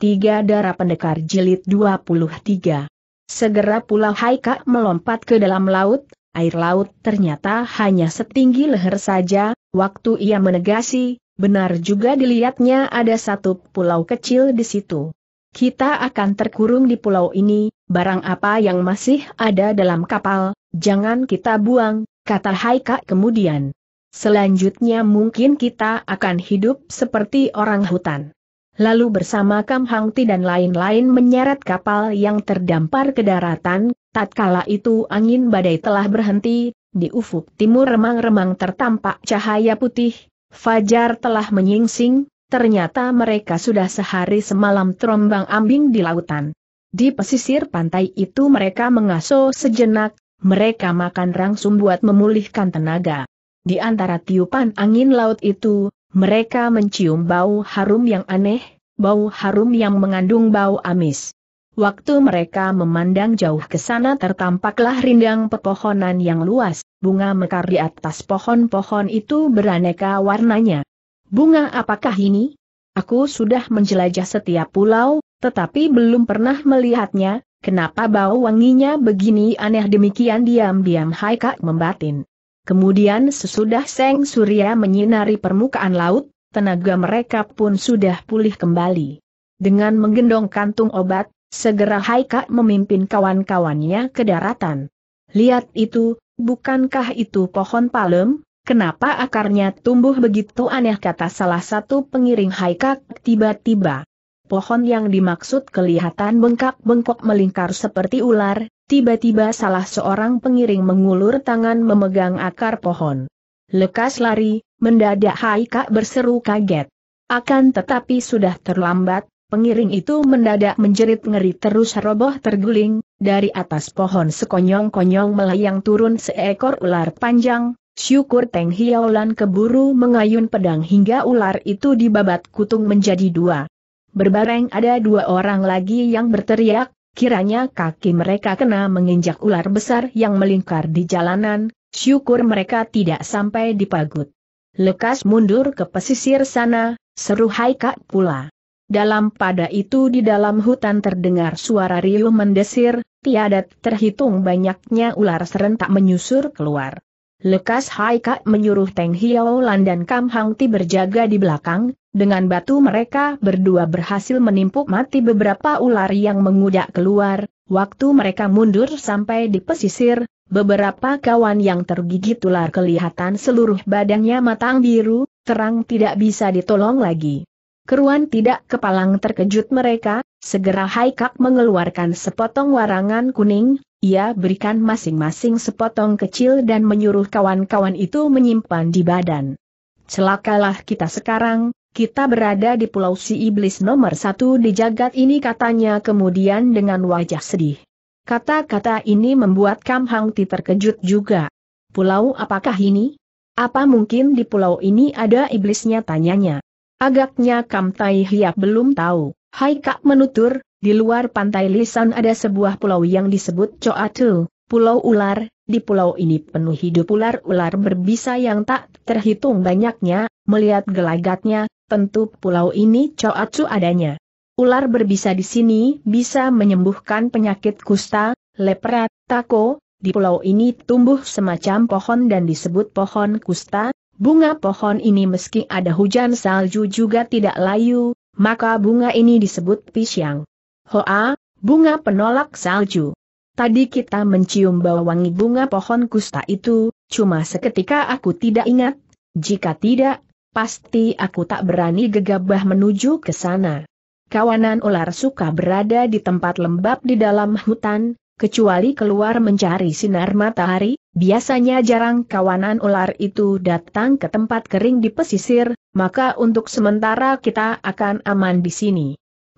Tiga Darah Pendekar Jilid 23 Segera pula Haika melompat ke dalam laut, air laut ternyata hanya setinggi leher saja, waktu ia menegasi, benar juga dilihatnya ada satu pulau kecil di situ. Kita akan terkurung di pulau ini, barang apa yang masih ada dalam kapal, jangan kita buang, kata Haika kemudian. Selanjutnya mungkin kita akan hidup seperti orang hutan lalu bersama Kam Hangti dan lain-lain menyeret kapal yang terdampar ke daratan, tatkala itu angin badai telah berhenti, di ufuk timur remang-remang tertampak cahaya putih, fajar telah menyingsing, ternyata mereka sudah sehari semalam terombang ambing di lautan. Di pesisir pantai itu mereka mengaso sejenak, mereka makan rangsum buat memulihkan tenaga. Di antara tiupan angin laut itu, mereka mencium bau harum yang aneh, bau harum yang mengandung bau amis. Waktu mereka memandang jauh ke sana tertampaklah rindang pepohonan yang luas, bunga mekar di atas pohon-pohon itu beraneka warnanya. Bunga apakah ini? Aku sudah menjelajah setiap pulau, tetapi belum pernah melihatnya, Kenapa bau wanginya begini aneh demikian diam-diam Haikak membatin. Kemudian sesudah Seng Surya menyinari permukaan laut, tenaga mereka pun sudah pulih kembali. Dengan menggendong kantung obat, segera Haika memimpin kawan-kawannya ke daratan. Lihat itu, bukankah itu pohon palem? Kenapa akarnya tumbuh begitu aneh kata salah satu pengiring Haika tiba-tiba pohon yang dimaksud kelihatan bengkak-bengkok melingkar seperti ular, tiba-tiba salah seorang pengiring mengulur tangan memegang akar pohon. Lekas lari, mendadak Haika berseru kaget. Akan tetapi sudah terlambat, pengiring itu mendadak menjerit ngeri terus roboh terguling, dari atas pohon sekonyong-konyong melayang turun seekor ular panjang, syukur Teng Hiaulan keburu mengayun pedang hingga ular itu dibabat kutung menjadi dua. Berbareng ada dua orang lagi yang berteriak, kiranya kaki mereka kena menginjak ular besar yang melingkar di jalanan, syukur mereka tidak sampai dipagut. Lekas mundur ke pesisir sana, seru Haikat pula. Dalam pada itu di dalam hutan terdengar suara riuh mendesir, Tiada terhitung banyaknya ular serentak menyusur keluar. Lekas Hai Kak menyuruh Teng Lan dan Kam Hang Ti berjaga di belakang, dengan batu mereka berdua berhasil menimpuk mati beberapa ular yang mengudak keluar, waktu mereka mundur sampai di pesisir, beberapa kawan yang tergigit ular kelihatan seluruh badannya matang biru, terang tidak bisa ditolong lagi. Keruan tidak kepalang terkejut mereka, segera Haikak mengeluarkan sepotong warangan kuning, ia berikan masing-masing sepotong kecil dan menyuruh kawan-kawan itu menyimpan di badan. Celakalah kita sekarang, kita berada di pulau si iblis nomor satu di jagat ini katanya kemudian dengan wajah sedih. Kata-kata ini membuat Kam Hang terkejut juga. Pulau apakah ini? Apa mungkin di pulau ini ada iblisnya tanyanya? Agaknya Kam Tai Hiap belum tahu. Hai Kak menutur, di luar pantai Lisan ada sebuah pulau yang disebut Coatu, Pulau Ular, di pulau ini penuh hidup ular-ular berbisa yang tak terhitung banyaknya, melihat gelagatnya, tentu pulau ini Coatu adanya. Ular berbisa di sini bisa menyembuhkan penyakit kusta, lepra, tako, di pulau ini tumbuh semacam pohon dan disebut pohon kusta, Bunga pohon ini meski ada hujan salju juga tidak layu, maka bunga ini disebut pisyang. Hoa, bunga penolak salju. Tadi kita mencium bau wangi bunga pohon kusta itu, cuma seketika aku tidak ingat, jika tidak, pasti aku tak berani gegabah menuju ke sana. Kawanan ular suka berada di tempat lembab di dalam hutan, kecuali keluar mencari sinar matahari, biasanya jarang kawanan ular itu datang ke tempat kering di pesisir, maka untuk sementara kita akan aman di sini.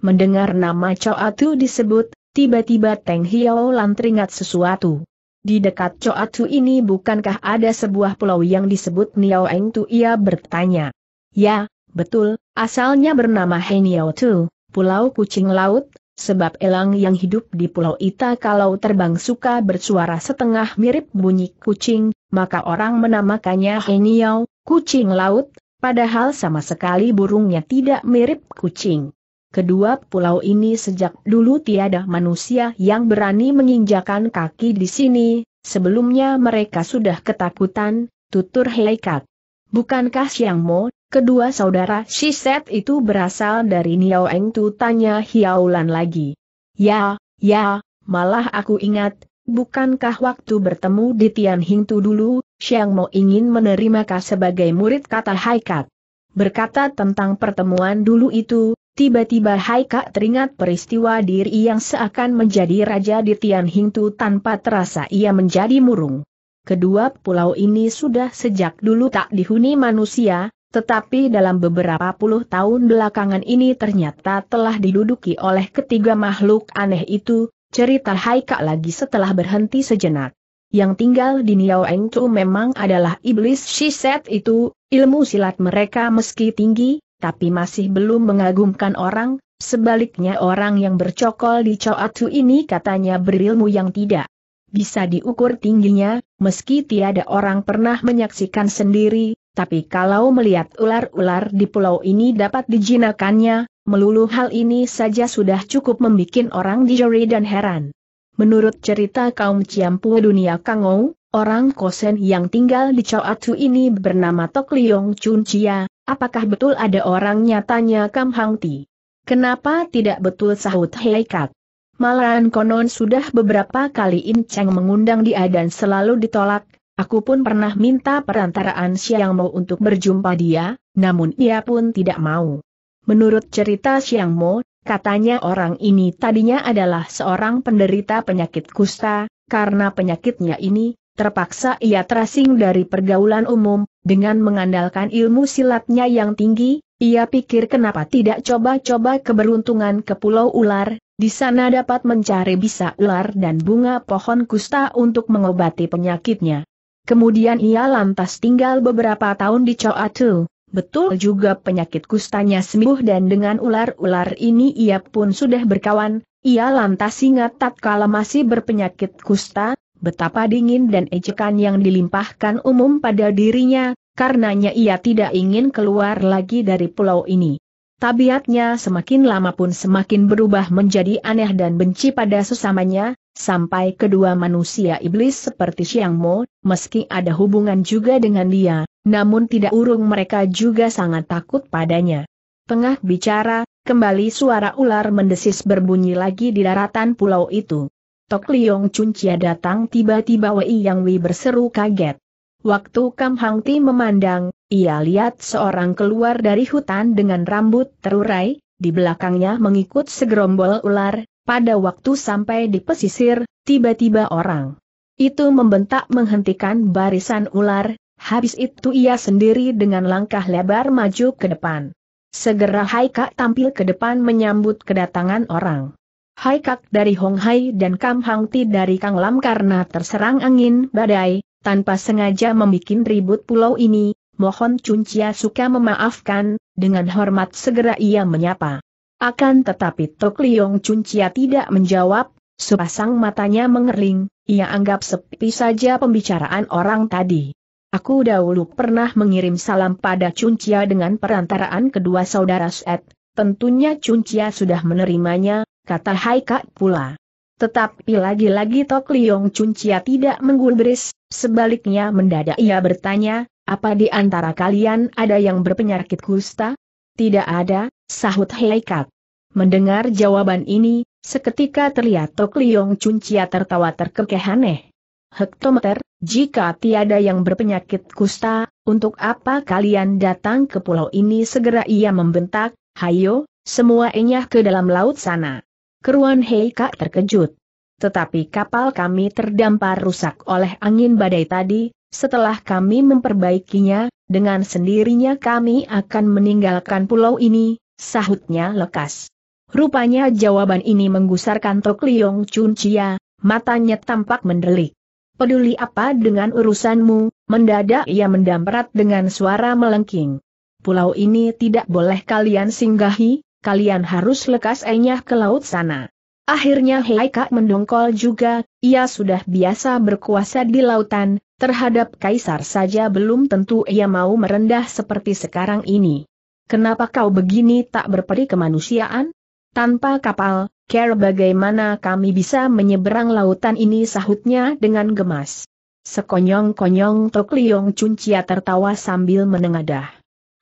Mendengar nama Coatu disebut, tiba-tiba Teng Hiao Lan teringat sesuatu. Di dekat Coatu ini bukankah ada sebuah pulau yang disebut Niao Eng Tu ia bertanya. Ya, betul, asalnya bernama He Niao Tu, Pulau Kucing Laut, sebab elang yang hidup di Pulau Ita kalau terbang suka bersuara setengah mirip bunyi kucing, maka orang menamakannya He Niao, Kucing Laut, padahal sama sekali burungnya tidak mirip kucing. Kedua pulau ini sejak dulu tiada manusia yang berani menginjakan kaki di sini, sebelumnya mereka sudah ketakutan, tutur Heikat. Bukankah Siang Mo, kedua saudara Shiset itu berasal dari Niao Eng Tu tanya Hiaulan lagi. Ya, ya, malah aku ingat, bukankah waktu bertemu di Tian Hing Tu dulu, Siang Mo ingin menerima Ka sebagai murid kata Heikat. Berkata tentang pertemuan dulu itu, Tiba-tiba Haika teringat peristiwa diri yang seakan menjadi raja di Tian Hingtu tanpa terasa ia menjadi murung. Kedua pulau ini sudah sejak dulu tak dihuni manusia, tetapi dalam beberapa puluh tahun belakangan ini ternyata telah diduduki oleh ketiga makhluk aneh itu, cerita Haika lagi setelah berhenti sejenak. Yang tinggal di Niao memang adalah iblis Shiset itu, ilmu silat mereka meski tinggi, tapi masih belum mengagumkan orang, sebaliknya orang yang bercokol di Coatu ini katanya berilmu yang tidak bisa diukur tingginya, meski tiada orang pernah menyaksikan sendiri, tapi kalau melihat ular-ular di pulau ini dapat dijinakannya, melulu hal ini saja sudah cukup membuat orang dijeri dan heran. Menurut cerita kaum Ciampu dunia Kangou, Orang kosen yang tinggal di Choatu ini bernama Tok Liong Chun Chia, apakah betul ada orang nyatanya Kam Hang Ti. Kenapa tidak betul sahut Hei Kak? Malahan konon sudah beberapa kali In Cheng mengundang dia dan selalu ditolak, aku pun pernah minta perantaraan Siang Mo untuk berjumpa dia, namun ia pun tidak mau. Menurut cerita Siang Mo, katanya orang ini tadinya adalah seorang penderita penyakit kusta, karena penyakitnya ini, Terpaksa ia terasing dari pergaulan umum, dengan mengandalkan ilmu silatnya yang tinggi, ia pikir kenapa tidak coba-coba keberuntungan ke Pulau Ular, di sana dapat mencari bisa ular dan bunga pohon kusta untuk mengobati penyakitnya. Kemudian ia lantas tinggal beberapa tahun di Coatu, betul juga penyakit kustanya sembuh dan dengan ular-ular ini ia pun sudah berkawan, ia lantas ingat tatkala masih berpenyakit kusta, betapa dingin dan ejekan yang dilimpahkan umum pada dirinya, karenanya ia tidak ingin keluar lagi dari pulau ini. Tabiatnya semakin lama pun semakin berubah menjadi aneh dan benci pada sesamanya, sampai kedua manusia iblis seperti Xiang Mo, meski ada hubungan juga dengan dia, namun tidak urung mereka juga sangat takut padanya. Tengah bicara, kembali suara ular mendesis berbunyi lagi di daratan pulau itu. Tok Liong Chia datang tiba-tiba Wei Yang Wei berseru kaget. Waktu Kam Hang Ti memandang, ia lihat seorang keluar dari hutan dengan rambut terurai, di belakangnya mengikut segerombol ular, pada waktu sampai di pesisir, tiba-tiba orang itu membentak menghentikan barisan ular, habis itu ia sendiri dengan langkah lebar maju ke depan. Segera Haika tampil ke depan menyambut kedatangan orang Hai Kak dari Hong Hai dan Kam Hang Ti dari Kang Lam karena terserang angin badai, tanpa sengaja membuat ribut pulau ini, mohon Cuncia suka memaafkan, dengan hormat segera ia menyapa. Akan tetapi Tok Liong Cuncia tidak menjawab, sepasang matanya mengerling, ia anggap sepi saja pembicaraan orang tadi. Aku dahulu pernah mengirim salam pada Cuncia dengan perantaraan kedua saudara Set, tentunya Cuncia sudah menerimanya, kata Hai Kak pula. Tetapi lagi-lagi Tok Liong Cuncia tidak menggubris, sebaliknya mendadak ia bertanya, apa di antara kalian ada yang berpenyakit kusta? Tidak ada, sahut Heikat. Mendengar jawaban ini, seketika terlihat Tok Liong Cuncia tertawa terkekeh aneh. Hektometer, jika tiada yang berpenyakit kusta, untuk apa kalian datang ke pulau ini segera ia membentak, hayo, semua enyah ke dalam laut sana. Keruan Heika terkejut. Tetapi kapal kami terdampar rusak oleh angin badai tadi, setelah kami memperbaikinya, dengan sendirinya kami akan meninggalkan pulau ini, sahutnya lekas. Rupanya jawaban ini menggusarkan Tok Liong Chun Chia, matanya tampak mendelik. Peduli apa dengan urusanmu, mendadak ia mendamprat dengan suara melengking. Pulau ini tidak boleh kalian singgahi, kalian harus lekas enyah ke laut sana. Akhirnya Heika mendongkol juga, ia sudah biasa berkuasa di lautan, terhadap kaisar saja belum tentu ia mau merendah seperti sekarang ini. Kenapa kau begini tak berperi kemanusiaan? Tanpa kapal, care bagaimana kami bisa menyeberang lautan ini sahutnya dengan gemas. Sekonyong-konyong Tokliong Cuncia tertawa sambil menengadah.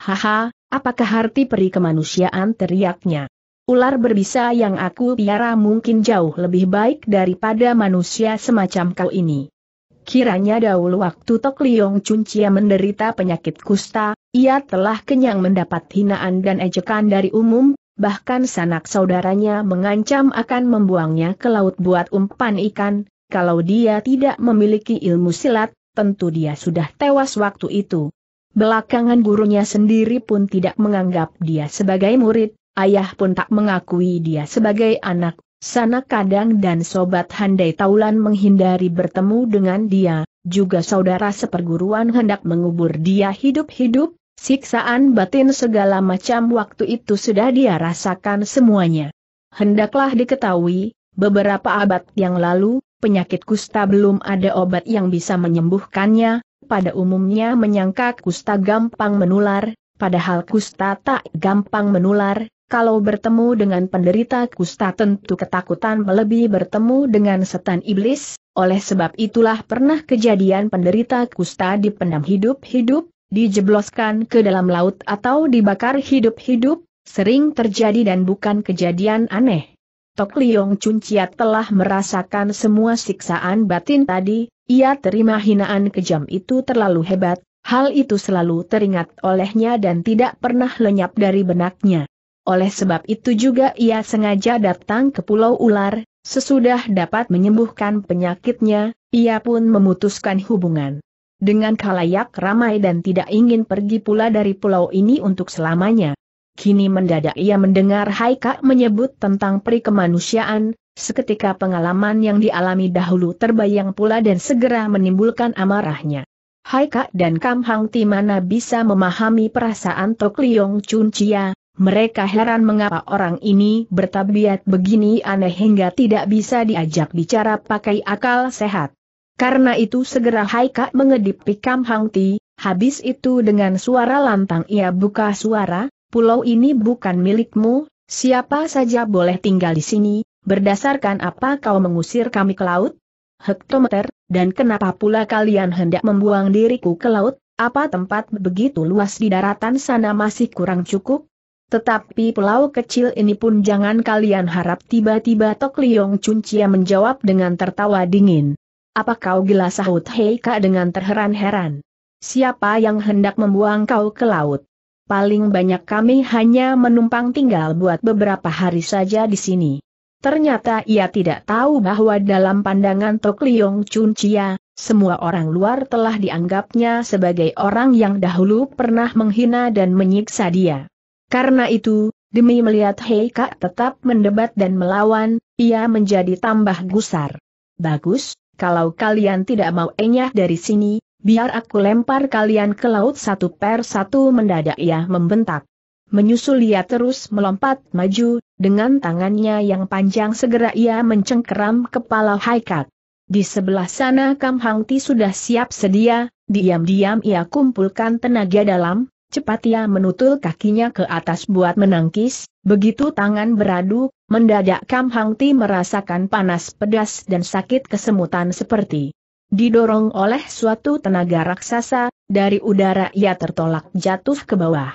Haha, Apakah arti peri kemanusiaan teriaknya? Ular berbisa yang aku piara mungkin jauh lebih baik daripada manusia semacam kau ini. Kiranya dahulu waktu Tok Liong Cuncia menderita penyakit kusta, ia telah kenyang mendapat hinaan dan ejekan dari umum, bahkan sanak saudaranya mengancam akan membuangnya ke laut buat umpan ikan, kalau dia tidak memiliki ilmu silat, tentu dia sudah tewas waktu itu. Belakangan gurunya sendiri pun tidak menganggap dia sebagai murid, ayah pun tak mengakui dia sebagai anak, sana kadang dan sobat handai taulan menghindari bertemu dengan dia, juga saudara seperguruan hendak mengubur dia hidup-hidup, siksaan batin segala macam waktu itu sudah dia rasakan semuanya. Hendaklah diketahui, beberapa abad yang lalu, penyakit kusta belum ada obat yang bisa menyembuhkannya, pada umumnya menyangka kusta gampang menular, padahal kusta tak gampang menular, kalau bertemu dengan penderita kusta tentu ketakutan melebihi bertemu dengan setan iblis, oleh sebab itulah pernah kejadian penderita kusta dipendam hidup-hidup, dijebloskan ke dalam laut atau dibakar hidup-hidup, sering terjadi dan bukan kejadian aneh. Tok Liong Cunciat telah merasakan semua siksaan batin tadi, ia terima hinaan kejam itu terlalu hebat, hal itu selalu teringat olehnya dan tidak pernah lenyap dari benaknya. Oleh sebab itu juga ia sengaja datang ke Pulau Ular, sesudah dapat menyembuhkan penyakitnya, ia pun memutuskan hubungan. Dengan kalayak ramai dan tidak ingin pergi pula dari pulau ini untuk selamanya. Kini mendadak ia mendengar Haika menyebut tentang peri kemanusiaan, Seketika pengalaman yang dialami dahulu terbayang pula dan segera menimbulkan amarahnya. Hai Kak dan Kam Hang Ti mana bisa memahami perasaan Tok Liong Chun Chia, mereka heran mengapa orang ini bertabiat begini aneh hingga tidak bisa diajak bicara pakai akal sehat. Karena itu segera Hai Kak mengedip Kam Hang Ti, habis itu dengan suara lantang ia buka suara, pulau ini bukan milikmu, siapa saja boleh tinggal di sini, berdasarkan apa kau mengusir kami ke laut? Hektometer, dan kenapa pula kalian hendak membuang diriku ke laut? Apa tempat begitu luas di daratan sana masih kurang cukup? Tetapi pulau kecil ini pun jangan kalian harap tiba-tiba Tok Liong Cuncia menjawab dengan tertawa dingin. Apa kau gila sahut Heika dengan terheran-heran? Siapa yang hendak membuang kau ke laut? Paling banyak kami hanya menumpang tinggal buat beberapa hari saja di sini. Ternyata ia tidak tahu bahwa dalam pandangan Tok Liong Chun Chia, semua orang luar telah dianggapnya sebagai orang yang dahulu pernah menghina dan menyiksa dia. Karena itu, demi melihat Hei Kak tetap mendebat dan melawan, ia menjadi tambah gusar. Bagus, kalau kalian tidak mau enyah dari sini, biar aku lempar kalian ke laut satu per satu mendadak ia membentak. Menyusul ia terus melompat maju, dengan tangannya yang panjang segera ia mencengkeram kepala Haikat. Di sebelah sana Kam Hang sudah siap sedia, diam-diam ia kumpulkan tenaga dalam, cepat ia menutul kakinya ke atas buat menangkis, begitu tangan beradu, mendadak Kam Hang merasakan panas pedas dan sakit kesemutan seperti didorong oleh suatu tenaga raksasa, dari udara ia tertolak jatuh ke bawah.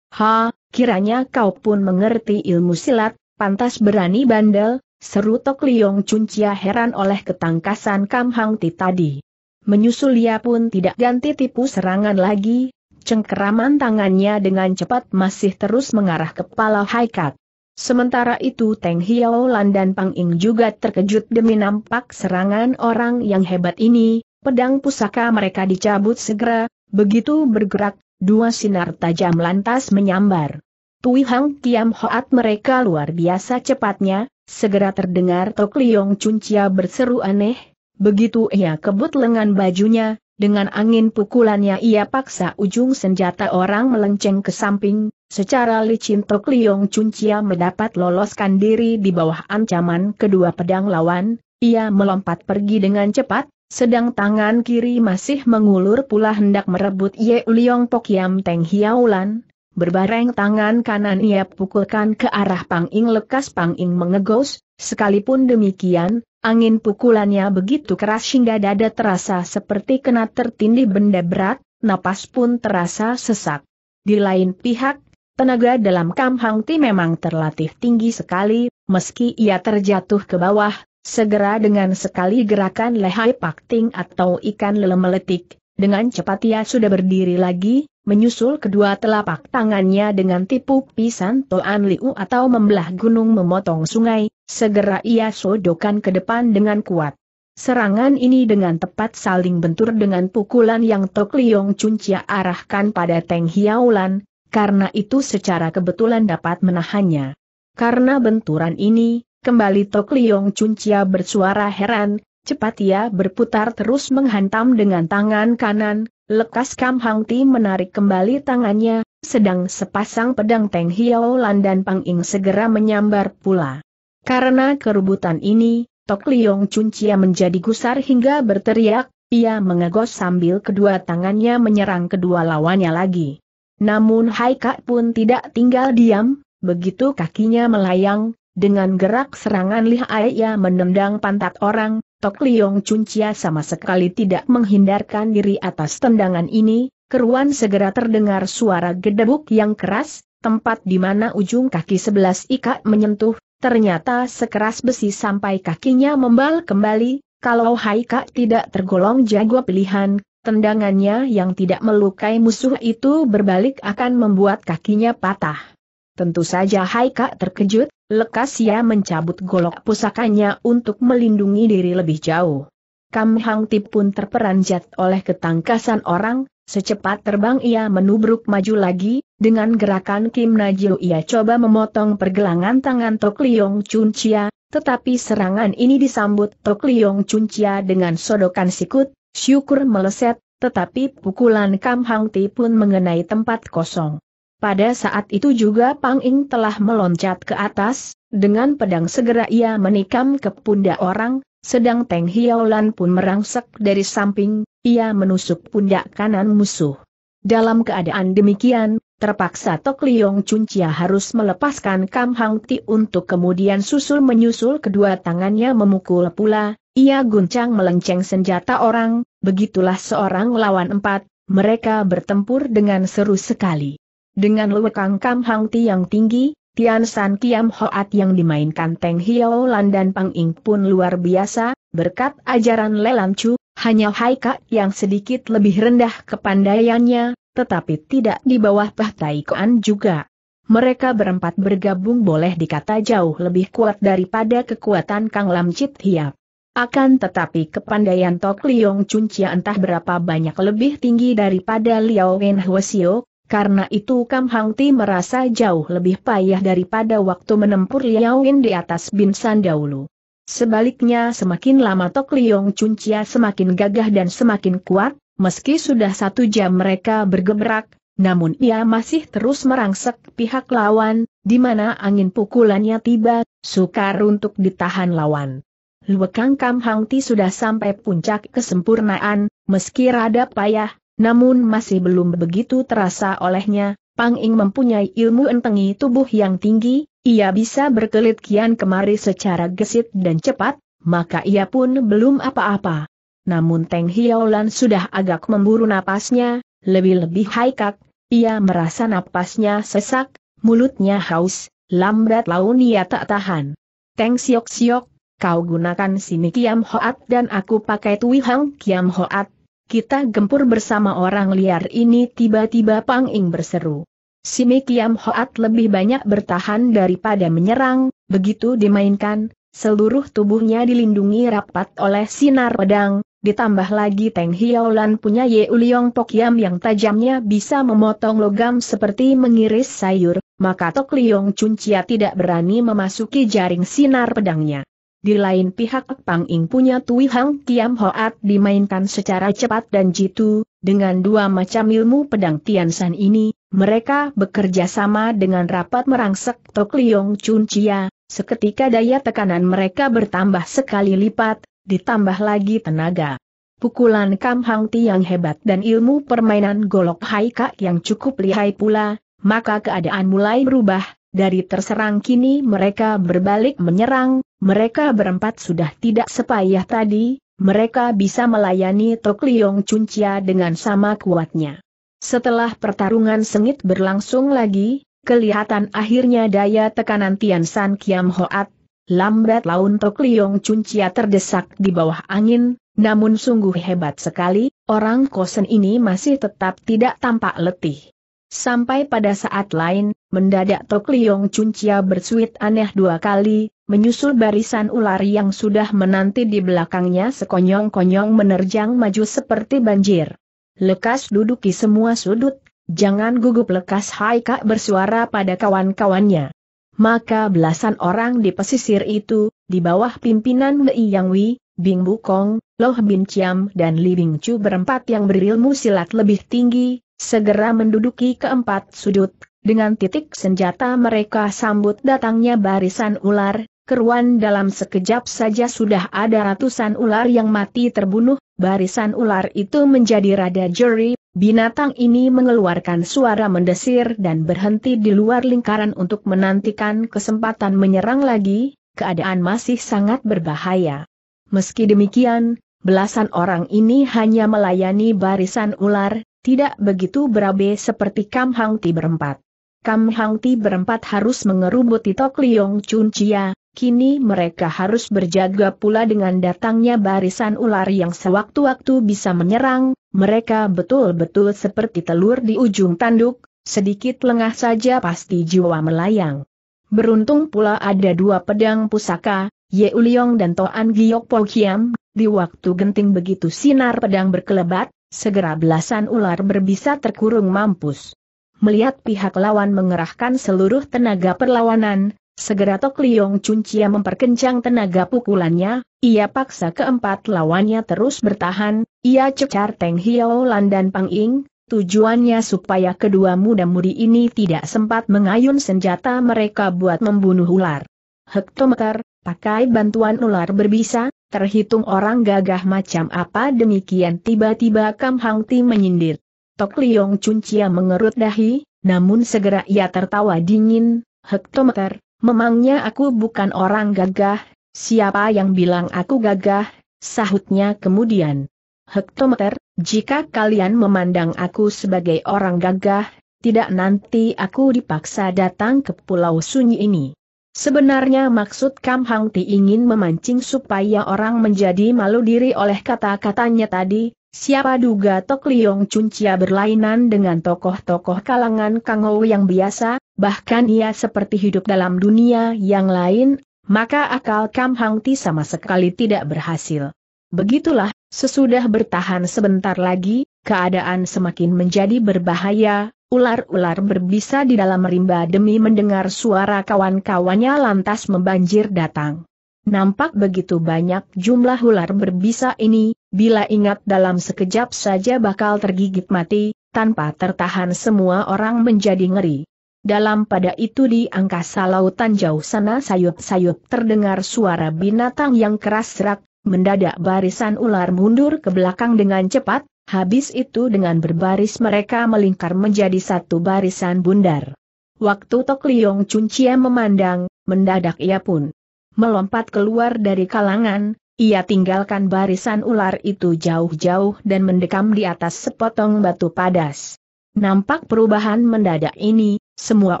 Ha, kiranya kau pun mengerti ilmu silat, pantas berani bandel, seru Tok Liong Cuncia heran oleh ketangkasan Kam Hang Ti tadi. Menyusul ia pun tidak ganti tipu serangan lagi, cengkeraman tangannya dengan cepat masih terus mengarah kepala Haikat. Sementara itu Teng Hiao Lan dan Pang Ing juga terkejut demi nampak serangan orang yang hebat ini, pedang pusaka mereka dicabut segera, begitu bergerak, Dua sinar tajam lantas menyambar. Tui Hang Kiam Hoat mereka luar biasa cepatnya, segera terdengar Tok Liong Cuncia berseru aneh, begitu ia kebut lengan bajunya, dengan angin pukulannya ia paksa ujung senjata orang melenceng ke samping, secara licin Tok Liong Cuncia mendapat loloskan diri di bawah ancaman kedua pedang lawan, ia melompat pergi dengan cepat, sedang tangan kiri masih mengulur pula hendak merebut Ye Uliong Pokyam Teng Hiaulan, Berbareng tangan kanan ia pukulkan ke arah Pang Ing lekas Pang Ing mengegos, sekalipun demikian, angin pukulannya begitu keras hingga dada terasa seperti kena tertindih benda berat, napas pun terasa sesak. Di lain pihak, tenaga dalam Kam Hang Ti memang terlatih tinggi sekali, meski ia terjatuh ke bawah, Segera dengan sekali gerakan lehai pakting atau ikan lele meletik, dengan cepat ia sudah berdiri lagi, menyusul kedua telapak tangannya dengan tipu pisan Toan Liu atau membelah gunung memotong sungai, segera ia sodokan ke depan dengan kuat. Serangan ini dengan tepat saling bentur dengan pukulan yang Tok Liong Cuncia arahkan pada Teng Hiaulan, karena itu secara kebetulan dapat menahannya. Karena benturan ini, Kembali Tok Liong Cuncia bersuara heran, cepat ia berputar terus menghantam dengan tangan kanan, lekas Kam Hang Ti menarik kembali tangannya, sedang sepasang pedang Teng Hiao Lan dan Pang Ing segera menyambar pula. Karena kerubutan ini, Tok Liong Cuncia menjadi gusar hingga berteriak, ia mengegos sambil kedua tangannya menyerang kedua lawannya lagi. Namun Hai pun tidak tinggal diam, begitu kakinya melayang, dengan gerak serangan lihai ia menendang pantat orang, Tok Liong Cuncia sama sekali tidak menghindarkan diri atas tendangan ini, keruan segera terdengar suara gedebuk yang keras, tempat di mana ujung kaki sebelas ikat menyentuh, ternyata sekeras besi sampai kakinya membal kembali, kalau Haika tidak tergolong jago pilihan, tendangannya yang tidak melukai musuh itu berbalik akan membuat kakinya patah. Tentu saja Haika terkejut, lekas ia ya mencabut golok pusakanya untuk melindungi diri lebih jauh. Kam Hang Tip pun terperanjat oleh ketangkasan orang, secepat terbang ia menubruk maju lagi, dengan gerakan Kim Najil ia coba memotong pergelangan tangan Tok Liong Chun Chia, tetapi serangan ini disambut Tok Liong Chun Chia dengan sodokan sikut, syukur meleset, tetapi pukulan Kam Hang Tip pun mengenai tempat kosong. Pada saat itu juga Pang Ing telah meloncat ke atas, dengan pedang segera ia menikam ke pundak orang, sedang Teng Hiaolan pun merangsek dari samping, ia menusuk pundak kanan musuh. Dalam keadaan demikian, terpaksa Tok Liong Chia harus melepaskan Kam Hang Ti untuk kemudian susul menyusul kedua tangannya memukul pula, ia guncang melenceng senjata orang, begitulah seorang lawan empat, mereka bertempur dengan seru sekali. Dengan lewekang Kam Hang Ti yang tinggi, Tian San Kiam Hoat yang dimainkan Teng Hiao Lan dan Pang Ing pun luar biasa, berkat ajaran Lelan Chu, hanya Haika yang sedikit lebih rendah kepandaiannya, tetapi tidak di bawah Pah Tai Koan juga. Mereka berempat bergabung boleh dikata jauh lebih kuat daripada kekuatan Kang Lam Chit Hiap. Akan tetapi kepandaian Tok Liong Chun Chia entah berapa banyak lebih tinggi daripada Liao Wen Hwasio, karena itu Kam Hang Ti merasa jauh lebih payah daripada waktu menempur Liao Yin di atas Binsan dahulu. Sebaliknya semakin lama Tok Liong Chia semakin gagah dan semakin kuat, meski sudah satu jam mereka bergebrak, namun ia masih terus merangsek pihak lawan, di mana angin pukulannya tiba, sukar untuk ditahan lawan. Luekang Kam Hang Ti sudah sampai puncak kesempurnaan, meski rada payah, namun masih belum begitu terasa olehnya, Pang Ing mempunyai ilmu entengi tubuh yang tinggi, ia bisa berkelit kian kemari secara gesit dan cepat, maka ia pun belum apa-apa. Namun Teng Hiaolan sudah agak memburu napasnya, lebih-lebih haikak, ia merasa napasnya sesak, mulutnya haus, lambat laun ia tak tahan. Teng Siok Siok, kau gunakan sini Kiam Hoat dan aku pakai Tui Hang Kiam Hoat, kita gempur bersama orang liar ini tiba-tiba Pang Ing berseru. Si Kiam Hoat lebih banyak bertahan daripada menyerang, begitu dimainkan, seluruh tubuhnya dilindungi rapat oleh sinar pedang, ditambah lagi Teng Hiolan punya Ye Uliong Pokyam yang tajamnya bisa memotong logam seperti mengiris sayur, maka Tok Liong Cuncia tidak berani memasuki jaring sinar pedangnya. Di lain pihak Pang Ing punya Tui Hang Kiam Hoat dimainkan secara cepat dan jitu, dengan dua macam ilmu pedang Tian San ini, mereka bekerja sama dengan rapat merangsek Tok Liong Chun Chia, seketika daya tekanan mereka bertambah sekali lipat, ditambah lagi tenaga. Pukulan Kam Hang Ti yang hebat dan ilmu permainan golok Hai Kak yang cukup lihai pula, maka keadaan mulai berubah, dari terserang kini mereka berbalik menyerang, mereka berempat sudah tidak sepayah tadi, mereka bisa melayani Tok Liong Cuncia dengan sama kuatnya. Setelah pertarungan sengit berlangsung lagi, kelihatan akhirnya daya tekanan Tian San Kiam Hoat, lambat laun Tok Liong Cuncia terdesak di bawah angin, namun sungguh hebat sekali, orang kosen ini masih tetap tidak tampak letih. Sampai pada saat lain, mendadak Tok Liong Chia bersuit aneh dua kali, menyusul barisan ular yang sudah menanti di belakangnya sekonyong-konyong menerjang maju seperti banjir. Lekas duduki semua sudut, jangan gugup lekas hai kak bersuara pada kawan-kawannya. Maka belasan orang di pesisir itu, di bawah pimpinan Mei Yang Wei, Bing Bukong, Loh Bin Chiam dan Li Bing Chu berempat yang berilmu silat lebih tinggi, segera menduduki keempat sudut, dengan titik senjata mereka sambut datangnya barisan ular, keruan dalam sekejap saja sudah ada ratusan ular yang mati terbunuh, barisan ular itu menjadi rada jeri, binatang ini mengeluarkan suara mendesir dan berhenti di luar lingkaran untuk menantikan kesempatan menyerang lagi, keadaan masih sangat berbahaya. Meski demikian, belasan orang ini hanya melayani barisan ular, tidak begitu berabe seperti Kam Hang Ti berempat. Kam Hang Ti berempat harus mengerubuti Tok Liong Chun Chia, kini mereka harus berjaga pula dengan datangnya barisan ular yang sewaktu-waktu bisa menyerang, mereka betul-betul seperti telur di ujung tanduk, sedikit lengah saja pasti jiwa melayang. Beruntung pula ada dua pedang pusaka, Ye Uliong dan Toan Giok Po Kiam, di waktu genting begitu sinar pedang berkelebat, segera belasan ular berbisa terkurung mampus. Melihat pihak lawan mengerahkan seluruh tenaga perlawanan, segera Tok Liong Cuncia memperkencang tenaga pukulannya, ia paksa keempat lawannya terus bertahan, ia cecar Teng Hiao Lan dan Pang Ing, tujuannya supaya kedua muda-mudi ini tidak sempat mengayun senjata mereka buat membunuh ular. Hektometer, Pakai bantuan ular berbisa, terhitung orang gagah macam apa demikian tiba-tiba Kam Hang Ti menyindir. Tok Liong Chia mengerut dahi, namun segera ia tertawa dingin, hektometer, memangnya aku bukan orang gagah, siapa yang bilang aku gagah, sahutnya kemudian. Hektometer, jika kalian memandang aku sebagai orang gagah, tidak nanti aku dipaksa datang ke pulau sunyi ini. Sebenarnya maksud Kam Hang Ti ingin memancing supaya orang menjadi malu diri oleh kata-katanya tadi, siapa duga Tok Liong Chia berlainan dengan tokoh-tokoh kalangan Kangou yang biasa, bahkan ia seperti hidup dalam dunia yang lain, maka akal Kam Hang Ti sama sekali tidak berhasil. Begitulah, sesudah bertahan sebentar lagi, keadaan semakin menjadi berbahaya, Ular-ular berbisa di dalam rimba demi mendengar suara kawan-kawannya lantas membanjir datang. Nampak begitu banyak jumlah ular berbisa ini, bila ingat dalam sekejap saja bakal tergigit mati, tanpa tertahan semua orang menjadi ngeri. Dalam pada itu di angkasa lautan jauh sana sayup-sayup terdengar suara binatang yang keras serak, mendadak barisan ular mundur ke belakang dengan cepat, Habis itu dengan berbaris mereka melingkar menjadi satu barisan bundar. Waktu Tok Liong Chun Chia memandang, mendadak ia pun melompat keluar dari kalangan, ia tinggalkan barisan ular itu jauh-jauh dan mendekam di atas sepotong batu padas. Nampak perubahan mendadak ini, semua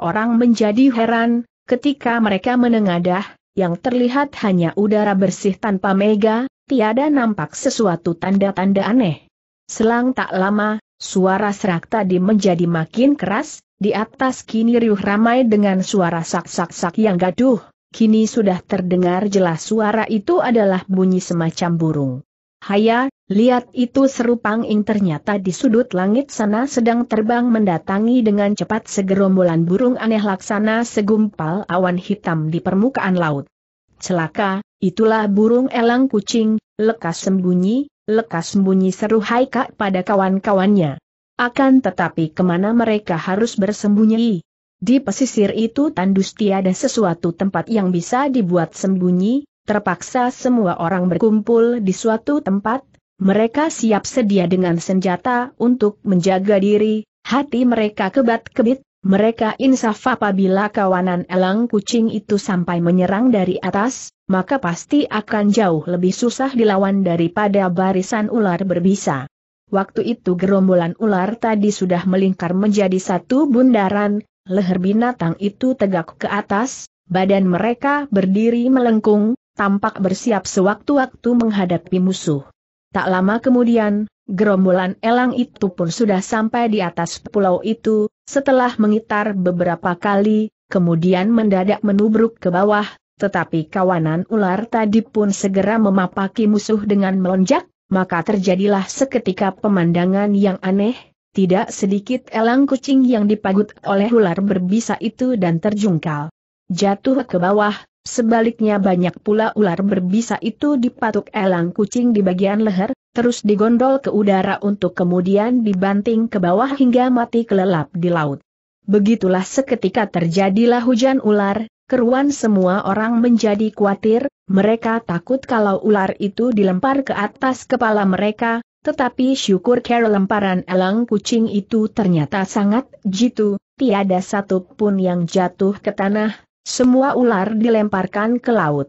orang menjadi heran, ketika mereka menengadah, yang terlihat hanya udara bersih tanpa mega, tiada nampak sesuatu tanda-tanda aneh. Selang tak lama, suara serak tadi menjadi makin keras, di atas kini riuh ramai dengan suara sak-sak-sak yang gaduh, kini sudah terdengar jelas suara itu adalah bunyi semacam burung. Haya, lihat itu seru Pang ternyata di sudut langit sana sedang terbang mendatangi dengan cepat segerombolan burung aneh laksana segumpal awan hitam di permukaan laut. Celaka, itulah burung elang kucing, lekas sembunyi, lekas bunyi seru Haika pada kawan-kawannya. Akan tetapi kemana mereka harus bersembunyi? Di pesisir itu tandus tiada sesuatu tempat yang bisa dibuat sembunyi, terpaksa semua orang berkumpul di suatu tempat, mereka siap sedia dengan senjata untuk menjaga diri, hati mereka kebat-kebit, mereka insaf apabila kawanan elang kucing itu sampai menyerang dari atas, maka pasti akan jauh lebih susah dilawan daripada barisan ular berbisa. Waktu itu gerombolan ular tadi sudah melingkar menjadi satu bundaran, leher binatang itu tegak ke atas, badan mereka berdiri melengkung, tampak bersiap sewaktu-waktu menghadapi musuh. Tak lama kemudian, gerombolan elang itu pun sudah sampai di atas pulau itu, setelah mengitar beberapa kali, kemudian mendadak menubruk ke bawah, tetapi kawanan ular tadi pun segera memapaki musuh dengan melonjak, maka terjadilah seketika pemandangan yang aneh, tidak sedikit elang kucing yang dipagut oleh ular berbisa itu dan terjungkal. Jatuh ke bawah, sebaliknya banyak pula ular berbisa itu dipatuk elang kucing di bagian leher, terus digondol ke udara untuk kemudian dibanting ke bawah hingga mati kelelap di laut. Begitulah seketika terjadilah hujan ular, keruan semua orang menjadi khawatir, mereka takut kalau ular itu dilempar ke atas kepala mereka, tetapi syukur kera lemparan elang kucing itu ternyata sangat jitu, tiada satu pun yang jatuh ke tanah, semua ular dilemparkan ke laut.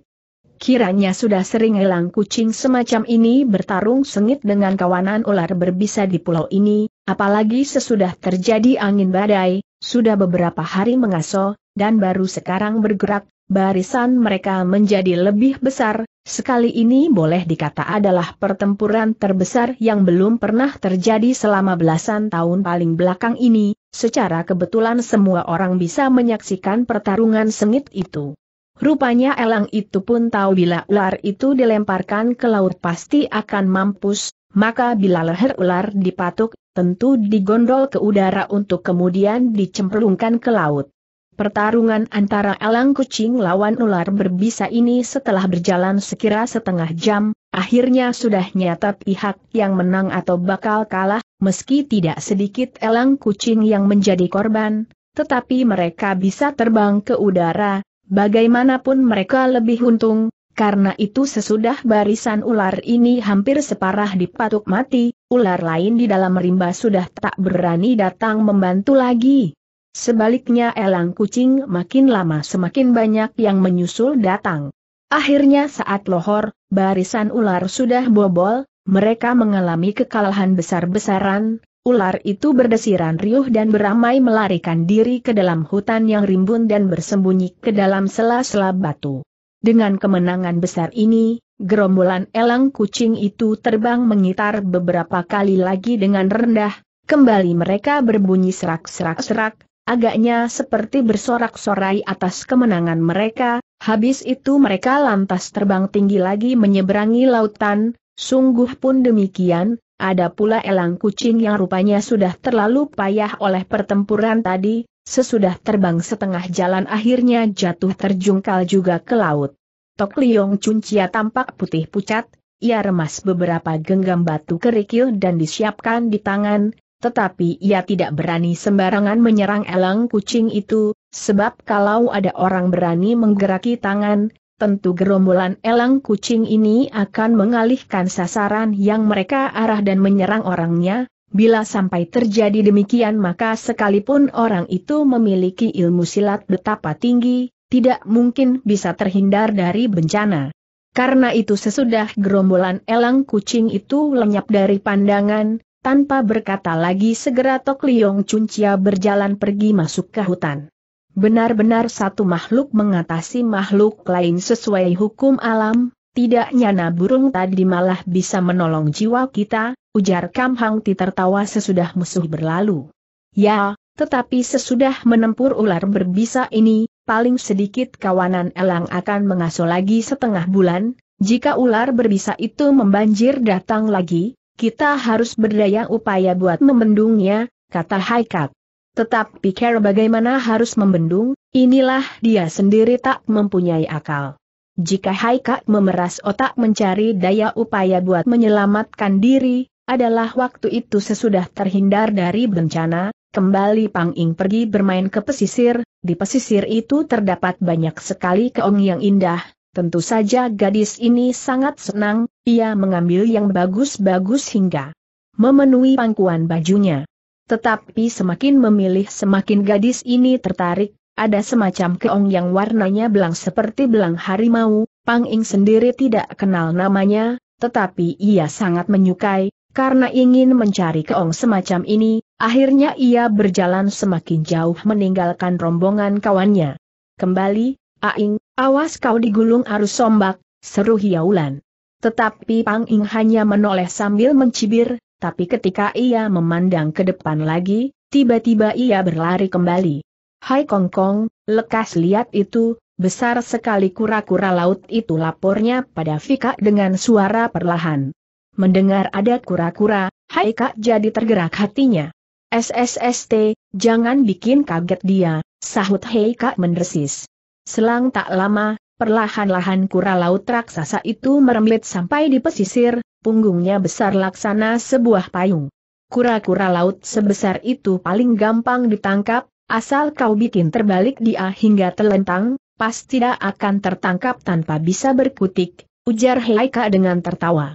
Kiranya sudah sering elang kucing semacam ini bertarung sengit dengan kawanan ular berbisa di pulau ini, apalagi sesudah terjadi angin badai, sudah beberapa hari mengaso, dan baru sekarang bergerak, barisan mereka menjadi lebih besar, sekali ini boleh dikata adalah pertempuran terbesar yang belum pernah terjadi selama belasan tahun paling belakang ini, secara kebetulan semua orang bisa menyaksikan pertarungan sengit itu. Rupanya elang itu pun tahu bila ular itu dilemparkan ke laut pasti akan mampus, maka bila leher ular dipatuk, tentu digondol ke udara untuk kemudian dicemplungkan ke laut. Pertarungan antara elang kucing lawan ular berbisa ini setelah berjalan sekira setengah jam, akhirnya sudah nyata pihak yang menang atau bakal kalah, meski tidak sedikit elang kucing yang menjadi korban, tetapi mereka bisa terbang ke udara, Bagaimanapun mereka lebih untung, karena itu sesudah barisan ular ini hampir separah dipatuk mati, ular lain di dalam rimba sudah tak berani datang membantu lagi. Sebaliknya elang kucing makin lama semakin banyak yang menyusul datang. Akhirnya saat lohor, barisan ular sudah bobol, mereka mengalami kekalahan besar-besaran, Ular itu berdesiran riuh dan beramai melarikan diri ke dalam hutan yang rimbun dan bersembunyi ke dalam sela-sela batu. Dengan kemenangan besar ini, gerombolan elang kucing itu terbang mengitar beberapa kali lagi dengan rendah, kembali mereka berbunyi serak-serak-serak, agaknya seperti bersorak-sorai atas kemenangan mereka, habis itu mereka lantas terbang tinggi lagi menyeberangi lautan, sungguh pun demikian, ada pula elang kucing yang rupanya sudah terlalu payah oleh pertempuran tadi, sesudah terbang setengah jalan akhirnya jatuh terjungkal juga ke laut. Tok Liong Cuncia tampak putih pucat, ia remas beberapa genggam batu kerikil dan disiapkan di tangan, tetapi ia tidak berani sembarangan menyerang elang kucing itu, sebab kalau ada orang berani menggeraki tangan, tentu gerombolan elang kucing ini akan mengalihkan sasaran yang mereka arah dan menyerang orangnya, bila sampai terjadi demikian maka sekalipun orang itu memiliki ilmu silat betapa tinggi, tidak mungkin bisa terhindar dari bencana. Karena itu sesudah gerombolan elang kucing itu lenyap dari pandangan, tanpa berkata lagi segera Tok Liong Cuncia berjalan pergi masuk ke hutan. Benar-benar satu makhluk mengatasi makhluk lain sesuai hukum alam, tidak nyana burung tadi malah bisa menolong jiwa kita, ujar Kam Hang Ti tertawa sesudah musuh berlalu. Ya, tetapi sesudah menempur ular berbisa ini, paling sedikit kawanan elang akan mengasuh lagi setengah bulan, jika ular berbisa itu membanjir datang lagi, kita harus berdaya upaya buat membendungnya, kata Haikat. Tetapi pikir bagaimana harus membendung, inilah dia sendiri tak mempunyai akal. Jika Haikat memeras otak mencari daya upaya buat menyelamatkan diri, adalah waktu itu sesudah terhindar dari bencana, kembali Pang Ing pergi bermain ke pesisir, di pesisir itu terdapat banyak sekali keong yang indah, tentu saja gadis ini sangat senang, ia mengambil yang bagus-bagus hingga memenuhi pangkuan bajunya. Tetapi semakin memilih semakin gadis ini tertarik, ada semacam keong yang warnanya belang seperti belang harimau, Pang Ing sendiri tidak kenal namanya, tetapi ia sangat menyukai, karena ingin mencari keong semacam ini, akhirnya ia berjalan semakin jauh meninggalkan rombongan kawannya. Kembali, Aing, awas kau digulung arus sombak, seru Hiaulan. Tetapi Pang Ing hanya menoleh sambil mencibir, tapi ketika ia memandang ke depan lagi, tiba-tiba ia berlari kembali. Hai Kong Kong, lekas lihat itu, besar sekali kura-kura laut itu lapornya pada Vika dengan suara perlahan. Mendengar ada kura-kura, Hai Kak jadi tergerak hatinya. SSST, jangan bikin kaget dia, sahut Hai Kak mendesis. Selang tak lama, perlahan-lahan kura laut raksasa itu merembet sampai di pesisir, punggungnya besar laksana sebuah payung. Kura-kura laut sebesar itu paling gampang ditangkap, asal kau bikin terbalik dia hingga telentang, pasti tidak akan tertangkap tanpa bisa berkutik, ujar Heika dengan tertawa.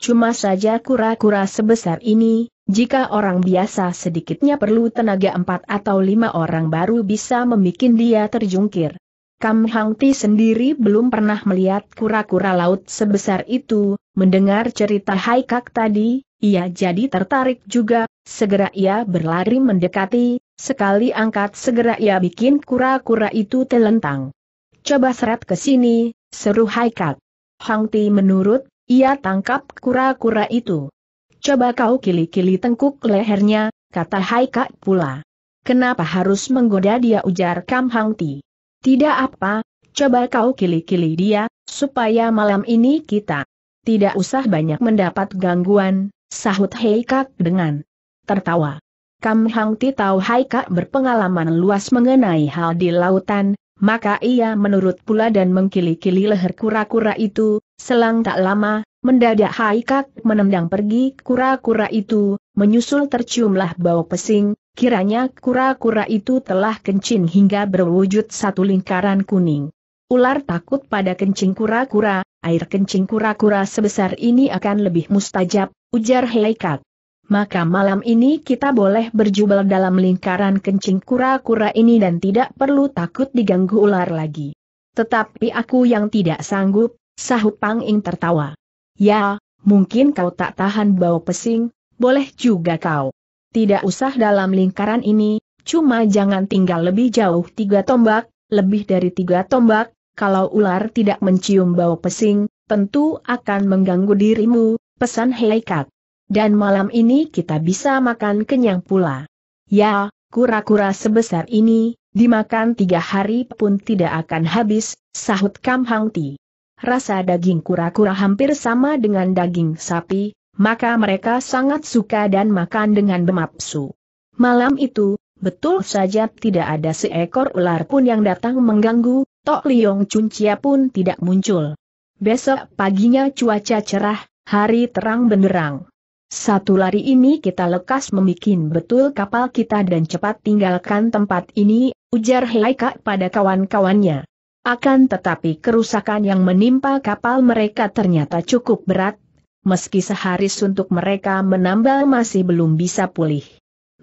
Cuma saja kura-kura sebesar ini, jika orang biasa sedikitnya perlu tenaga empat atau lima orang baru bisa membuat dia terjungkir. Kam Hang Ti sendiri belum pernah melihat kura-kura laut sebesar itu, mendengar cerita Haikak tadi, ia jadi tertarik juga, segera ia berlari mendekati, sekali angkat segera ia bikin kura-kura itu telentang. Coba seret ke sini, seru Haikak. Hang Ti menurut, ia tangkap kura-kura itu. Coba kau kili-kili tengkuk lehernya, kata Haikak pula. Kenapa harus menggoda dia ujar Kam Hang Ti? Tidak apa, coba kau kili-kili dia, supaya malam ini kita tidak usah banyak mendapat gangguan, sahut Heikak dengan tertawa. Kam Hang Ti tahu Heikak berpengalaman luas mengenai hal di lautan, maka ia menurut pula dan mengkili-kili leher kura-kura itu, selang tak lama, mendadak Haikak menendang pergi kura-kura itu, menyusul terciumlah bau pesing, Kiranya kura-kura itu telah kencing hingga berwujud satu lingkaran kuning. Ular takut pada kencing kura-kura, air kencing kura-kura sebesar ini akan lebih mustajab, ujar Heikat. Maka malam ini kita boleh berjubel dalam lingkaran kencing kura-kura ini dan tidak perlu takut diganggu ular lagi. Tetapi aku yang tidak sanggup, sahut Pang Ing tertawa. Ya, mungkin kau tak tahan bau pesing, boleh juga kau tidak usah dalam lingkaran ini, cuma jangan tinggal lebih jauh tiga tombak, lebih dari tiga tombak, kalau ular tidak mencium bau pesing, tentu akan mengganggu dirimu, pesan Heikat. Dan malam ini kita bisa makan kenyang pula. Ya, kura-kura sebesar ini, dimakan tiga hari pun tidak akan habis, sahut Kam Hangti. Rasa daging kura-kura hampir sama dengan daging sapi, maka mereka sangat suka dan makan dengan bemapsu. Malam itu, betul saja tidak ada seekor ular pun yang datang mengganggu, Tok Liong Cuncia pun tidak muncul. Besok paginya cuaca cerah, hari terang benderang. Satu lari ini kita lekas memikin betul kapal kita dan cepat tinggalkan tempat ini, ujar Heika pada kawan-kawannya. Akan tetapi kerusakan yang menimpa kapal mereka ternyata cukup berat, meski sehari suntuk mereka menambal masih belum bisa pulih.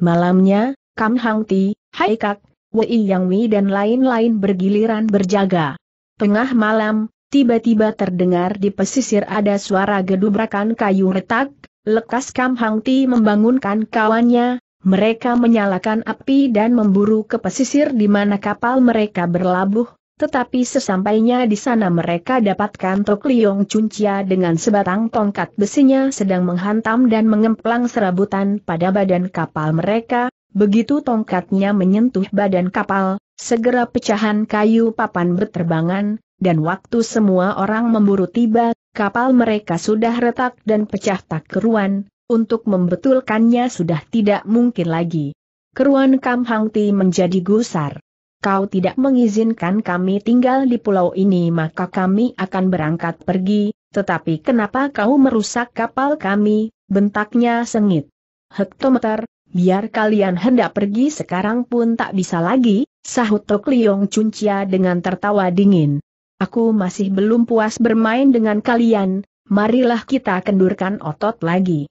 Malamnya, Kam Hang Ti, Hai Kak, Wei Yang Wei dan lain-lain bergiliran berjaga. Tengah malam, tiba-tiba terdengar di pesisir ada suara gedubrakan kayu retak, lekas Kam Hang Ti membangunkan kawannya, mereka menyalakan api dan memburu ke pesisir di mana kapal mereka berlabuh, tetapi sesampainya di sana mereka dapatkan Tok Liong Cuncia dengan sebatang tongkat besinya sedang menghantam dan mengemplang serabutan pada badan kapal mereka, begitu tongkatnya menyentuh badan kapal, segera pecahan kayu papan berterbangan, dan waktu semua orang memburu tiba, kapal mereka sudah retak dan pecah tak keruan, untuk membetulkannya sudah tidak mungkin lagi. Keruan Kam Hang menjadi gusar kau tidak mengizinkan kami tinggal di pulau ini maka kami akan berangkat pergi, tetapi kenapa kau merusak kapal kami, bentaknya sengit. Hektometer, biar kalian hendak pergi sekarang pun tak bisa lagi, sahut Tok Liong Cuncia dengan tertawa dingin. Aku masih belum puas bermain dengan kalian, marilah kita kendurkan otot lagi.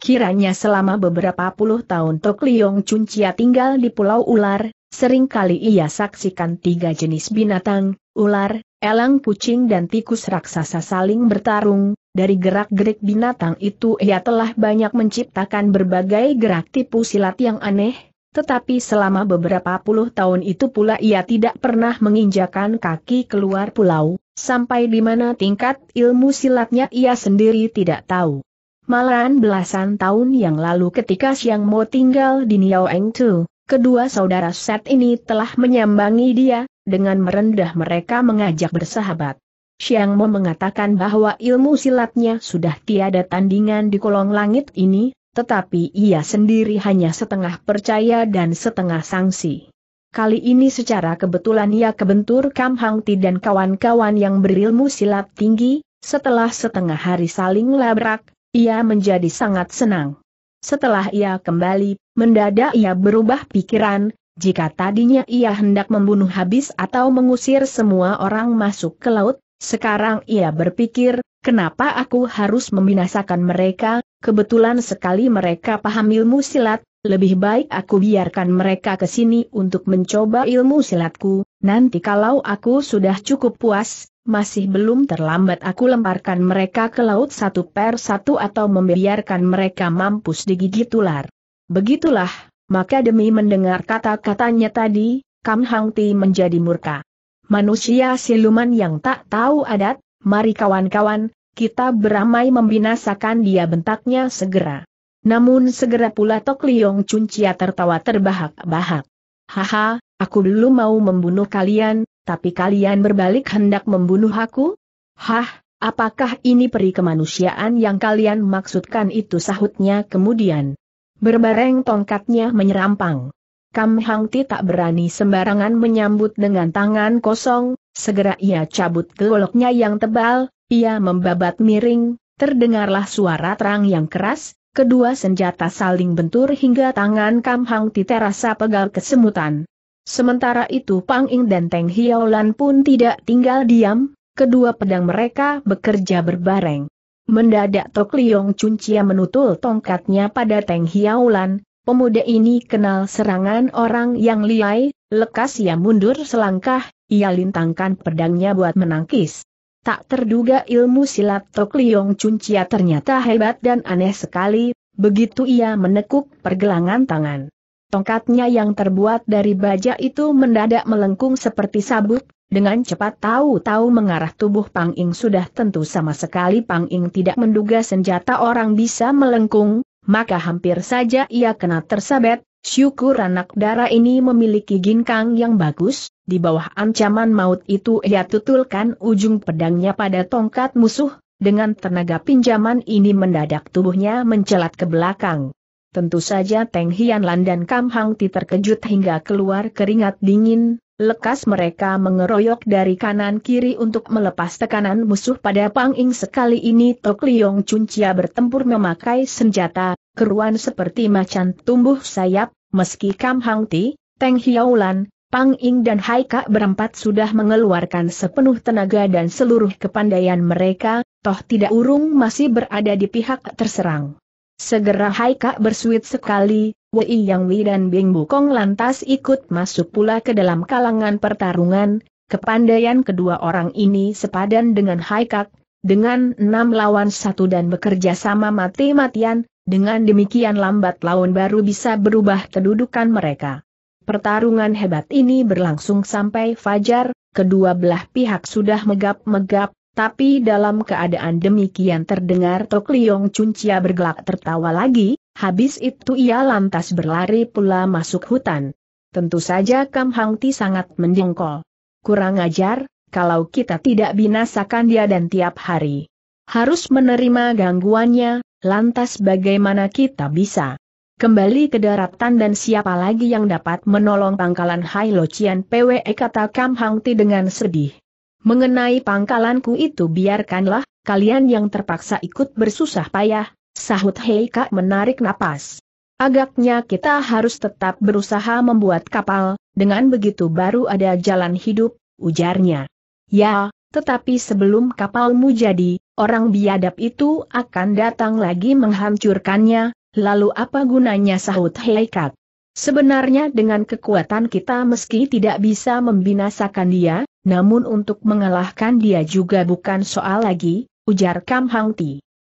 Kiranya selama beberapa puluh tahun Tok Liong Cuncia tinggal di Pulau Ular, Sering kali ia saksikan tiga jenis binatang, ular, elang kucing dan tikus raksasa saling bertarung, dari gerak-gerik binatang itu ia telah banyak menciptakan berbagai gerak tipu silat yang aneh, tetapi selama beberapa puluh tahun itu pula ia tidak pernah menginjakan kaki keluar pulau, sampai di mana tingkat ilmu silatnya ia sendiri tidak tahu. Malahan belasan tahun yang lalu ketika siang Mo tinggal di Niaoeng Tu, Kedua saudara Set ini telah menyambangi dia, dengan merendah mereka mengajak bersahabat. Xiang Mo mengatakan bahwa ilmu silatnya sudah tiada tandingan di kolong langit ini, tetapi ia sendiri hanya setengah percaya dan setengah sangsi. Kali ini secara kebetulan ia kebentur Kam Hang Ti dan kawan-kawan yang berilmu silat tinggi, setelah setengah hari saling labrak, ia menjadi sangat senang. Setelah ia kembali Mendadak ia berubah pikiran, jika tadinya ia hendak membunuh habis atau mengusir semua orang masuk ke laut, sekarang ia berpikir, kenapa aku harus membinasakan mereka, kebetulan sekali mereka paham ilmu silat, lebih baik aku biarkan mereka ke sini untuk mencoba ilmu silatku, nanti kalau aku sudah cukup puas, masih belum terlambat aku lemparkan mereka ke laut satu per satu atau membiarkan mereka mampus digigit ular. Begitulah, maka demi mendengar kata-katanya tadi, Kam Hang Ti menjadi murka. Manusia siluman yang tak tahu adat, mari kawan-kawan, kita beramai membinasakan dia bentaknya segera. Namun segera pula Tok Liong Cuncia tertawa terbahak-bahak. Haha, aku dulu mau membunuh kalian, tapi kalian berbalik hendak membunuh aku? Hah, apakah ini peri kemanusiaan yang kalian maksudkan itu sahutnya kemudian? Berbareng tongkatnya menyerampang. Kam Hang tak berani sembarangan menyambut dengan tangan kosong, segera ia cabut goloknya yang tebal, ia membabat miring, terdengarlah suara terang yang keras, kedua senjata saling bentur hingga tangan Kam Hang terasa pegal kesemutan. Sementara itu Pang Ing dan Teng Hiaulan pun tidak tinggal diam, kedua pedang mereka bekerja berbareng. Mendadak Tok Liong Cuncia menutul tongkatnya pada Teng Hiaulan, pemuda ini kenal serangan orang yang liai, lekas ia mundur selangkah, ia lintangkan pedangnya buat menangkis. Tak terduga ilmu silat Tok Liong Cuncia ternyata hebat dan aneh sekali, begitu ia menekuk pergelangan tangan. Tongkatnya yang terbuat dari baja itu mendadak melengkung seperti sabuk, dengan cepat tahu-tahu mengarah tubuh Pang Ing sudah tentu sama sekali Pang Ing tidak menduga senjata orang bisa melengkung, maka hampir saja ia kena tersabet, Syukur anak darah ini memiliki ginkang yang bagus, di bawah ancaman maut itu ia tutulkan ujung pedangnya pada tongkat musuh, dengan tenaga pinjaman ini mendadak tubuhnya mencelat ke belakang. Tentu saja Teng Hian Lan dan Kam Hang Ti terkejut hingga keluar keringat dingin, Lekas mereka mengeroyok dari kanan kiri untuk melepas tekanan musuh pada Pang Ing sekali ini Tok Liong Cuncia bertempur memakai senjata, keruan seperti macan tumbuh sayap, meski Kam Hang Ti, Teng Hiaulan, Pang Ing dan Haika berempat sudah mengeluarkan sepenuh tenaga dan seluruh kepandaian mereka, toh tidak urung masih berada di pihak terserang. Segera Haika bersuit sekali, Wei Yang Wei dan Bing Bukong lantas ikut masuk pula ke dalam kalangan pertarungan, kepandaian kedua orang ini sepadan dengan Haikak, dengan enam lawan satu dan bekerja sama mati-matian, dengan demikian lambat laun baru bisa berubah kedudukan mereka. Pertarungan hebat ini berlangsung sampai fajar, kedua belah pihak sudah megap-megap, tapi dalam keadaan demikian terdengar Tok Liong Cuncia bergelak tertawa lagi, Habis itu ia lantas berlari pula masuk hutan. Tentu saja Kam Hang Ti sangat mendengkol. Kurang ajar, kalau kita tidak binasakan dia dan tiap hari harus menerima gangguannya, lantas bagaimana kita bisa kembali ke daratan dan siapa lagi yang dapat menolong pangkalan Hai Locian PWE kata Kam Hang Ti dengan sedih. Mengenai pangkalanku itu biarkanlah, kalian yang terpaksa ikut bersusah payah, Sahut Hei Kak menarik napas. Agaknya kita harus tetap berusaha membuat kapal, dengan begitu baru ada jalan hidup, ujarnya. Ya, tetapi sebelum kapalmu jadi, orang biadab itu akan datang lagi menghancurkannya, lalu apa gunanya sahut Heikat? Sebenarnya dengan kekuatan kita meski tidak bisa membinasakan dia, namun untuk mengalahkan dia juga bukan soal lagi, ujar Kam Hang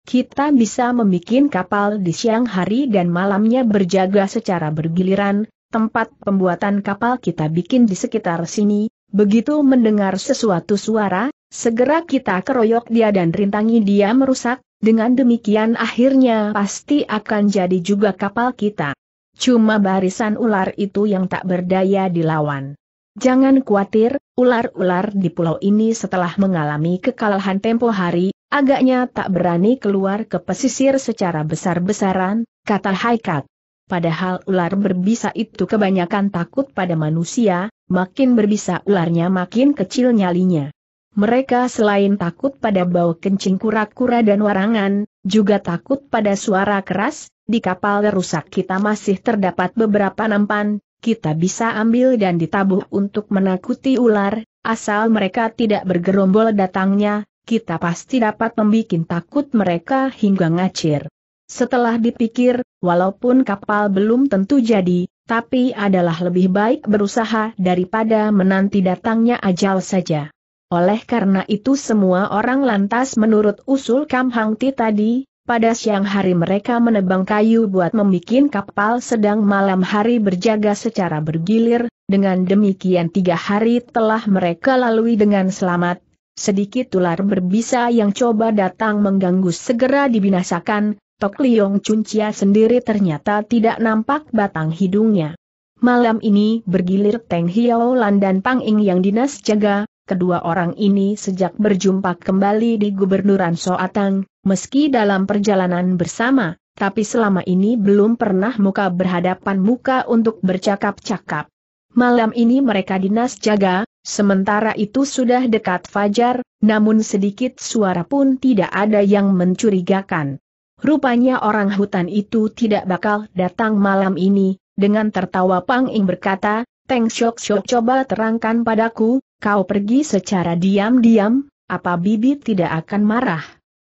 kita bisa membuat kapal di siang hari dan malamnya berjaga secara bergiliran, tempat pembuatan kapal kita bikin di sekitar sini, begitu mendengar sesuatu suara, segera kita keroyok dia dan rintangi dia merusak, dengan demikian akhirnya pasti akan jadi juga kapal kita. Cuma barisan ular itu yang tak berdaya dilawan. Jangan khawatir, ular-ular di pulau ini setelah mengalami kekalahan tempo hari, Agaknya tak berani keluar ke pesisir secara besar-besaran, kata Haikat. Padahal ular berbisa itu kebanyakan takut pada manusia, makin berbisa ularnya makin kecil nyalinya. Mereka selain takut pada bau kencing kura-kura dan warangan, juga takut pada suara keras, di kapal rusak kita masih terdapat beberapa nampan, kita bisa ambil dan ditabuh untuk menakuti ular, asal mereka tidak bergerombol datangnya, kita pasti dapat membuat takut mereka hingga ngacir. Setelah dipikir, walaupun kapal belum tentu jadi, tapi adalah lebih baik berusaha daripada menanti datangnya ajal saja. Oleh karena itu semua orang lantas menurut usul Kam Hang tadi, pada siang hari mereka menebang kayu buat membuat kapal sedang malam hari berjaga secara bergilir, dengan demikian tiga hari telah mereka lalui dengan selamat, Sedikit ular berbisa yang coba datang mengganggu segera dibinasakan, Tok Liong Cuncia sendiri ternyata tidak nampak batang hidungnya. Malam ini bergilir Teng Hiao Lan dan Pang Ing yang dinas jaga, kedua orang ini sejak berjumpa kembali di Gubernuran Soatang, meski dalam perjalanan bersama, tapi selama ini belum pernah muka berhadapan muka untuk bercakap-cakap. Malam ini mereka dinas jaga, Sementara itu sudah dekat fajar, namun sedikit suara pun tidak ada yang mencurigakan. Rupanya orang hutan itu tidak bakal datang malam ini, dengan tertawa Pang Ing berkata, Teng Syok Syok coba terangkan padaku, kau pergi secara diam-diam, apa bibi tidak akan marah?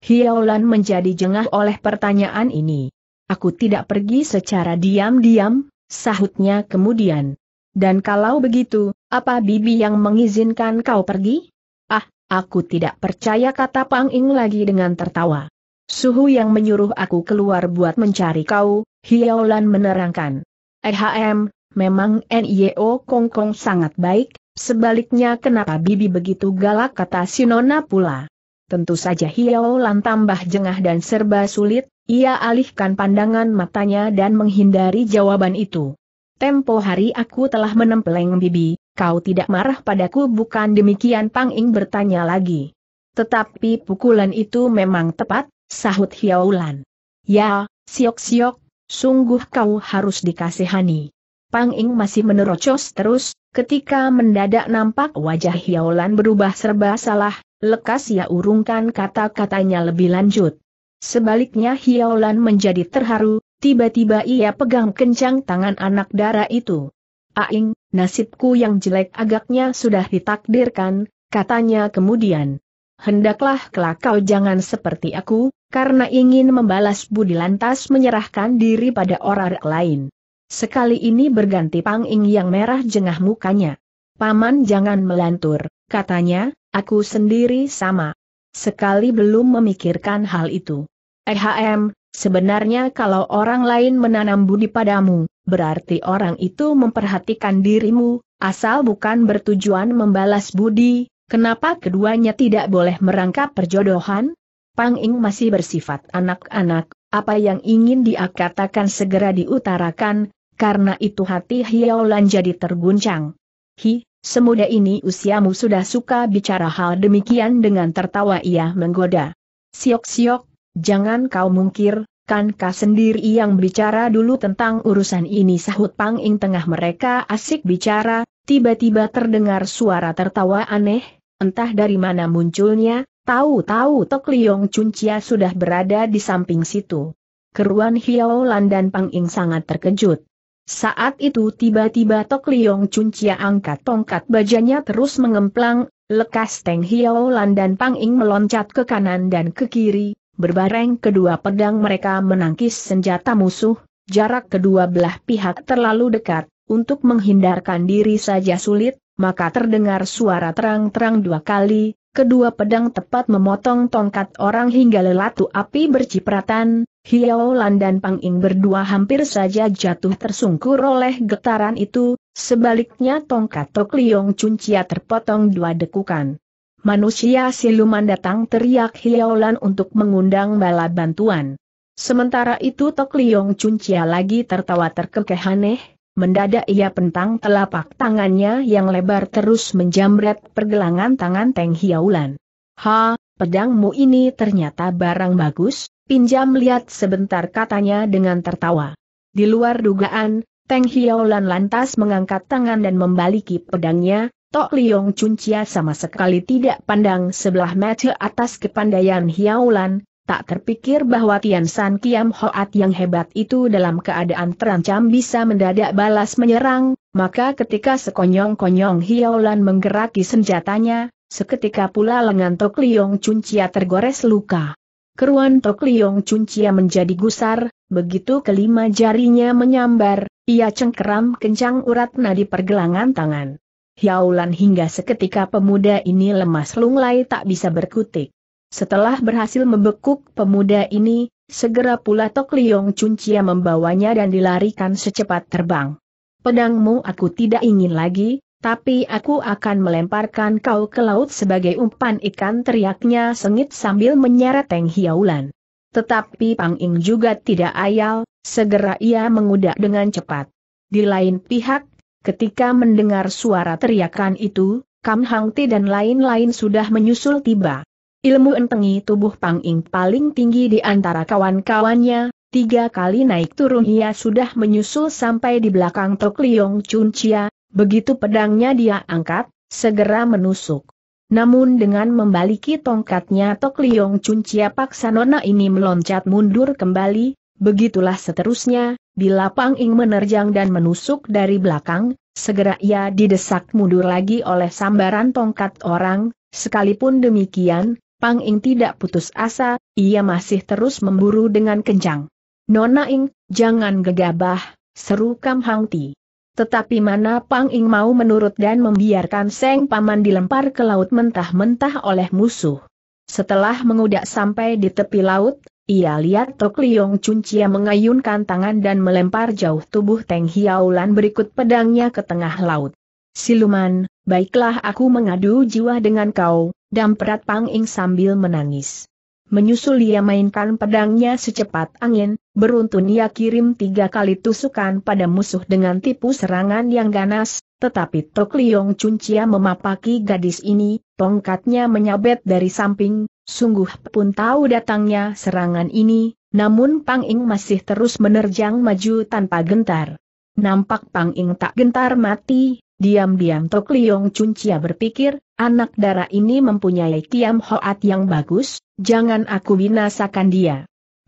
Hiaulan menjadi jengah oleh pertanyaan ini. Aku tidak pergi secara diam-diam, sahutnya kemudian. Dan kalau begitu, apa bibi yang mengizinkan kau pergi? Ah, aku tidak percaya kata Pang Ing lagi dengan tertawa. Suhu yang menyuruh aku keluar buat mencari kau, Hiaolan menerangkan. Ehm, memang Nio Kong Kong sangat baik, sebaliknya kenapa bibi begitu galak kata Sinona pula. Tentu saja Hiaolan tambah jengah dan serba sulit, ia alihkan pandangan matanya dan menghindari jawaban itu. Tempo hari aku telah menempeleng bibi, kau tidak marah padaku bukan demikian Pang Ing bertanya lagi. Tetapi pukulan itu memang tepat, sahut Hiaulan. Ya, siok-siok, sungguh kau harus dikasihani. Pang Ing masih menerocos terus, ketika mendadak nampak wajah Hiaulan berubah serba salah, lekas ia urungkan kata-katanya lebih lanjut. Sebaliknya Hiaulan menjadi terharu, Tiba-tiba ia pegang kencang tangan anak dara itu. Aing, nasibku yang jelek agaknya sudah ditakdirkan, katanya kemudian. Hendaklah kelak kau jangan seperti aku, karena ingin membalas budi lantas menyerahkan diri pada orang lain. Sekali ini berganti panging yang merah jengah mukanya. Paman jangan melantur, katanya, aku sendiri sama. Sekali belum memikirkan hal itu. Ehm, Sebenarnya kalau orang lain menanam budi padamu, berarti orang itu memperhatikan dirimu, asal bukan bertujuan membalas budi, kenapa keduanya tidak boleh merangkap perjodohan? Pang Ing masih bersifat anak-anak, apa yang ingin dia katakan segera diutarakan, karena itu hati Lan jadi terguncang. Hi, semudah ini usiamu sudah suka bicara hal demikian dengan tertawa ia menggoda. Siok-siok, Jangan kau mungkir, kan kau sendiri yang bicara dulu tentang urusan ini sahut Pang Ing tengah mereka asik bicara, tiba-tiba terdengar suara tertawa aneh, entah dari mana munculnya, tahu-tahu Tok Liong Cuncia sudah berada di samping situ. Keruan Lan dan Pang Ing sangat terkejut. Saat itu tiba-tiba Tok Liong Cuncia angkat tongkat bajanya terus mengemplang, lekas Teng Lan dan Pang Ing meloncat ke kanan dan ke kiri, Berbareng kedua pedang mereka menangkis senjata musuh, jarak kedua belah pihak terlalu dekat, untuk menghindarkan diri saja sulit, maka terdengar suara terang-terang dua kali, kedua pedang tepat memotong tongkat orang hingga lelatu api bercipratan, Hiaolan dan Pang Ing berdua hampir saja jatuh tersungkur oleh getaran itu, sebaliknya tongkat Tok Liong Cuncia terpotong dua dekukan manusia siluman datang teriak Hiaulan untuk mengundang bala bantuan. Sementara itu Tok Liong Cuncia lagi tertawa terkekeh aneh, mendadak ia pentang telapak tangannya yang lebar terus menjamret pergelangan tangan Teng Hiaulan. Ha, pedangmu ini ternyata barang bagus, pinjam lihat sebentar katanya dengan tertawa. Di luar dugaan, Teng Hiaulan lantas mengangkat tangan dan membaliki pedangnya, Tok Liong Chuncia sama sekali tidak pandang sebelah mata atas kepandaian Hiaulan, tak terpikir bahwa Tian San Kiam Hoat yang hebat itu dalam keadaan terancam bisa mendadak balas menyerang, maka ketika sekonyong-konyong Hiaulan menggeraki senjatanya, seketika pula lengan Tok Liong Chuncia tergores luka. Keruan Tok Liong Chuncia menjadi gusar, begitu kelima jarinya menyambar, ia cengkeram kencang urat nadi pergelangan tangan. Hiaulan hingga seketika pemuda ini lemas lunglai tak bisa berkutik. Setelah berhasil membekuk pemuda ini, segera pula Tok Liong Cuncia membawanya dan dilarikan secepat terbang. Pedangmu aku tidak ingin lagi, tapi aku akan melemparkan kau ke laut sebagai umpan ikan teriaknya sengit sambil menyeret Teng Hiaulan. Tetapi Pang Ing juga tidak ayal, segera ia mengudak dengan cepat. Di lain pihak, Ketika mendengar suara teriakan itu, Kam Hang Ti dan lain-lain sudah menyusul tiba. Ilmu entengi tubuh Pang Ing paling tinggi di antara kawan-kawannya, tiga kali naik turun ia sudah menyusul sampai di belakang Tok Liong Chun Chia, begitu pedangnya dia angkat, segera menusuk. Namun dengan membaliki tongkatnya Tok Liong Chun Chia paksa nona ini meloncat mundur kembali, begitulah seterusnya, Bila Pang Ing menerjang dan menusuk dari belakang, segera ia didesak mundur lagi oleh sambaran tongkat orang, sekalipun demikian, Pang Ing tidak putus asa, ia masih terus memburu dengan kencang. Nona Ing, jangan gegabah, seru Kam Hang Ti. Tetapi mana Pang Ing mau menurut dan membiarkan Seng Paman dilempar ke laut mentah-mentah oleh musuh. Setelah mengudak sampai di tepi laut, ia lihat Tok Liong Chia mengayunkan tangan dan melempar jauh tubuh Teng Hiaulan berikut pedangnya ke tengah laut. Siluman, baiklah aku mengadu jiwa dengan kau, dan Pang Ing sambil menangis. Menyusul ia mainkan pedangnya secepat angin, beruntun ia kirim tiga kali tusukan pada musuh dengan tipu serangan yang ganas, tetapi Tok Liong Chia memapaki gadis ini, tongkatnya menyabet dari samping, Sungguh pun tahu datangnya serangan ini, namun Pang Ing masih terus menerjang maju tanpa gentar. Nampak Pang Ing tak gentar mati, diam-diam Tok Liong Cuncia berpikir, anak darah ini mempunyai kiam hoat yang bagus, jangan aku binasakan dia.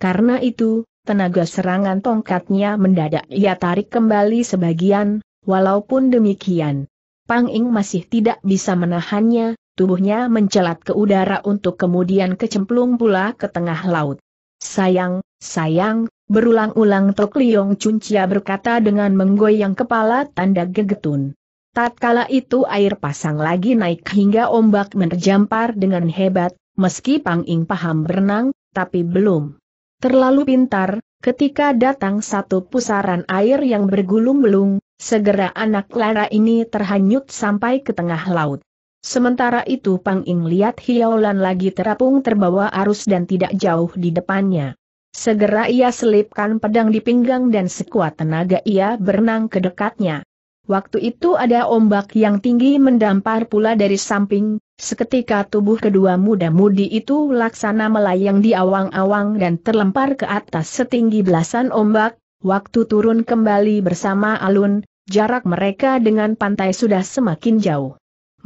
Karena itu, tenaga serangan tongkatnya mendadak ia tarik kembali sebagian, walaupun demikian. Pang Ing masih tidak bisa menahannya, tubuhnya mencelat ke udara untuk kemudian kecemplung pula ke tengah laut. Sayang, sayang, berulang-ulang Tok Liong Cuncia berkata dengan menggoyang kepala tanda gegetun. Tatkala itu air pasang lagi naik hingga ombak menerjampar dengan hebat, meski Pang Ing paham berenang, tapi belum. Terlalu pintar, ketika datang satu pusaran air yang bergulung-belung, segera anak Lara ini terhanyut sampai ke tengah laut. Sementara itu Pang Ing lihat Hiaulan lagi terapung terbawa arus dan tidak jauh di depannya. Segera ia selipkan pedang di pinggang dan sekuat tenaga ia berenang ke dekatnya. Waktu itu ada ombak yang tinggi mendampar pula dari samping, seketika tubuh kedua muda-mudi itu laksana melayang di awang-awang dan terlempar ke atas setinggi belasan ombak, waktu turun kembali bersama alun, jarak mereka dengan pantai sudah semakin jauh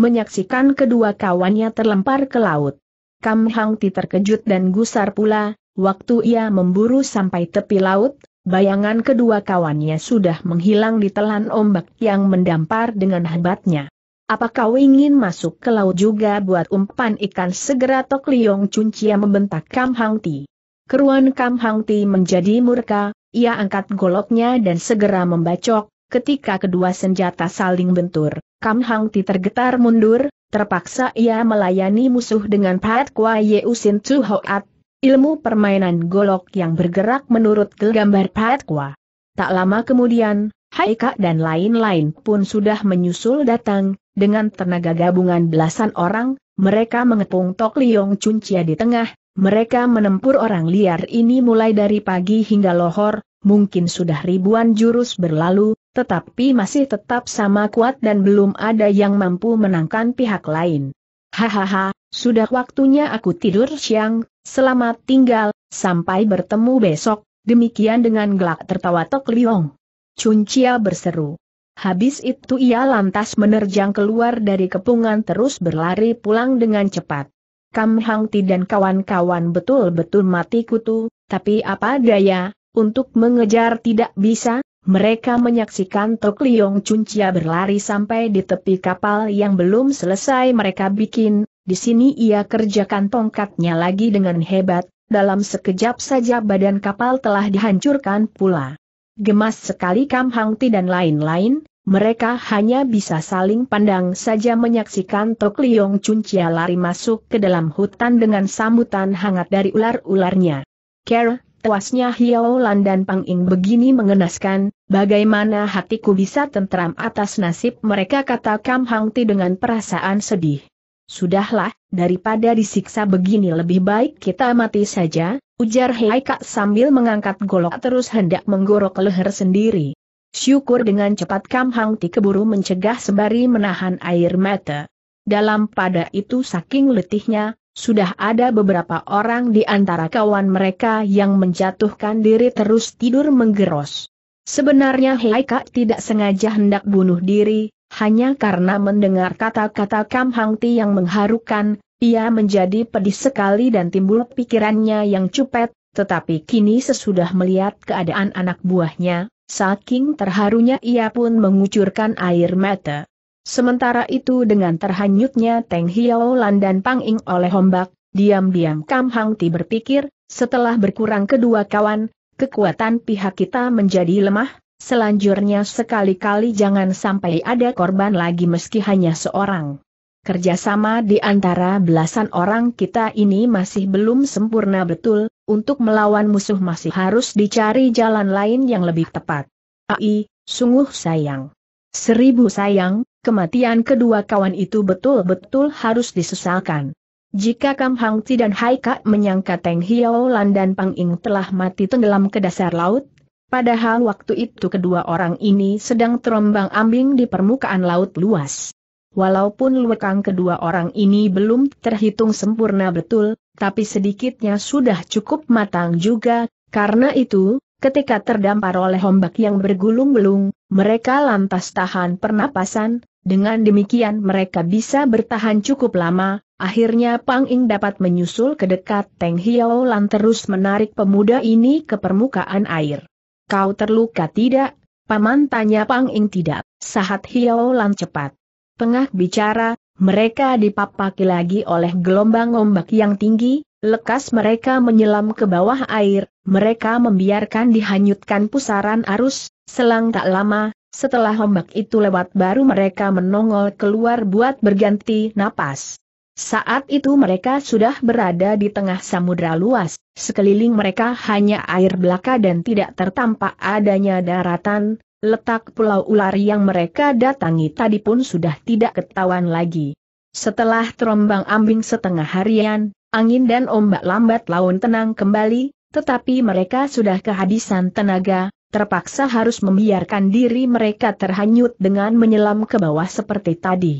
menyaksikan kedua kawannya terlempar ke laut. Kam Hang Ti terkejut dan gusar pula, waktu ia memburu sampai tepi laut, bayangan kedua kawannya sudah menghilang di telan ombak yang mendampar dengan hebatnya. Apa kau ingin masuk ke laut juga buat umpan ikan segera Tok Liong Cuncia membentak Kam Hang Ti. Keruan Kam Hang Ti menjadi murka, ia angkat goloknya dan segera membacok, Ketika kedua senjata saling bentur, Kam Hang Ti tergetar mundur, terpaksa ia melayani musuh dengan Pat Kwa Usin Tu Hoat, ilmu permainan golok yang bergerak menurut gambar Pat Kwa. Tak lama kemudian, Haika dan lain-lain pun sudah menyusul datang, dengan tenaga gabungan belasan orang, mereka mengepung Tok Liong Chia di tengah, mereka menempur orang liar ini mulai dari pagi hingga lohor, mungkin sudah ribuan jurus berlalu, tetapi masih tetap sama kuat dan belum ada yang mampu menangkan pihak lain. Hahaha, sudah waktunya aku tidur siang, selamat tinggal, sampai bertemu besok, demikian dengan gelak tertawa Tok Liong. Cuncia berseru. Habis itu ia lantas menerjang keluar dari kepungan terus berlari pulang dengan cepat. Kam Hang Ti dan kawan-kawan betul-betul mati kutu, tapi apa daya, untuk mengejar tidak bisa, mereka menyaksikan Tok Liong Cuncia berlari sampai di tepi kapal yang belum selesai mereka bikin, di sini ia kerjakan tongkatnya lagi dengan hebat, dalam sekejap saja badan kapal telah dihancurkan pula. Gemas sekali Kam Hang Ti dan lain-lain, mereka hanya bisa saling pandang saja menyaksikan Tok Liong Cuncia lari masuk ke dalam hutan dengan sambutan hangat dari ular-ularnya. Care, tewasnya Hiaolan dan Pang Ing begini mengenaskan, bagaimana hatiku bisa tentram atas nasib mereka kata Kam Hang Ti dengan perasaan sedih. Sudahlah, daripada disiksa begini lebih baik kita mati saja, ujar Hei Kak sambil mengangkat golok terus hendak menggorok leher sendiri. Syukur dengan cepat Kam Hang Ti keburu mencegah sembari menahan air mata. Dalam pada itu saking letihnya, sudah ada beberapa orang di antara kawan mereka yang menjatuhkan diri terus tidur menggeros. Sebenarnya Heika tidak sengaja hendak bunuh diri, hanya karena mendengar kata-kata Kam Hang yang mengharukan, ia menjadi pedih sekali dan timbul pikirannya yang cupet, tetapi kini sesudah melihat keadaan anak buahnya, saking terharunya ia pun mengucurkan air mata. Sementara itu dengan terhanyutnya Teng Lan dan Pang Ing oleh ombak, diam-diam Kam Hang Ti berpikir, setelah berkurang kedua kawan, kekuatan pihak kita menjadi lemah, selanjutnya sekali-kali jangan sampai ada korban lagi meski hanya seorang. Kerjasama di antara belasan orang kita ini masih belum sempurna betul, untuk melawan musuh masih harus dicari jalan lain yang lebih tepat. Ai, sungguh sayang. Seribu sayang, kematian kedua kawan itu betul-betul harus disesalkan. Jika Kam Hang Ti dan Hai Kak menyangka Teng Hiao Lan dan Pang Ing telah mati tenggelam ke dasar laut, padahal waktu itu kedua orang ini sedang terombang ambing di permukaan laut luas. Walaupun lekang kedua orang ini belum terhitung sempurna betul, tapi sedikitnya sudah cukup matang juga, karena itu, ketika terdampar oleh ombak yang bergulung gulung mereka lantas tahan pernapasan, dengan demikian mereka bisa bertahan cukup lama, akhirnya Pang Ing dapat menyusul ke dekat Teng Hiao Lan terus menarik pemuda ini ke permukaan air. Kau terluka tidak? Paman tanya Pang Ing tidak, sahat Hiao Lan cepat. Tengah bicara, mereka dipapaki lagi oleh gelombang ombak yang tinggi, lekas mereka menyelam ke bawah air, mereka membiarkan dihanyutkan pusaran arus, selang tak lama, setelah ombak itu lewat baru mereka menongol keluar buat berganti napas. Saat itu mereka sudah berada di tengah samudra luas, sekeliling mereka hanya air belaka dan tidak tertampak adanya daratan, letak pulau ular yang mereka datangi tadi pun sudah tidak ketahuan lagi. Setelah terombang ambing setengah harian, angin dan ombak lambat laun tenang kembali, tetapi mereka sudah kehabisan tenaga, terpaksa harus membiarkan diri mereka terhanyut dengan menyelam ke bawah seperti tadi.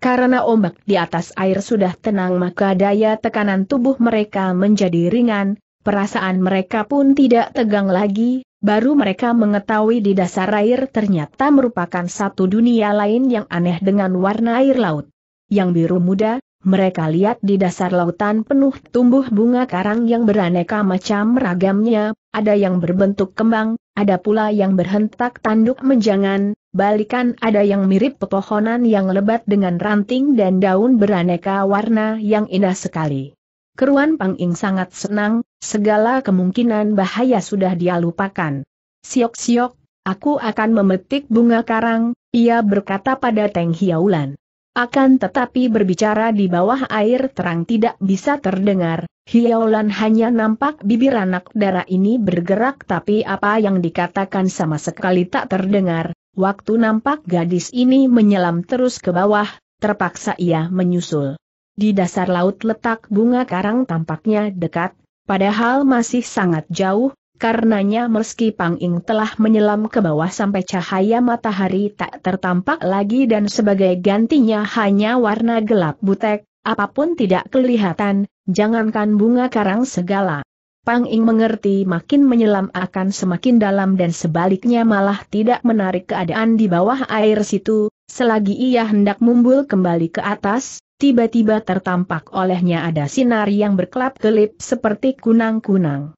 Karena ombak di atas air sudah tenang maka daya tekanan tubuh mereka menjadi ringan, perasaan mereka pun tidak tegang lagi, baru mereka mengetahui di dasar air ternyata merupakan satu dunia lain yang aneh dengan warna air laut. Yang biru muda, mereka lihat di dasar lautan penuh tumbuh bunga karang yang beraneka macam ragamnya, ada yang berbentuk kembang, ada pula yang berhentak tanduk menjangan, balikan ada yang mirip pepohonan yang lebat dengan ranting dan daun beraneka warna yang indah sekali. Keruan Pang Ing sangat senang, segala kemungkinan bahaya sudah dia lupakan. Siok-siok, aku akan memetik bunga karang, ia berkata pada Teng Hiaulan. Akan tetapi berbicara di bawah air terang tidak bisa terdengar, Hiaulan hanya nampak bibir anak darah ini bergerak tapi apa yang dikatakan sama sekali tak terdengar, waktu nampak gadis ini menyelam terus ke bawah, terpaksa ia menyusul. Di dasar laut letak bunga karang tampaknya dekat, padahal masih sangat jauh, Karenanya meski Pang Ing telah menyelam ke bawah sampai cahaya matahari tak tertampak lagi dan sebagai gantinya hanya warna gelap butek, apapun tidak kelihatan, jangankan bunga karang segala. Pang Ing mengerti makin menyelam akan semakin dalam dan sebaliknya malah tidak menarik keadaan di bawah air situ, selagi ia hendak mumbul kembali ke atas, tiba-tiba tertampak olehnya ada sinar yang berkelap-kelip seperti kunang-kunang.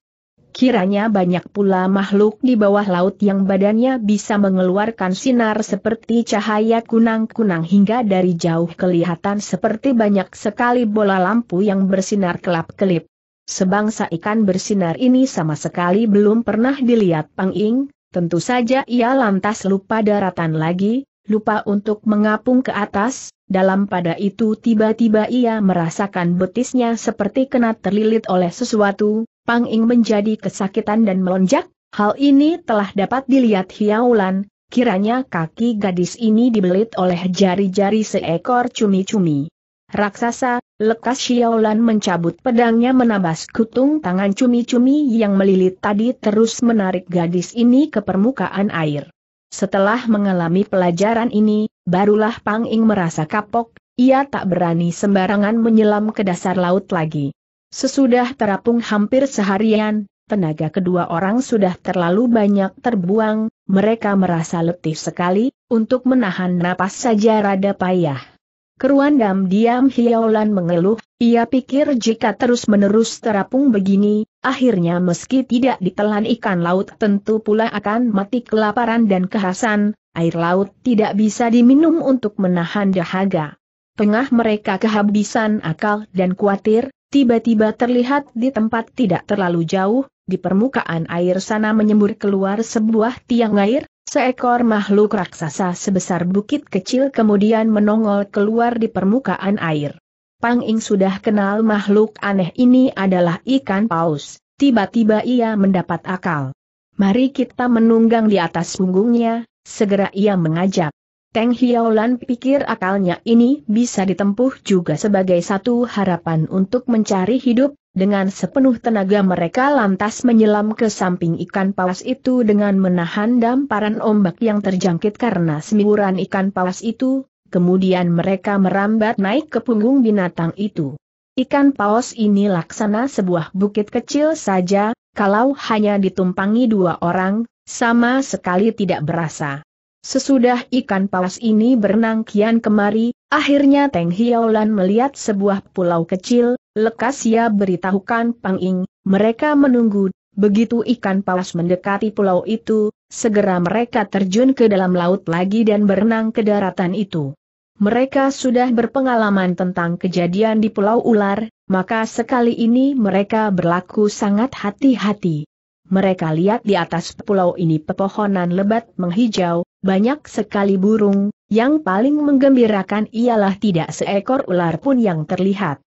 Kiranya banyak pula makhluk di bawah laut yang badannya bisa mengeluarkan sinar seperti cahaya kunang-kunang hingga dari jauh kelihatan seperti banyak sekali bola lampu yang bersinar kelap-kelip. Sebangsa ikan bersinar ini sama sekali belum pernah dilihat Pang Ing, tentu saja ia lantas lupa daratan lagi, lupa untuk mengapung ke atas, dalam pada itu tiba-tiba ia merasakan betisnya seperti kena terlilit oleh sesuatu, Pang Ing menjadi kesakitan dan melonjak, hal ini telah dapat dilihat Hiaulan, kiranya kaki gadis ini dibelit oleh jari-jari seekor cumi-cumi. Raksasa, lekas Hiaulan mencabut pedangnya menabas kutung tangan cumi-cumi yang melilit tadi terus menarik gadis ini ke permukaan air. Setelah mengalami pelajaran ini, barulah Pang Ing merasa kapok, ia tak berani sembarangan menyelam ke dasar laut lagi. Sesudah terapung hampir seharian, tenaga kedua orang sudah terlalu banyak terbuang, mereka merasa letih sekali, untuk menahan napas saja rada payah. Keruandam diam Hiaulan mengeluh, ia pikir jika terus-menerus terapung begini, akhirnya meski tidak ditelan ikan laut tentu pula akan mati kelaparan dan kehasan, air laut tidak bisa diminum untuk menahan dahaga. Tengah mereka kehabisan akal dan khawatir, tiba-tiba terlihat di tempat tidak terlalu jauh, di permukaan air sana menyembur keluar sebuah tiang air, seekor makhluk raksasa sebesar bukit kecil kemudian menongol keluar di permukaan air. Pang Ing sudah kenal makhluk aneh ini adalah ikan paus, tiba-tiba ia mendapat akal. Mari kita menunggang di atas punggungnya, segera ia mengajak. Teng Hiaolan pikir akalnya ini bisa ditempuh juga sebagai satu harapan untuk mencari hidup, dengan sepenuh tenaga mereka lantas menyelam ke samping ikan paus itu dengan menahan damparan ombak yang terjangkit karena semburan ikan paus itu, kemudian mereka merambat naik ke punggung binatang itu. Ikan paus ini laksana sebuah bukit kecil saja, kalau hanya ditumpangi dua orang, sama sekali tidak berasa. Sesudah ikan paus ini berenang kian kemari, akhirnya Teng Hiaolan melihat sebuah pulau kecil, lekas ia beritahukan Pang Ing, mereka menunggu, begitu ikan paus mendekati pulau itu, segera mereka terjun ke dalam laut lagi dan berenang ke daratan itu. Mereka sudah berpengalaman tentang kejadian di Pulau Ular, maka sekali ini mereka berlaku sangat hati-hati. Mereka lihat di atas pulau ini pepohonan lebat menghijau, banyak sekali burung, yang paling menggembirakan ialah tidak seekor ular pun yang terlihat.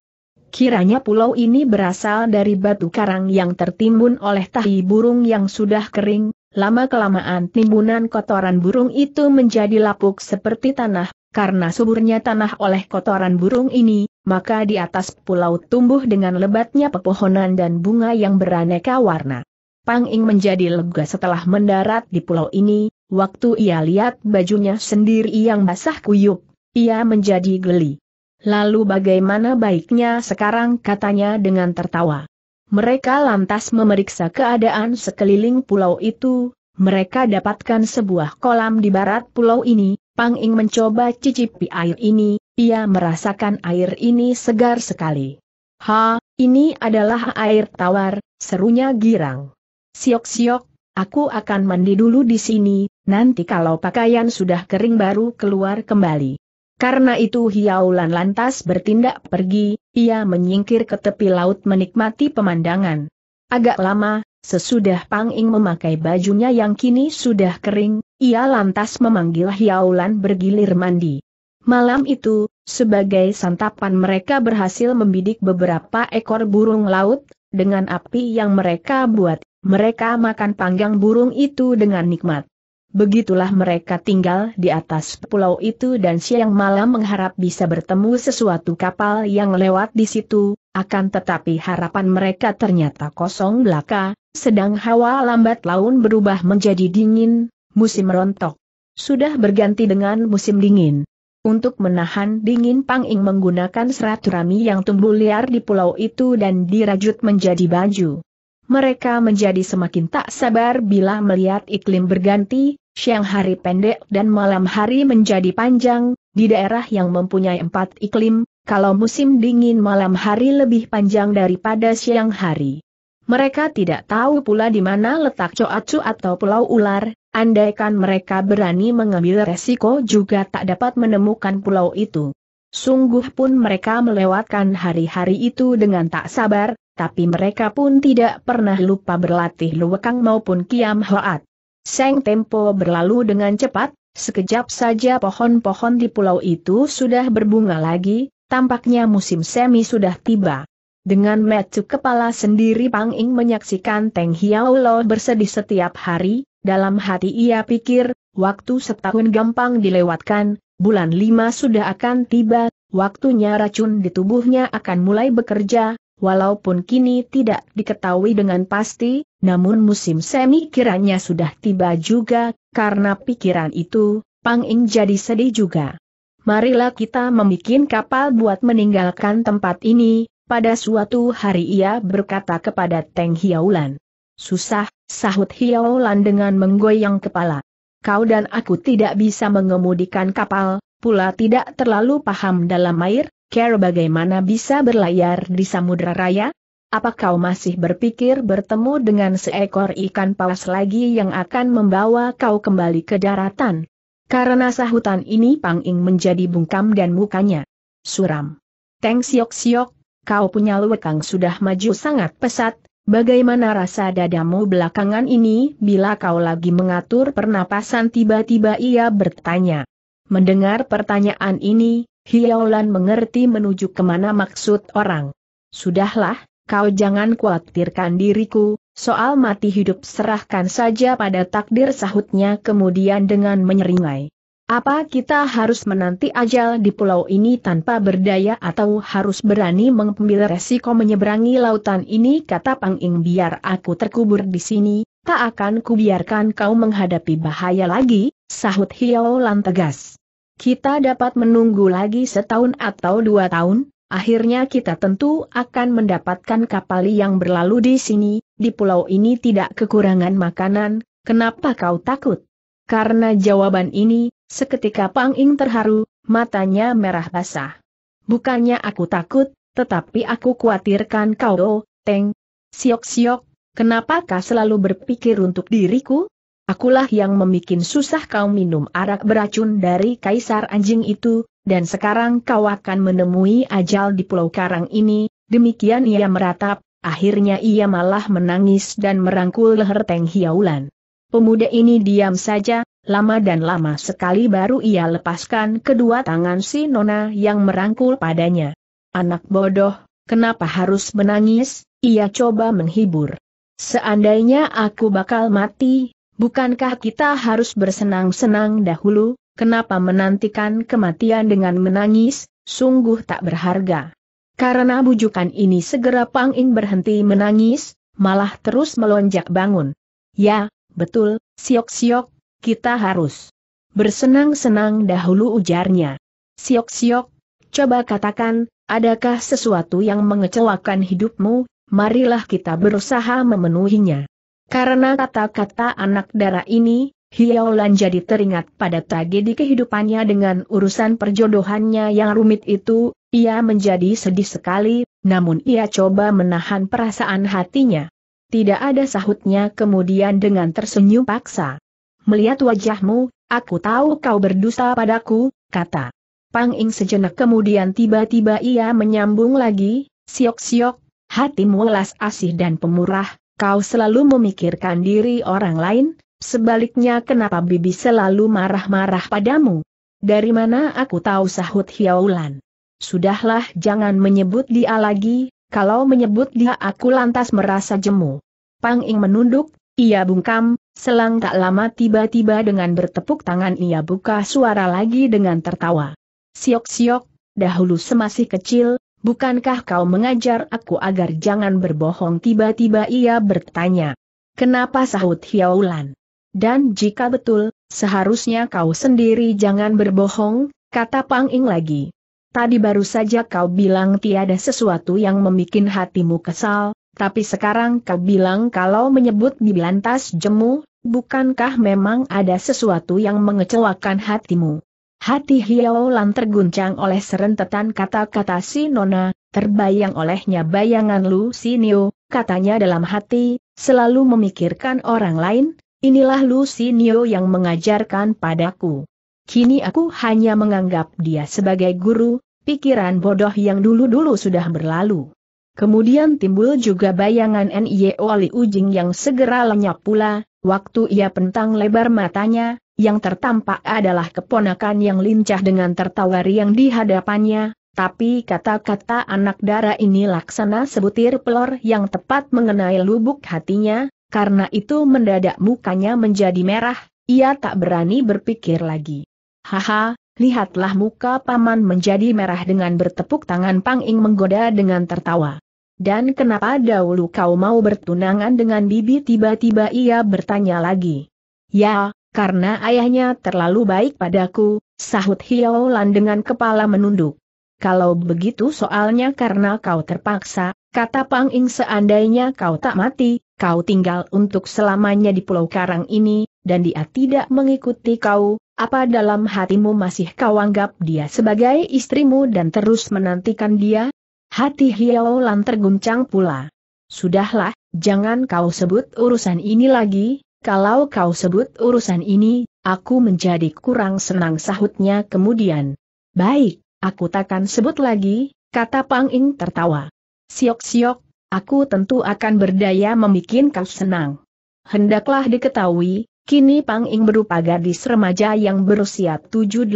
Kiranya pulau ini berasal dari batu karang yang tertimbun oleh tahi burung yang sudah kering, lama-kelamaan timbunan kotoran burung itu menjadi lapuk seperti tanah, karena suburnya tanah oleh kotoran burung ini, maka di atas pulau tumbuh dengan lebatnya pepohonan dan bunga yang beraneka warna. Pang menjadi lega setelah mendarat di pulau ini, Waktu ia lihat bajunya sendiri yang basah kuyup, ia menjadi geli. Lalu bagaimana baiknya sekarang katanya dengan tertawa. Mereka lantas memeriksa keadaan sekeliling pulau itu, mereka dapatkan sebuah kolam di barat pulau ini, Pang Ing mencoba cicipi air ini, ia merasakan air ini segar sekali. Ha, ini adalah air tawar, serunya girang. Siok-siok, aku akan mandi dulu di sini, Nanti kalau pakaian sudah kering baru keluar kembali. Karena itu Hiaulan lantas bertindak pergi, ia menyingkir ke tepi laut menikmati pemandangan. Agak lama, sesudah Pang Ing memakai bajunya yang kini sudah kering, ia lantas memanggil Hiaulan bergilir mandi. Malam itu, sebagai santapan mereka berhasil membidik beberapa ekor burung laut, dengan api yang mereka buat, mereka makan panggang burung itu dengan nikmat. Begitulah mereka tinggal di atas pulau itu dan siang malam mengharap bisa bertemu sesuatu kapal yang lewat di situ, akan tetapi harapan mereka ternyata kosong belaka, sedang hawa lambat laun berubah menjadi dingin, musim rontok. Sudah berganti dengan musim dingin. Untuk menahan dingin Pang Ing menggunakan serat rami yang tumbuh liar di pulau itu dan dirajut menjadi baju mereka menjadi semakin tak sabar bila melihat iklim berganti, siang hari pendek dan malam hari menjadi panjang, di daerah yang mempunyai empat iklim, kalau musim dingin malam hari lebih panjang daripada siang hari. Mereka tidak tahu pula di mana letak coacu atau pulau ular, andaikan mereka berani mengambil resiko juga tak dapat menemukan pulau itu. Sungguh pun mereka melewatkan hari-hari itu dengan tak sabar, tapi mereka pun tidak pernah lupa berlatih luwekang maupun kiam hoat. Seng tempo berlalu dengan cepat, sekejap saja pohon-pohon di pulau itu sudah berbunga lagi, tampaknya musim semi sudah tiba. Dengan metu kepala sendiri Pang Ing menyaksikan Teng Hiao Lo bersedih setiap hari, dalam hati ia pikir, waktu setahun gampang dilewatkan, bulan lima sudah akan tiba, waktunya racun di tubuhnya akan mulai bekerja, Walaupun kini tidak diketahui dengan pasti, namun musim semi kiranya sudah tiba juga, karena pikiran itu, Pang Ing jadi sedih juga. Marilah kita membuat kapal buat meninggalkan tempat ini, pada suatu hari ia berkata kepada Teng Hiaulan. Susah, sahut Hiaulan dengan menggoyang kepala. Kau dan aku tidak bisa mengemudikan kapal, pula tidak terlalu paham dalam air, Care bagaimana bisa berlayar di samudera raya? Apa kau masih berpikir bertemu dengan seekor ikan paus lagi yang akan membawa kau kembali ke daratan? Karena sahutan ini Pang Ing menjadi bungkam dan mukanya suram. Teng siok siok, kau punya luwekang sudah maju sangat pesat, bagaimana rasa dadamu belakangan ini bila kau lagi mengatur pernapasan tiba-tiba ia bertanya. Mendengar pertanyaan ini, Hiaolan mengerti menuju kemana maksud orang. Sudahlah, kau jangan khawatirkan diriku, soal mati hidup serahkan saja pada takdir sahutnya kemudian dengan menyeringai. Apa kita harus menanti ajal di pulau ini tanpa berdaya atau harus berani mengambil resiko menyeberangi lautan ini kata Pang Ing biar aku terkubur di sini, tak akan kubiarkan kau menghadapi bahaya lagi, sahut Hiaolan tegas. Kita dapat menunggu lagi setahun atau dua tahun, akhirnya kita tentu akan mendapatkan kapal yang berlalu di sini, di pulau ini tidak kekurangan makanan, kenapa kau takut? Karena jawaban ini, seketika Pang Ing terharu, matanya merah basah. Bukannya aku takut, tetapi aku khawatirkan kau, oh, Teng. Siok-siok, kenapakah selalu berpikir untuk diriku? Akulah yang memikin susah kau minum arak beracun dari kaisar anjing itu, dan sekarang kau akan menemui ajal di pulau karang ini, demikian ia meratap, akhirnya ia malah menangis dan merangkul leher Teng Hiaulan. Pemuda ini diam saja, lama dan lama sekali baru ia lepaskan kedua tangan si Nona yang merangkul padanya. Anak bodoh, kenapa harus menangis, ia coba menghibur. Seandainya aku bakal mati, Bukankah kita harus bersenang-senang dahulu, kenapa menantikan kematian dengan menangis, sungguh tak berharga. Karena bujukan ini segera Pang Ing berhenti menangis, malah terus melonjak bangun. Ya, betul, siok-siok, kita harus bersenang-senang dahulu ujarnya. Siok-siok, coba katakan, adakah sesuatu yang mengecewakan hidupmu, marilah kita berusaha memenuhinya. Karena kata-kata anak darah ini, Hiaolan jadi teringat pada tragedi kehidupannya dengan urusan perjodohannya yang rumit itu, ia menjadi sedih sekali, namun ia coba menahan perasaan hatinya. Tidak ada sahutnya kemudian dengan tersenyum paksa. Melihat wajahmu, aku tahu kau berdosa padaku, kata. Pang Ing sejenak kemudian tiba-tiba ia menyambung lagi, siok-siok, hatimu las asih dan pemurah, Kau selalu memikirkan diri orang lain, sebaliknya kenapa bibi selalu marah-marah padamu? Dari mana aku tahu sahut Hiaulan? Sudahlah jangan menyebut dia lagi, kalau menyebut dia aku lantas merasa jemu. Pang Ing menunduk, ia bungkam, selang tak lama tiba-tiba dengan bertepuk tangan ia buka suara lagi dengan tertawa. Siok-siok, dahulu semasih kecil, bukankah kau mengajar aku agar jangan berbohong tiba-tiba ia bertanya. Kenapa sahut Hiaulan? Dan jika betul, seharusnya kau sendiri jangan berbohong, kata Pang Ing lagi. Tadi baru saja kau bilang tiada sesuatu yang membuat hatimu kesal, tapi sekarang kau bilang kalau menyebut di lantas jemu, bukankah memang ada sesuatu yang mengecewakan hatimu? Hati Hiaolan terguncang oleh serentetan kata-kata si Nona, terbayang olehnya bayangan Lu Sinio, katanya dalam hati, selalu memikirkan orang lain, inilah Lu Sinio yang mengajarkan padaku. Kini aku hanya menganggap dia sebagai guru, pikiran bodoh yang dulu-dulu sudah berlalu. Kemudian timbul juga bayangan N.I.O. Wali Ujing yang segera lenyap pula, waktu ia pentang lebar matanya, yang tertampak adalah keponakan yang lincah dengan tertawa riang di hadapannya, tapi kata-kata anak dara ini laksana sebutir pelor yang tepat mengenai lubuk hatinya, karena itu mendadak mukanya menjadi merah, ia tak berani berpikir lagi. Haha, lihatlah muka paman menjadi merah dengan bertepuk tangan Pang Ing menggoda dengan tertawa. Dan kenapa dahulu kau mau bertunangan dengan bibi tiba-tiba ia bertanya lagi. Ya, karena ayahnya terlalu baik padaku, sahut Hiaolan dengan kepala menunduk. Kalau begitu soalnya karena kau terpaksa, kata Pang Ing seandainya kau tak mati, kau tinggal untuk selamanya di Pulau Karang ini, dan dia tidak mengikuti kau, apa dalam hatimu masih kau anggap dia sebagai istrimu dan terus menantikan dia? Hati Hiao Lan terguncang pula. Sudahlah, jangan kau sebut urusan ini lagi, kalau kau sebut urusan ini, aku menjadi kurang senang sahutnya kemudian. Baik, aku takkan sebut lagi, kata Pang Ing tertawa. Siok-siok, aku tentu akan berdaya membuat kau senang. Hendaklah diketahui, kini Pang Ing berupa gadis remaja yang berusia 7-18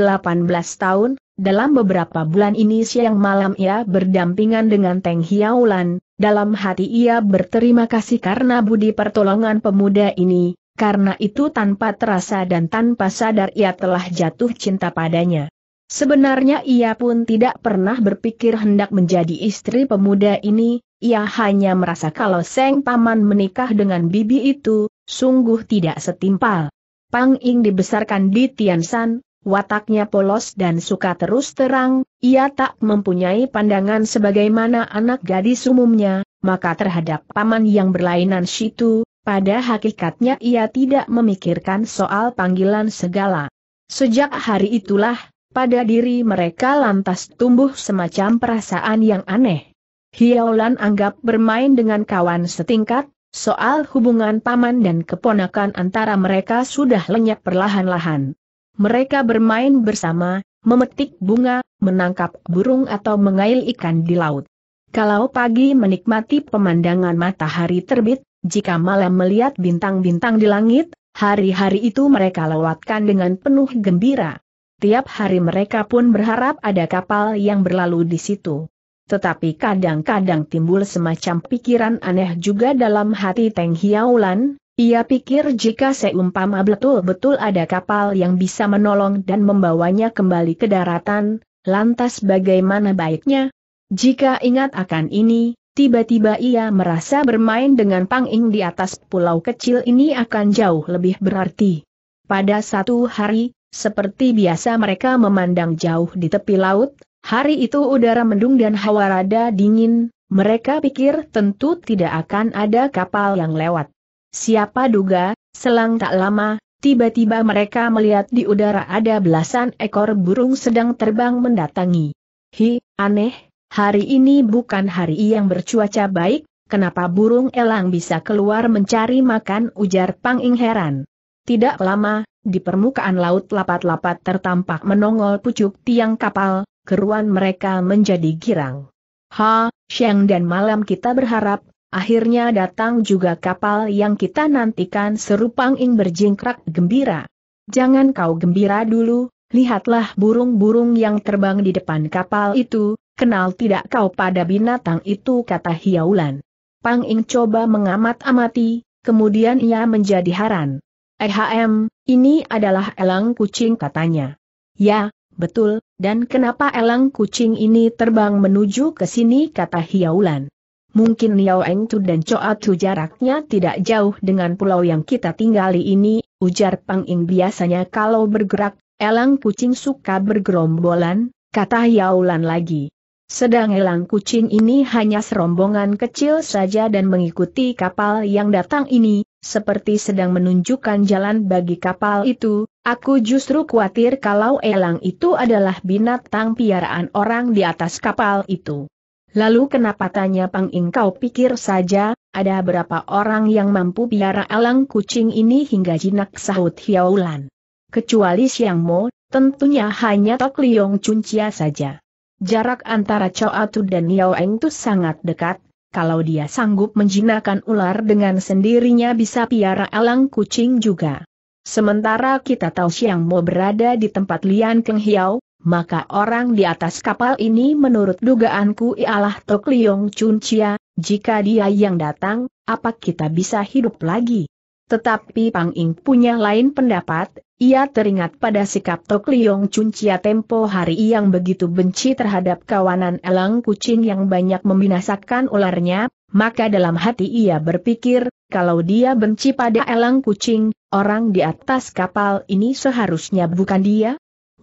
tahun, dalam beberapa bulan ini siang malam ia berdampingan dengan Teng Hiaulan, dalam hati ia berterima kasih karena budi pertolongan pemuda ini, karena itu tanpa terasa dan tanpa sadar ia telah jatuh cinta padanya. Sebenarnya ia pun tidak pernah berpikir hendak menjadi istri pemuda ini, ia hanya merasa kalau Seng Paman menikah dengan bibi itu, sungguh tidak setimpal. Pang Ing dibesarkan di Tian Tiansan, wataknya polos dan suka terus terang, ia tak mempunyai pandangan sebagaimana anak gadis umumnya, maka terhadap paman yang berlainan situ, pada hakikatnya ia tidak memikirkan soal panggilan segala. Sejak hari itulah, pada diri mereka lantas tumbuh semacam perasaan yang aneh. Hiaulan anggap bermain dengan kawan setingkat, soal hubungan paman dan keponakan antara mereka sudah lenyap perlahan-lahan. Mereka bermain bersama, memetik bunga, menangkap burung atau mengail ikan di laut. Kalau pagi menikmati pemandangan matahari terbit, jika malam melihat bintang-bintang di langit, hari-hari itu mereka lewatkan dengan penuh gembira. Tiap hari mereka pun berharap ada kapal yang berlalu di situ. Tetapi kadang-kadang timbul semacam pikiran aneh juga dalam hati Teng Hiaulan, ia pikir jika seumpama betul-betul ada kapal yang bisa menolong dan membawanya kembali ke daratan, lantas bagaimana baiknya? Jika ingat akan ini, tiba-tiba ia merasa bermain dengan panging di atas pulau kecil ini akan jauh lebih berarti. Pada satu hari, seperti biasa mereka memandang jauh di tepi laut, hari itu udara mendung dan hawa rada dingin, mereka pikir tentu tidak akan ada kapal yang lewat. Siapa duga, selang tak lama, tiba-tiba mereka melihat di udara ada belasan ekor burung sedang terbang mendatangi. Hi, aneh, hari ini bukan hari yang bercuaca baik, kenapa burung elang bisa keluar mencari makan ujar Pang Ing heran. Tidak lama, di permukaan laut lapat-lapat tertampak menongol pucuk tiang kapal, keruan mereka menjadi girang. Ha, siang dan malam kita berharap Akhirnya datang juga kapal yang kita nantikan seru Pang Ing berjingkrak gembira. Jangan kau gembira dulu, lihatlah burung-burung yang terbang di depan kapal itu, kenal tidak kau pada binatang itu kata Hiaulan. Pang Ing coba mengamat-amati, kemudian ia menjadi haran. Ehm, ini adalah elang kucing katanya. Ya, betul, dan kenapa elang kucing ini terbang menuju ke sini kata Hiaulan. Mungkin Liao Engtu dan Coatu Tu jaraknya tidak jauh dengan pulau yang kita tinggali ini, ujar Pang Ing biasanya kalau bergerak, elang kucing suka bergerombolan, kata Yaulan lagi. Sedang elang kucing ini hanya serombongan kecil saja dan mengikuti kapal yang datang ini, seperti sedang menunjukkan jalan bagi kapal itu, aku justru khawatir kalau elang itu adalah binatang piaraan orang di atas kapal itu. Lalu kenapa tanya Pang Ing kau pikir saja, ada berapa orang yang mampu biara alang kucing ini hingga jinak sahut Hiaulan. Kecuali Siang Mo, tentunya hanya Tok Liong Cuncia saja. Jarak antara Chow Atu dan Yao Eng itu sangat dekat, kalau dia sanggup menjinakkan ular dengan sendirinya bisa piara alang kucing juga. Sementara kita tahu Siang Mo berada di tempat Lian Keng Hiao, maka orang di atas kapal ini menurut dugaanku ialah Tok Liong Chun Chia, jika dia yang datang, apa kita bisa hidup lagi? Tetapi Pang Ing punya lain pendapat, ia teringat pada sikap Tok Liong Chun Chia tempo hari yang begitu benci terhadap kawanan elang kucing yang banyak membinasakan ularnya, maka dalam hati ia berpikir, kalau dia benci pada elang kucing, orang di atas kapal ini seharusnya bukan dia,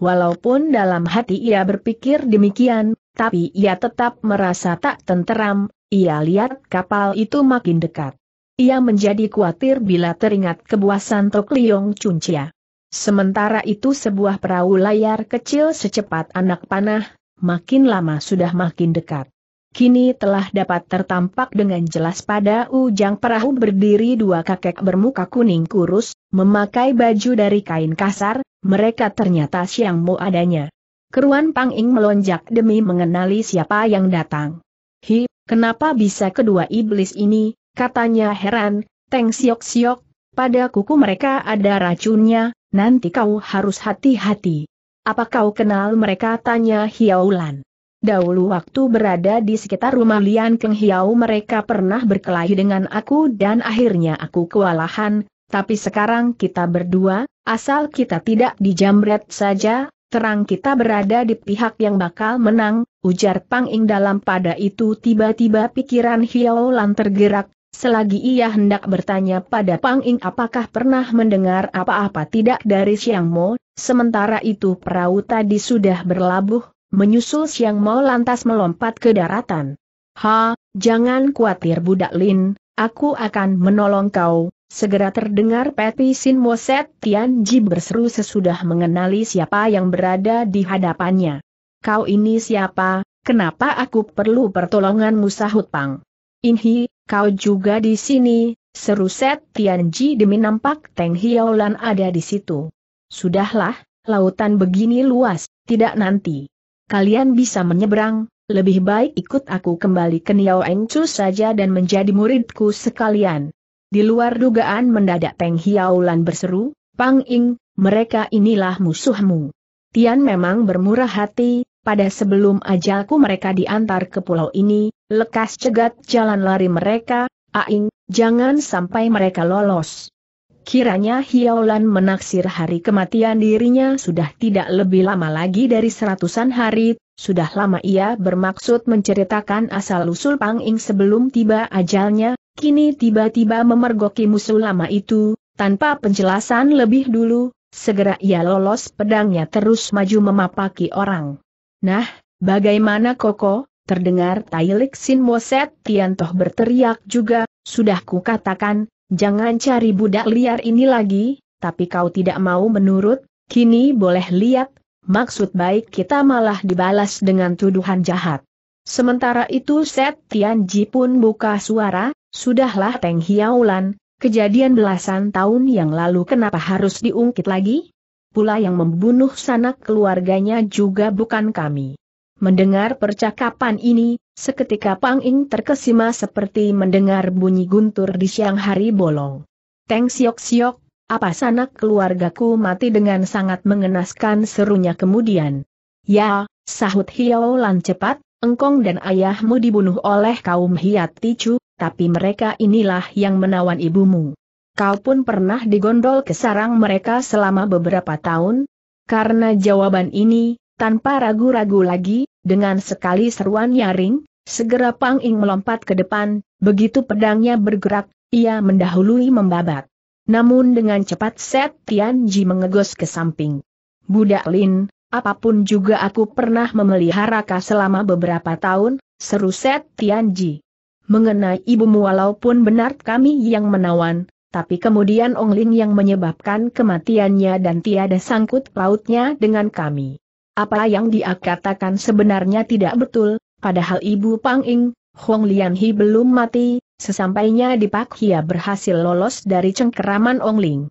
Walaupun dalam hati ia berpikir demikian, tapi ia tetap merasa tak tenteram, ia lihat kapal itu makin dekat. Ia menjadi khawatir bila teringat kebuasan Tok Liong Cuncia. Sementara itu sebuah perahu layar kecil secepat anak panah, makin lama sudah makin dekat. Kini telah dapat tertampak dengan jelas pada ujang perahu berdiri dua kakek bermuka kuning kurus, memakai baju dari kain kasar, mereka ternyata Siang mau adanya. Keruan Pang Ing melonjak demi mengenali siapa yang datang. Hi, kenapa bisa kedua iblis ini, katanya heran, Teng Siok Siok, pada kuku mereka ada racunnya, nanti kau harus hati-hati. Apa kau kenal mereka tanya Hiaulan. Dahulu waktu berada di sekitar rumah Lian Keng Hiau mereka pernah berkelahi dengan aku dan akhirnya aku kewalahan, tapi sekarang kita berdua, asal kita tidak dijamret saja, terang kita berada di pihak yang bakal menang, ujar Pang Ing dalam pada itu tiba-tiba pikiran Hiao Lan tergerak, selagi ia hendak bertanya pada Pang Ing apakah pernah mendengar apa-apa tidak dari Siang Mo, sementara itu perahu tadi sudah berlabuh, menyusul Siang Mo lantas melompat ke daratan. Ha, jangan khawatir budak Lin, aku akan menolong kau, Segera terdengar Peti Sin Moset Ji berseru sesudah mengenali siapa yang berada di hadapannya. Kau ini siapa, kenapa aku perlu pertolonganmu sahut Pang? Inhi, kau juga di sini, seru Set Tian Ji demi nampak Teng Lan ada di situ. Sudahlah, lautan begini luas, tidak nanti. Kalian bisa menyeberang, lebih baik ikut aku kembali ke Niao Eng Chu saja dan menjadi muridku sekalian. Di luar dugaan mendadak Peng Hiaulan berseru, Pang Ing, mereka inilah musuhmu. Tian memang bermurah hati, pada sebelum ajalku mereka diantar ke pulau ini, lekas cegat jalan lari mereka, Aing, jangan sampai mereka lolos. Kiranya Hiaulan menaksir hari kematian dirinya sudah tidak lebih lama lagi dari seratusan hari, sudah lama ia bermaksud menceritakan asal-usul Pang Ing sebelum tiba ajalnya, kini tiba-tiba memergoki musuh lama itu, tanpa penjelasan lebih dulu, segera ia lolos pedangnya terus maju memapaki orang. Nah, bagaimana Koko? Terdengar Tailik Sin Moset Tiantoh berteriak juga, sudah kukatakan, jangan cari budak liar ini lagi, tapi kau tidak mau menurut, kini boleh lihat, maksud baik kita malah dibalas dengan tuduhan jahat. Sementara itu Set Tianji pun buka suara, Sudahlah Peng Hiaulan, kejadian belasan tahun yang lalu kenapa harus diungkit lagi? Pula yang membunuh sanak keluarganya juga bukan kami. Mendengar percakapan ini, seketika Pang Ing terkesima seperti mendengar bunyi guntur di siang hari bolong. Teng siok siok, apa sanak keluargaku mati dengan sangat mengenaskan serunya kemudian. Ya, sahut Hiaulan Lan cepat, engkong dan ayahmu dibunuh oleh kaum Hiat Ticu, tapi mereka inilah yang menawan ibumu. Kau pun pernah digondol ke sarang mereka selama beberapa tahun? Karena jawaban ini, tanpa ragu-ragu lagi, dengan sekali seruan nyaring, segera Pang Ing melompat ke depan, begitu pedangnya bergerak, ia mendahului membabat. Namun dengan cepat Set Tianji mengegos ke samping. Budak Lin, apapun juga aku pernah memelihara kau selama beberapa tahun, seru Set Tianji mengenai ibumu walaupun benar kami yang menawan, tapi kemudian Ong Ling yang menyebabkan kematiannya dan tiada sangkut pautnya dengan kami. Apa yang dia katakan sebenarnya tidak betul, padahal ibu Pang Ing, Hong Lian Hi belum mati, sesampainya di Pak Hia berhasil lolos dari cengkeraman Ong Ling.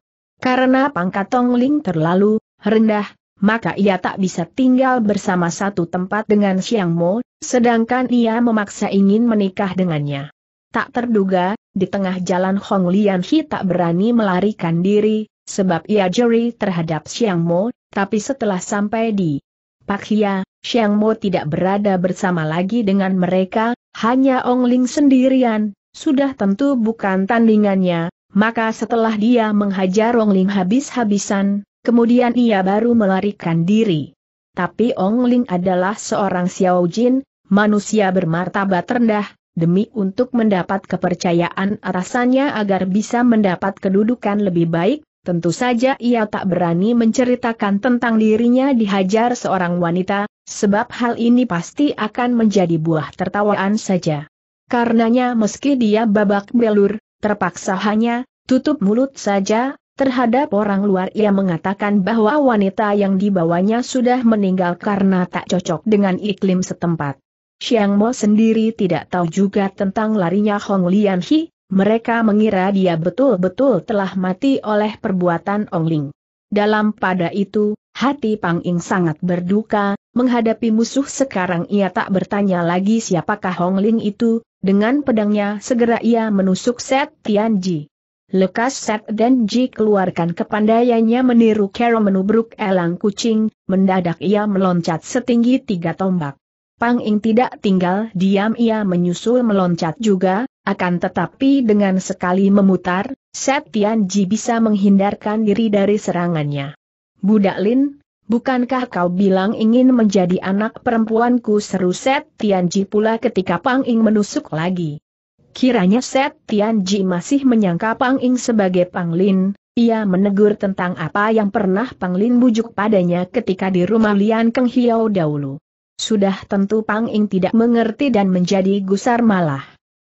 Karena pangkat Ong Ling terlalu rendah, maka ia tak bisa tinggal bersama satu tempat dengan Siang Mo, sedangkan ia memaksa ingin menikah dengannya. Tak terduga, di tengah jalan Hong Lian Hi tak berani melarikan diri, sebab ia jeri terhadap Siang Mo, tapi setelah sampai di Pakhia, Siang Mo tidak berada bersama lagi dengan mereka, hanya Ong Ling sendirian, sudah tentu bukan tandingannya, maka setelah dia menghajar Ong Ling habis-habisan, kemudian ia baru melarikan diri. Tapi Ong Ling adalah seorang Xiao Jin, manusia bermartabat rendah, demi untuk mendapat kepercayaan atasannya agar bisa mendapat kedudukan lebih baik, tentu saja ia tak berani menceritakan tentang dirinya dihajar seorang wanita, sebab hal ini pasti akan menjadi buah tertawaan saja. Karenanya meski dia babak belur, terpaksa hanya tutup mulut saja, Terhadap orang luar ia mengatakan bahwa wanita yang dibawanya sudah meninggal karena tak cocok dengan iklim setempat. Xiang Mo sendiri tidak tahu juga tentang larinya Hong Lian Hi, mereka mengira dia betul-betul telah mati oleh perbuatan Ong Ling. Dalam pada itu, hati Pang Ing sangat berduka, menghadapi musuh sekarang ia tak bertanya lagi siapakah Hong Ling itu, dengan pedangnya segera ia menusuk Set Tianji. Lekas Set dan Ji keluarkan kepandaiannya meniru Carol menubruk elang kucing, mendadak ia meloncat setinggi tiga tombak. Pang Ing tidak tinggal diam ia menyusul meloncat juga, akan tetapi dengan sekali memutar, Set Tian Ji bisa menghindarkan diri dari serangannya. Budak Lin, Bukankah kau bilang ingin menjadi anak perempuanku seru Set Tianji pula ketika Pang Ing menusuk lagi. Kiranya Set Tianji masih menyangka Pang Ing sebagai Pang Lin. ia menegur tentang apa yang pernah Pang Lin bujuk padanya ketika di rumah Lian Keng Hiao dahulu. Sudah tentu Pang Ing tidak mengerti dan menjadi gusar malah.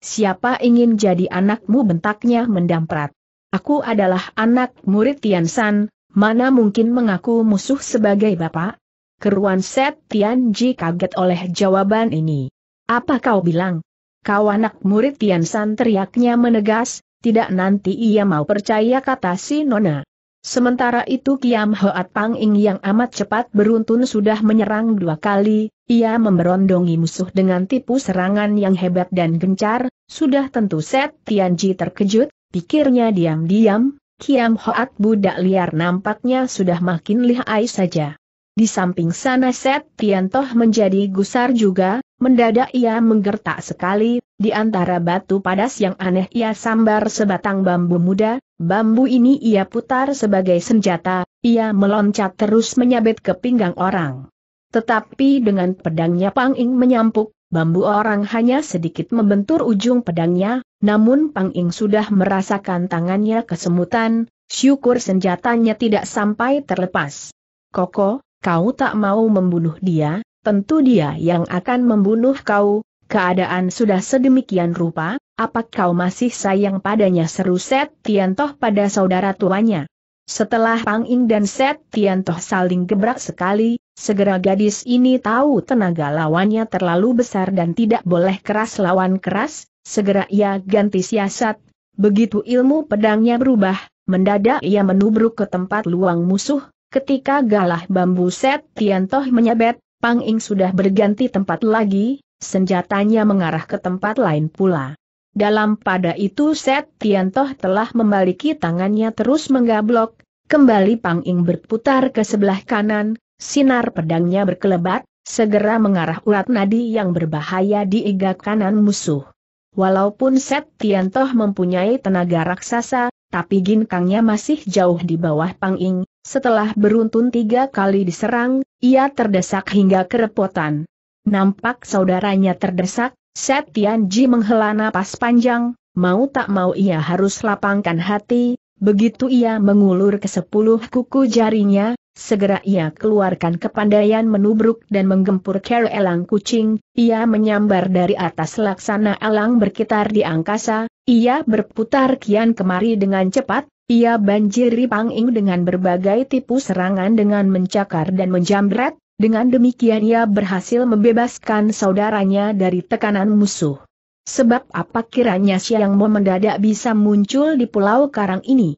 Siapa ingin jadi anakmu bentaknya mendamprat. Aku adalah anak murid Tian San, mana mungkin mengaku musuh sebagai bapak? Keruan Set Tianji kaget oleh jawaban ini. Apa kau bilang? Kau anak murid Tian San teriaknya menegas, tidak nanti ia mau percaya kata si Nona. Sementara itu Kiam Hoat Pang Ing yang amat cepat beruntun sudah menyerang dua kali, ia memberondongi musuh dengan tipu serangan yang hebat dan gencar, sudah tentu Set Tian Ji terkejut, pikirnya diam-diam, Kiam Hoat budak liar nampaknya sudah makin lihai saja. Di samping sana Set Tian Toh menjadi gusar juga, Mendadak ia menggertak sekali, di antara batu padas yang aneh ia sambar sebatang bambu muda, bambu ini ia putar sebagai senjata, ia meloncat terus menyabet ke pinggang orang. Tetapi dengan pedangnya Pang Ing menyampuk, bambu orang hanya sedikit membentur ujung pedangnya, namun Pang Ing sudah merasakan tangannya kesemutan, syukur senjatanya tidak sampai terlepas. Koko, kau tak mau membunuh dia, tentu dia yang akan membunuh kau, keadaan sudah sedemikian rupa, apa kau masih sayang padanya seru Set Tiantoh pada saudara tuanya. Setelah Pang Ing dan Set Tiantoh saling gebrak sekali, segera gadis ini tahu tenaga lawannya terlalu besar dan tidak boleh keras lawan keras, segera ia ganti siasat, begitu ilmu pedangnya berubah, mendadak ia menubruk ke tempat luang musuh, ketika galah bambu Set Tiantoh menyabet, Pang Ing sudah berganti tempat lagi, senjatanya mengarah ke tempat lain pula. Dalam pada itu Set Tian Toh telah membaliki tangannya terus menggablok, kembali Pang Ing berputar ke sebelah kanan, sinar pedangnya berkelebat, segera mengarah urat nadi yang berbahaya di iga kanan musuh. Walaupun Set Tian Toh mempunyai tenaga raksasa, tapi ginkangnya masih jauh di bawah Pang Ing, setelah beruntun tiga kali diserang, ia terdesak hingga kerepotan. Nampak saudaranya terdesak, Set Ji menghela napas panjang, mau tak mau ia harus lapangkan hati, begitu ia mengulur ke sepuluh kuku jarinya, segera ia keluarkan kepandaian menubruk dan menggempur kera elang kucing, ia menyambar dari atas laksana elang berkitar di angkasa, ia berputar kian kemari dengan cepat, ia banjiri Pang Ing dengan berbagai tipu serangan dengan mencakar dan menjamret, dengan demikian ia berhasil membebaskan saudaranya dari tekanan musuh. Sebab apa kiranya Siang Mo mendadak bisa muncul di Pulau Karang ini?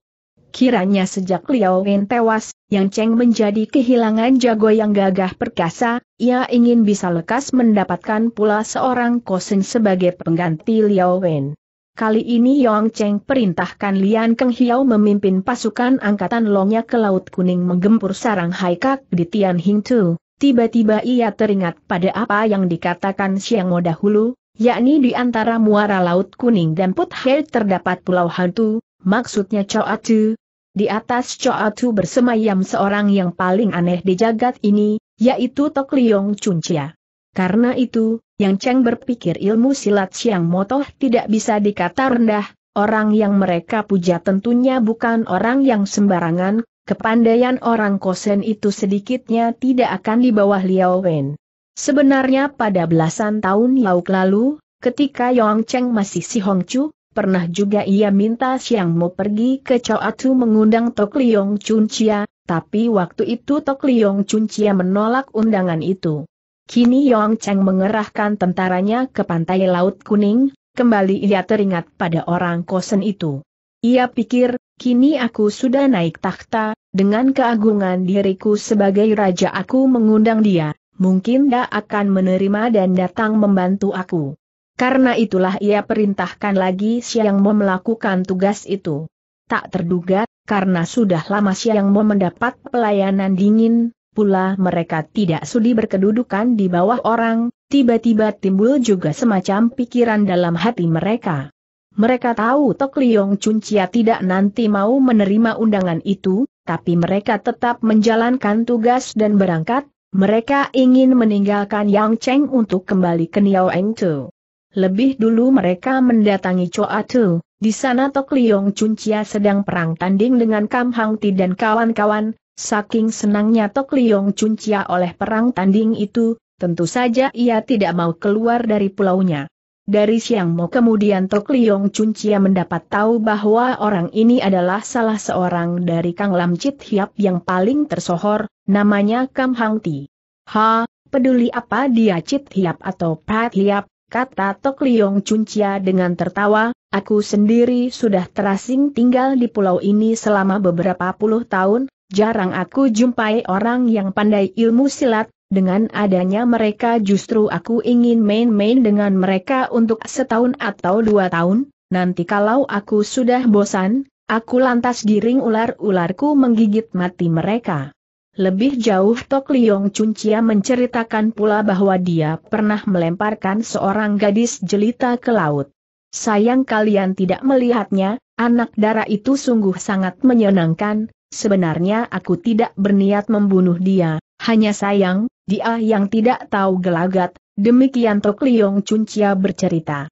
Kiranya sejak Liao Wen tewas, Yang Cheng menjadi kehilangan jago yang gagah perkasa, ia ingin bisa lekas mendapatkan pula seorang kosen sebagai pengganti Liao Wen. Kali ini Yong Cheng perintahkan Lian Keng Hiao memimpin pasukan angkatan Longnya ke Laut Kuning menggempur sarang Haikak di Tian Hing Tu. Tiba-tiba ia teringat pada apa yang dikatakan Siang Mo dahulu, yakni di antara muara Laut Kuning dan Put Hai terdapat pulau hantu, maksudnya Choa Tu. Di atas Choa Tu bersemayam seorang yang paling aneh di jagat ini, yaitu Tok Liong Chun Chia. Karena itu, yang Cheng berpikir ilmu silat Siang Motoh tidak bisa dikata rendah, orang yang mereka puja tentunya bukan orang yang sembarangan, kepandaian orang kosen itu sedikitnya tidak akan di bawah Liao Wen. Sebenarnya pada belasan tahun lauk lalu, ketika Yong Cheng masih si Hong Chu, pernah juga ia minta Siang Mo pergi ke Choatu mengundang Tok Liong Chun Chia, tapi waktu itu Tok Liong Chun Chia menolak undangan itu. Kini Yong Cheng mengerahkan tentaranya ke pantai Laut Kuning, kembali ia teringat pada orang kosen itu. Ia pikir, kini aku sudah naik takhta, dengan keagungan diriku sebagai raja aku mengundang dia, mungkin dia akan menerima dan datang membantu aku. Karena itulah ia perintahkan lagi Siang Mo melakukan tugas itu. Tak terduga, karena sudah lama Siang Mo mendapat pelayanan dingin, pula mereka tidak sudi berkedudukan di bawah orang, tiba-tiba timbul juga semacam pikiran dalam hati mereka. Mereka tahu Tok Liong Cuncia tidak nanti mau menerima undangan itu, tapi mereka tetap menjalankan tugas dan berangkat, mereka ingin meninggalkan Yang Cheng untuk kembali ke Niao Eng Tu. Lebih dulu mereka mendatangi Choa Tu, di sana Tok Liong Cuncia sedang perang tanding dengan Kam Hang Ti dan kawan-kawan, Saking senangnya Tok Liong Cuncia oleh perang tanding itu, tentu saja ia tidak mau keluar dari pulaunya. Dari siang mau kemudian Tok Liong Cuncia mendapat tahu bahwa orang ini adalah salah seorang dari Kang Lam Chit Hiap yang paling tersohor, namanya Kam Hang Ti. Ha, peduli apa dia Chit Hiap atau Pat Hiap, kata Tok Liong Cuncia dengan tertawa, aku sendiri sudah terasing tinggal di pulau ini selama beberapa puluh tahun, Jarang aku jumpai orang yang pandai ilmu silat, dengan adanya mereka justru aku ingin main-main dengan mereka untuk setahun atau dua tahun, nanti kalau aku sudah bosan, aku lantas giring ular-ularku menggigit mati mereka. Lebih jauh Tok Liong Cuncia menceritakan pula bahwa dia pernah melemparkan seorang gadis jelita ke laut. Sayang kalian tidak melihatnya, anak darah itu sungguh sangat menyenangkan, sebenarnya aku tidak berniat membunuh dia, hanya sayang, dia yang tidak tahu gelagat, demikian Tok Liong Cuncia bercerita.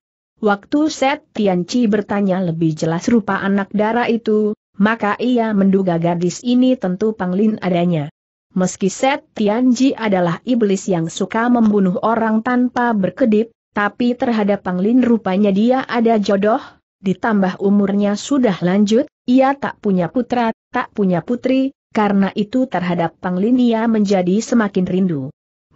Waktu Set Tian Chi bertanya lebih jelas rupa anak darah itu, maka ia menduga gadis ini tentu Panglin adanya. Meski Set Tian Chi adalah iblis yang suka membunuh orang tanpa berkedip, tapi terhadap Panglin rupanya dia ada jodoh, ditambah umurnya sudah lanjut, ia tak punya putra, tak punya putri, karena itu terhadap Panglinia menjadi semakin rindu.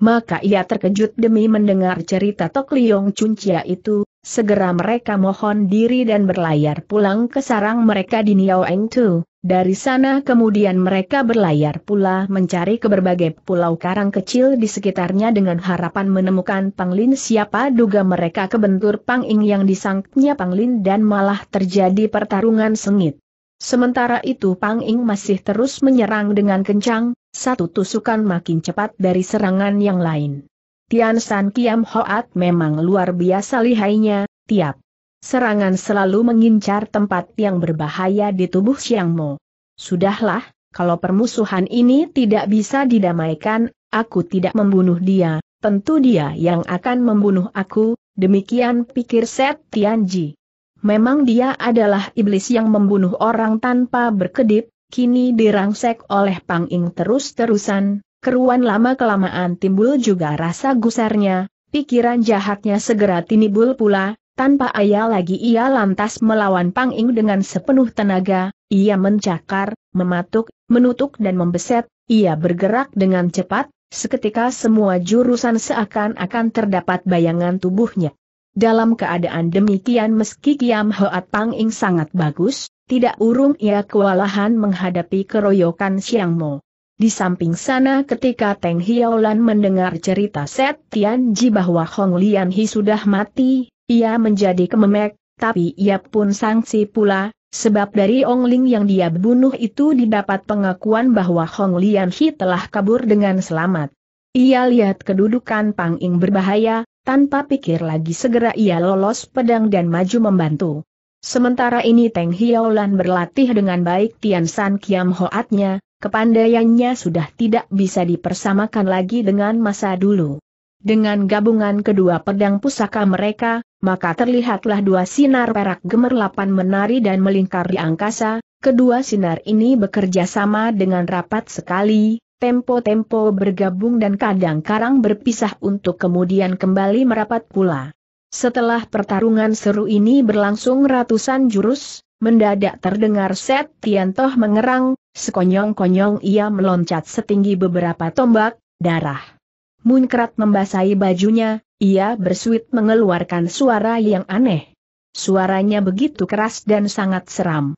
Maka ia terkejut demi mendengar cerita Tok Liong itu, segera mereka mohon diri dan berlayar pulang ke sarang mereka di Niao Tu. Dari sana kemudian mereka berlayar pula mencari ke berbagai pulau karang kecil di sekitarnya dengan harapan menemukan Panglin siapa duga mereka kebentur Panging yang disangknya Panglin dan malah terjadi pertarungan sengit. Sementara itu Panging masih terus menyerang dengan kencang, satu tusukan makin cepat dari serangan yang lain. Tian San Kiam Hoat memang luar biasa lihainya, tiap Serangan selalu mengincar tempat yang berbahaya di tubuh Siang Mo. Sudahlah, kalau permusuhan ini tidak bisa didamaikan, aku tidak membunuh dia, tentu dia yang akan membunuh aku, demikian pikir Set Tianji. Memang dia adalah iblis yang membunuh orang tanpa berkedip, kini dirangsek oleh Pang Ing terus-terusan, keruan lama-kelamaan timbul juga rasa gusarnya, pikiran jahatnya segera tinibul pula, tanpa ayah lagi ia lantas melawan Pang Ing dengan sepenuh tenaga, ia mencakar, mematuk, menutuk dan membeset, ia bergerak dengan cepat, seketika semua jurusan seakan-akan terdapat bayangan tubuhnya. Dalam keadaan demikian meski Kiam Hoat Pang Ing sangat bagus, tidak urung ia kewalahan menghadapi keroyokan Siang Mo. Di samping sana ketika Teng Hiaolan mendengar cerita Set Tian Ji bahwa Hong Lian Hi sudah mati, ia menjadi kememek, tapi ia pun sangsi pula, sebab dari Ong Ling yang dia bunuh itu didapat pengakuan bahwa Hong Lian Hi telah kabur dengan selamat. Ia lihat kedudukan Pang Ing berbahaya, tanpa pikir lagi segera ia lolos pedang dan maju membantu. Sementara ini Teng Hiolan berlatih dengan baik Tian San Kiam Hoatnya, kepandaiannya sudah tidak bisa dipersamakan lagi dengan masa dulu. Dengan gabungan kedua pedang pusaka mereka, maka terlihatlah dua sinar perak gemerlapan menari dan melingkar di angkasa, kedua sinar ini bekerja sama dengan rapat sekali, tempo-tempo bergabung dan kadang karang berpisah untuk kemudian kembali merapat pula. Setelah pertarungan seru ini berlangsung ratusan jurus, mendadak terdengar Set Tiantoh mengerang, sekonyong-konyong ia meloncat setinggi beberapa tombak, darah Munkrat membasahi bajunya, ia bersuit mengeluarkan suara yang aneh. Suaranya begitu keras dan sangat seram.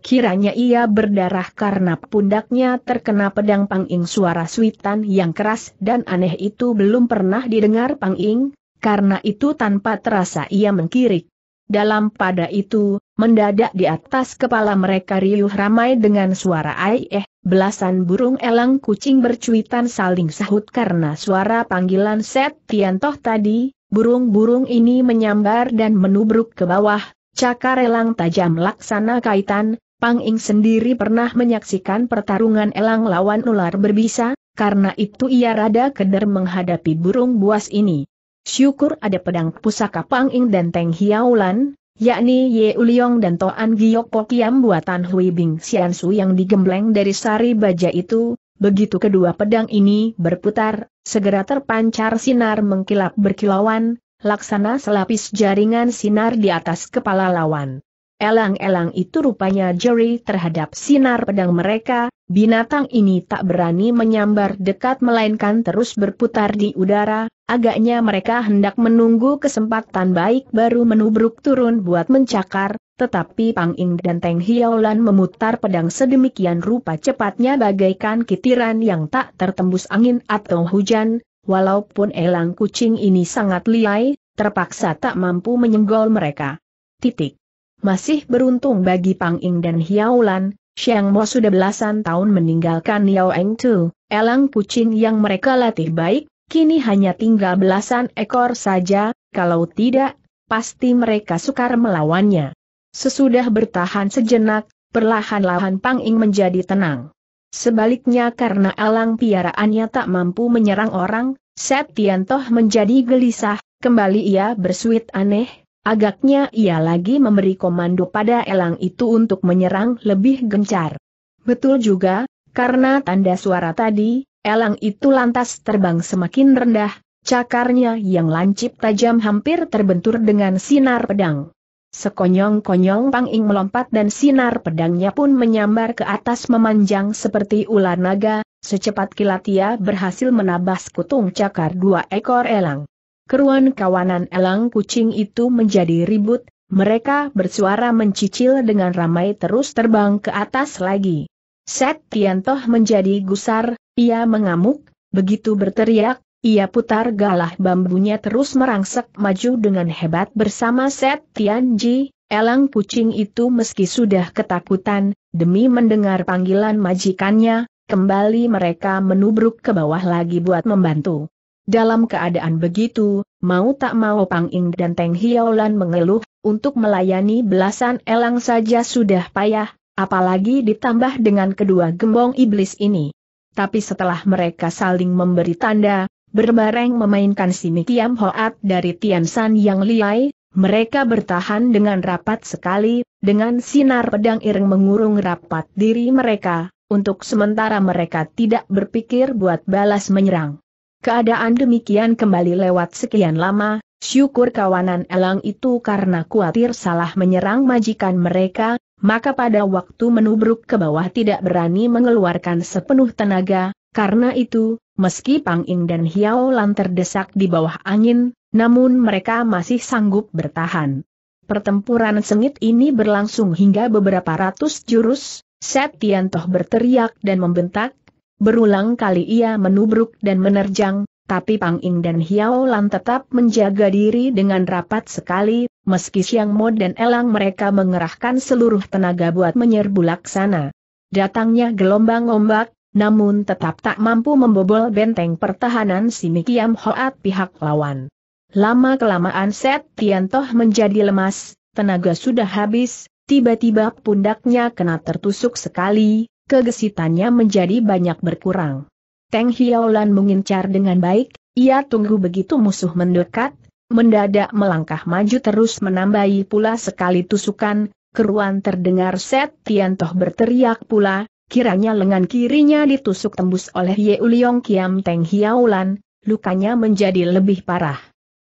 Kiranya ia berdarah karena pundaknya terkena pedang panging suara suitan yang keras dan aneh itu belum pernah didengar panging, karena itu tanpa terasa ia mengkirik. Dalam pada itu, mendadak di atas kepala mereka riuh ramai dengan suara aieh, belasan burung elang kucing bercuitan saling sahut karena suara panggilan Set Tiantoh tadi, burung-burung ini menyambar dan menubruk ke bawah, cakar elang tajam laksana kaitan, Pang Ing sendiri pernah menyaksikan pertarungan elang lawan ular berbisa, karena itu ia rada keder menghadapi burung buas ini. Syukur ada pedang pusaka Pang Ing dan Teng Hiaulan, yakni Ye Uliong dan Toan Giyoko Pokiam buatan Hui Bing Su yang digembleng dari sari baja itu, begitu kedua pedang ini berputar, segera terpancar sinar mengkilap berkilauan, laksana selapis jaringan sinar di atas kepala lawan. Elang-elang itu rupanya jeri terhadap sinar pedang mereka, binatang ini tak berani menyambar dekat melainkan terus berputar di udara, agaknya mereka hendak menunggu kesempatan baik baru menubruk turun buat mencakar, tetapi Pang Ing dan Teng Hiaolan memutar pedang sedemikian rupa cepatnya bagaikan kitiran yang tak tertembus angin atau hujan, walaupun elang kucing ini sangat liai, terpaksa tak mampu menyenggol mereka. Titik. Masih beruntung bagi Pang Ing dan Hiaulan, Xiang Mo sudah belasan tahun meninggalkan Yao Eng Tu, elang kucing yang mereka latih baik, kini hanya tinggal belasan ekor saja, kalau tidak, pasti mereka sukar melawannya. Sesudah bertahan sejenak, perlahan-lahan Pang Ing menjadi tenang. Sebaliknya karena Elang piaraannya tak mampu menyerang orang, Toh menjadi gelisah, kembali ia bersuit aneh, Agaknya ia lagi memberi komando pada elang itu untuk menyerang lebih gencar. Betul juga, karena tanda suara tadi, elang itu lantas terbang semakin rendah, cakarnya yang lancip tajam hampir terbentur dengan sinar pedang. Sekonyong-konyong Pang Ing melompat dan sinar pedangnya pun menyambar ke atas memanjang seperti ular naga, secepat kilat ia berhasil menabas kutung cakar dua ekor elang keruan kawanan elang kucing itu menjadi ribut, mereka bersuara mencicil dengan ramai terus terbang ke atas lagi. Set Tiantoh menjadi gusar, ia mengamuk, begitu berteriak, ia putar galah bambunya terus merangsek maju dengan hebat bersama Set Tianji, elang kucing itu meski sudah ketakutan, demi mendengar panggilan majikannya, kembali mereka menubruk ke bawah lagi buat membantu. Dalam keadaan begitu, mau tak mau Pang Ing dan Teng Hiaolan mengeluh, untuk melayani belasan elang saja sudah payah, apalagi ditambah dengan kedua gembong iblis ini. Tapi setelah mereka saling memberi tanda, berbareng memainkan si Kiam Hoat dari Tian San yang liai, mereka bertahan dengan rapat sekali, dengan sinar pedang ireng mengurung rapat diri mereka, untuk sementara mereka tidak berpikir buat balas menyerang. Keadaan demikian kembali lewat sekian lama, syukur kawanan elang itu karena khawatir salah menyerang majikan mereka, maka pada waktu menubruk ke bawah tidak berani mengeluarkan sepenuh tenaga, karena itu, meski Pang Ing dan Hiao Lan terdesak di bawah angin, namun mereka masih sanggup bertahan. Pertempuran sengit ini berlangsung hingga beberapa ratus jurus, Set Toh berteriak dan membentak, Berulang kali ia menubruk dan menerjang, tapi Pang Ing dan Hiao Lan tetap menjaga diri dengan rapat sekali, meski Siang Mo dan Elang mereka mengerahkan seluruh tenaga buat menyerbu laksana. Datangnya gelombang ombak, namun tetap tak mampu membobol benteng pertahanan si Mikiam Hoat pihak lawan. Lama-kelamaan Set Tian Toh menjadi lemas, tenaga sudah habis, tiba-tiba pundaknya kena tertusuk sekali, kegesitannya menjadi banyak berkurang. Teng Hiaolan mengincar dengan baik, ia tunggu begitu musuh mendekat, mendadak melangkah maju terus menambahi pula sekali tusukan, keruan terdengar Set Tiantoh berteriak pula, kiranya lengan kirinya ditusuk tembus oleh Ye Uliong Kiam Teng Hiaolan. lukanya menjadi lebih parah.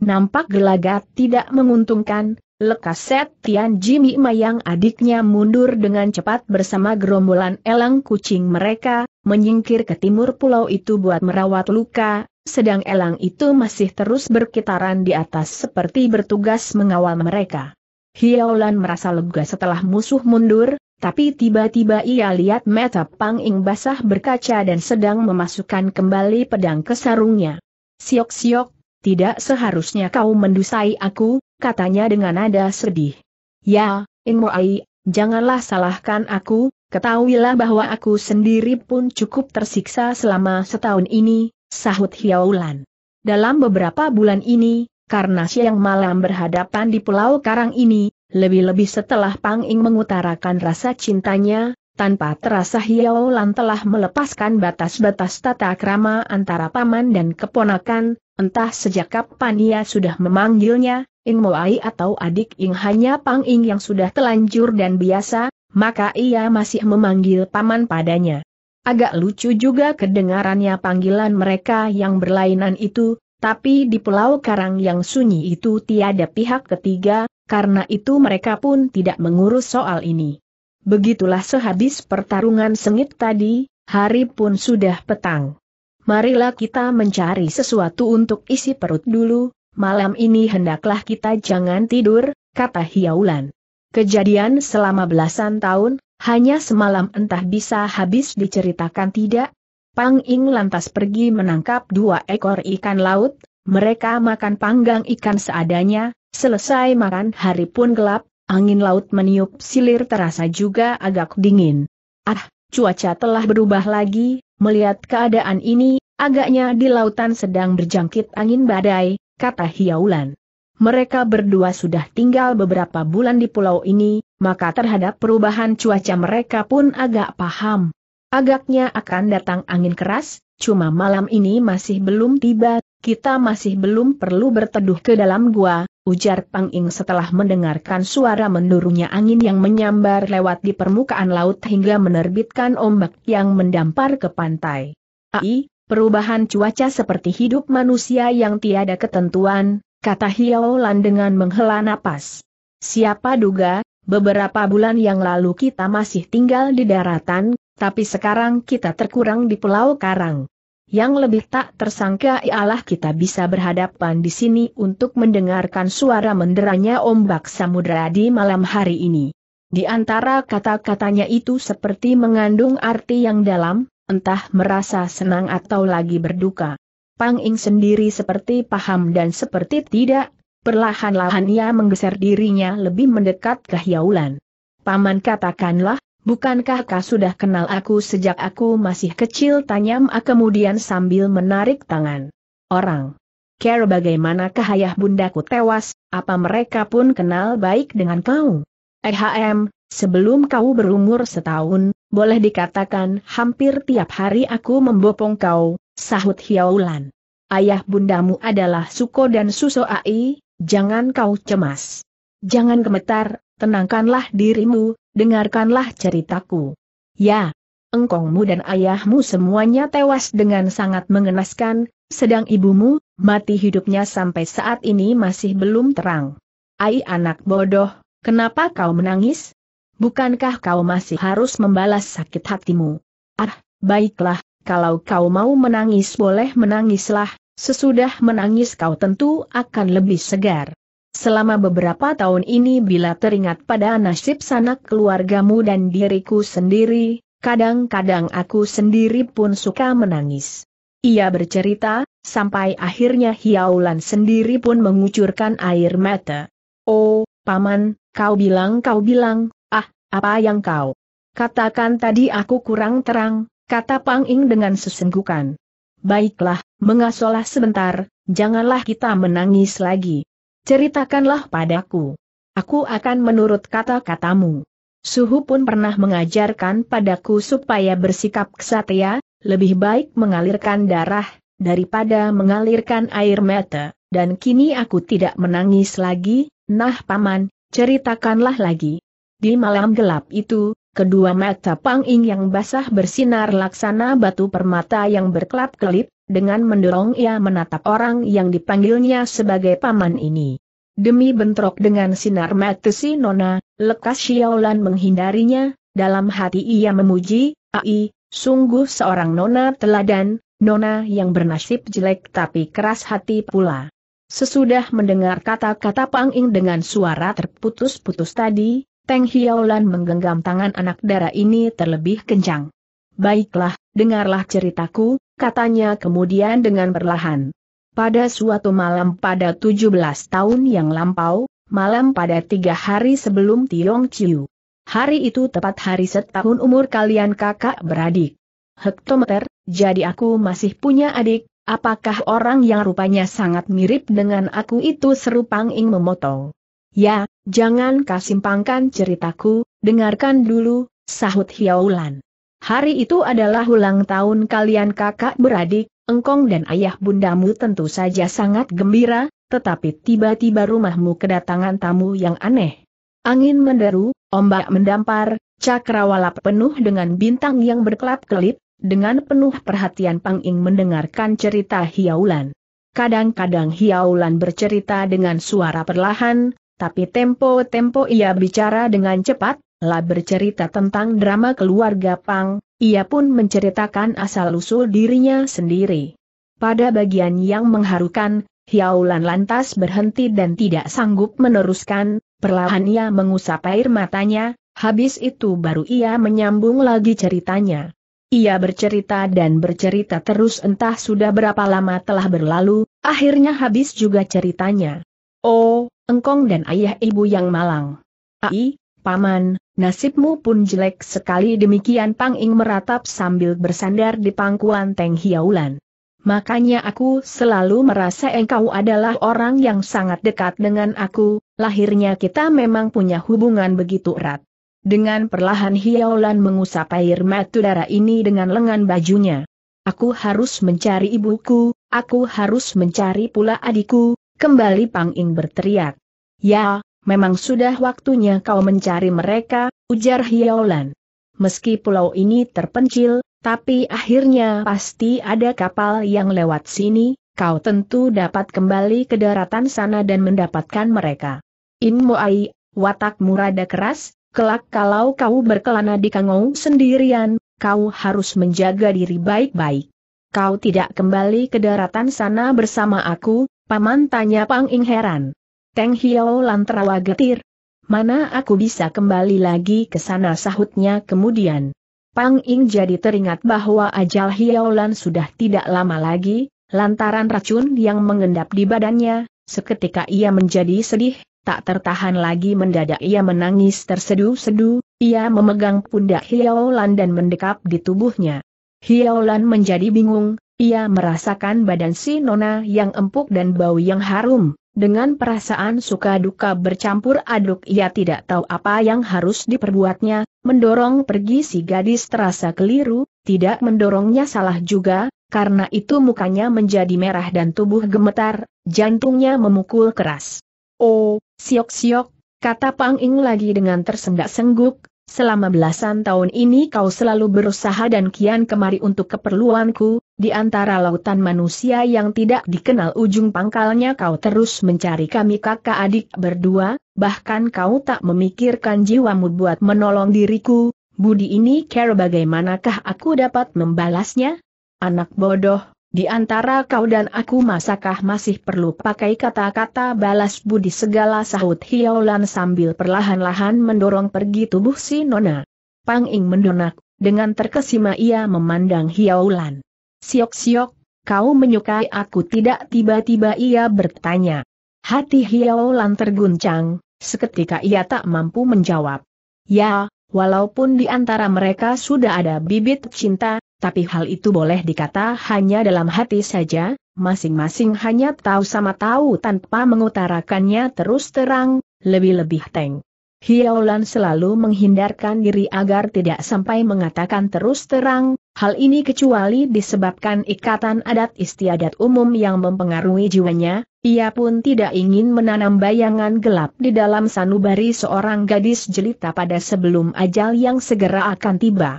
Nampak gelagat tidak menguntungkan, Lekaset Tian Jimmy Mayang adiknya mundur dengan cepat bersama gerombolan elang kucing mereka, menyingkir ke timur pulau itu buat merawat luka, sedang elang itu masih terus berkitaran di atas seperti bertugas mengawal mereka. Hiaolan merasa lega setelah musuh mundur, tapi tiba-tiba ia lihat mata Pang Ing basah berkaca dan sedang memasukkan kembali pedang ke sarungnya. Siok-siok, tidak seharusnya kau mendusai aku, katanya dengan nada sedih. Ya, Inmoai, janganlah salahkan aku, ketahuilah bahwa aku sendiri pun cukup tersiksa selama setahun ini, sahut Hiaulan. Dalam beberapa bulan ini, karena siang malam berhadapan di Pulau Karang ini, lebih-lebih setelah Pang Ing mengutarakan rasa cintanya, tanpa terasa Hiaulan telah melepaskan batas-batas tata krama antara paman dan keponakan, Entah sejak kapan ia sudah memanggilnya, Ing Moai atau adik Ing hanya Pang Ing yang sudah telanjur dan biasa, maka ia masih memanggil paman padanya. Agak lucu juga kedengarannya panggilan mereka yang berlainan itu, tapi di Pulau Karang yang sunyi itu tiada pihak ketiga, karena itu mereka pun tidak mengurus soal ini. Begitulah sehabis pertarungan sengit tadi, hari pun sudah petang. Marilah kita mencari sesuatu untuk isi perut dulu, malam ini hendaklah kita jangan tidur, kata Hiaulan. Kejadian selama belasan tahun, hanya semalam entah bisa habis diceritakan tidak. Pang Ing lantas pergi menangkap dua ekor ikan laut, mereka makan panggang ikan seadanya, selesai makan hari pun gelap, angin laut meniup silir terasa juga agak dingin. Ah, cuaca telah berubah lagi, Melihat keadaan ini, agaknya di lautan sedang berjangkit angin badai, kata Hiaulan. Mereka berdua sudah tinggal beberapa bulan di pulau ini, maka terhadap perubahan cuaca mereka pun agak paham. Agaknya akan datang angin keras, cuma malam ini masih belum tiba, kita masih belum perlu berteduh ke dalam gua, ujar Pang Ing setelah mendengarkan suara menurunnya angin yang menyambar lewat di permukaan laut hingga menerbitkan ombak yang mendampar ke pantai. Ai, perubahan cuaca seperti hidup manusia yang tiada ketentuan, kata Lan dengan menghela napas. Siapa duga, beberapa bulan yang lalu kita masih tinggal di daratan, tapi sekarang kita terkurang di Pulau Karang. Yang lebih tak tersangka ialah kita bisa berhadapan di sini untuk mendengarkan suara menderanya ombak samudera di malam hari ini. Di antara kata-katanya itu seperti mengandung arti yang dalam, entah merasa senang atau lagi berduka. Pang Ing sendiri seperti paham dan seperti tidak, perlahan-lahan ia menggeser dirinya lebih mendekat ke Hyaulan. Paman katakanlah, Bukankah kau sudah kenal aku sejak aku masih kecil? Tanya Ma kemudian sambil menarik tangan. Orang. Care bagaimanakah ayah bundaku tewas, apa mereka pun kenal baik dengan kau? Ehm, sebelum kau berumur setahun, boleh dikatakan hampir tiap hari aku membopong kau, sahut Hiaulan. Ayah bundamu adalah Suko dan Suso Ai, jangan kau cemas. Jangan gemetar, tenangkanlah dirimu, dengarkanlah ceritaku. Ya, engkongmu dan ayahmu semuanya tewas dengan sangat mengenaskan, sedang ibumu, mati hidupnya sampai saat ini masih belum terang. Ai anak bodoh, kenapa kau menangis? Bukankah kau masih harus membalas sakit hatimu? Ah, baiklah, kalau kau mau menangis boleh menangislah, sesudah menangis kau tentu akan lebih segar. Selama beberapa tahun ini bila teringat pada nasib sanak keluargamu dan diriku sendiri, kadang-kadang aku sendiri pun suka menangis. Ia bercerita, sampai akhirnya Hiaulan sendiri pun mengucurkan air mata. Oh, Paman, kau bilang kau bilang, ah, apa yang kau katakan tadi aku kurang terang, kata Pang Ing dengan sesenggukan. Baiklah, mengasolah sebentar, janganlah kita menangis lagi ceritakanlah padaku. Aku akan menurut kata-katamu. Suhu pun pernah mengajarkan padaku supaya bersikap kesatria, lebih baik mengalirkan darah, daripada mengalirkan air mata, dan kini aku tidak menangis lagi, nah paman, ceritakanlah lagi. Di malam gelap itu, kedua mata Pang Ing yang basah bersinar laksana batu permata yang berkelap-kelip, dengan mendorong ia menatap orang yang dipanggilnya sebagai paman ini. Demi bentrok dengan sinar mata si Nona, lekas Xiaolan menghindarinya, dalam hati ia memuji, Ai, sungguh seorang Nona teladan, Nona yang bernasib jelek tapi keras hati pula. Sesudah mendengar kata-kata Pang dengan suara terputus-putus tadi, Teng Hiaolan menggenggam tangan anak darah ini terlebih kencang. Baiklah, dengarlah ceritaku, katanya kemudian dengan perlahan. Pada suatu malam pada 17 tahun yang lampau, malam pada tiga hari sebelum Tiong Chiu. Hari itu tepat hari setahun umur kalian kakak beradik. Hektometer, jadi aku masih punya adik, apakah orang yang rupanya sangat mirip dengan aku itu seru Ing memotong. Ya, jangan kasimpangkan ceritaku, dengarkan dulu, sahut Hiaulan. Hari itu adalah ulang tahun kalian kakak beradik, engkong dan ayah bundamu tentu saja sangat gembira, tetapi tiba-tiba rumahmu kedatangan tamu yang aneh. Angin menderu, ombak mendampar, cakrawala penuh dengan bintang yang berkelap-kelip, dengan penuh perhatian Pang Ing mendengarkan cerita Hiaulan. Kadang-kadang Hiaulan bercerita dengan suara perlahan, tapi tempo-tempo ia bicara dengan cepat, lah bercerita tentang drama keluarga Pang, ia pun menceritakan asal-usul dirinya sendiri. Pada bagian yang mengharukan, Hiaulan lantas berhenti dan tidak sanggup meneruskan, perlahan ia mengusap air matanya, habis itu baru ia menyambung lagi ceritanya. Ia bercerita dan bercerita terus entah sudah berapa lama telah berlalu, akhirnya habis juga ceritanya. Oh, engkong dan ayah ibu yang malang. Ai, paman, nasibmu pun jelek sekali demikian Pang Ing meratap sambil bersandar di pangkuan Teng Hiaulan. Makanya aku selalu merasa engkau adalah orang yang sangat dekat dengan aku, lahirnya kita memang punya hubungan begitu erat. Dengan perlahan Hiaulan mengusap air mata darah ini dengan lengan bajunya. Aku harus mencari ibuku, aku harus mencari pula adikku, kembali Pang Ing berteriak. Ya, memang sudah waktunya kau mencari mereka, ujar Hiaolan. Meski pulau ini terpencil, tapi akhirnya pasti ada kapal yang lewat sini, kau tentu dapat kembali ke daratan sana dan mendapatkan mereka. In Moai, watakmu rada keras, kelak kalau kau berkelana di Kangou sendirian, kau harus menjaga diri baik-baik. Kau tidak kembali ke daratan sana bersama aku, paman tanya Pang Ing heran. Teng Hiao lantrawa getir. Mana aku bisa kembali lagi ke sana sahutnya kemudian. Pang Ing jadi teringat bahwa ajal Hiao Lan sudah tidak lama lagi, lantaran racun yang mengendap di badannya, seketika ia menjadi sedih, tak tertahan lagi mendadak ia menangis tersedu-sedu, ia memegang pundak Hiao Lan dan mendekap di tubuhnya. Hiao Lan menjadi bingung, ia merasakan badan si Nona yang empuk dan bau yang harum, dengan perasaan suka duka bercampur aduk ia tidak tahu apa yang harus diperbuatnya, mendorong pergi si gadis terasa keliru, tidak mendorongnya salah juga, karena itu mukanya menjadi merah dan tubuh gemetar, jantungnya memukul keras. Oh, siok-siok, kata Pang Ing lagi dengan tersenggak-sengguk, Selama belasan tahun ini kau selalu berusaha dan kian kemari untuk keperluanku, di antara lautan manusia yang tidak dikenal ujung pangkalnya kau terus mencari kami kakak adik berdua, bahkan kau tak memikirkan jiwamu buat menolong diriku, budi ini care bagaimanakah aku dapat membalasnya? Anak bodoh, di antara kau dan aku masakah masih perlu pakai kata-kata balas budi segala sahut hiaulan sambil perlahan-lahan mendorong pergi tubuh si Nona. Pang Ing mendonak, dengan terkesima ia memandang hiaulan. Siok-siok, kau menyukai aku tidak tiba-tiba ia bertanya. Hati hiaulan terguncang, seketika ia tak mampu menjawab. Ya, walaupun di antara mereka sudah ada bibit cinta, tapi hal itu boleh dikata hanya dalam hati saja, masing-masing hanya tahu sama tahu tanpa mengutarakannya terus terang, lebih-lebih Teng. Hiaolan selalu menghindarkan diri agar tidak sampai mengatakan terus terang, hal ini kecuali disebabkan ikatan adat istiadat umum yang mempengaruhi jiwanya, ia pun tidak ingin menanam bayangan gelap di dalam sanubari seorang gadis jelita pada sebelum ajal yang segera akan tiba.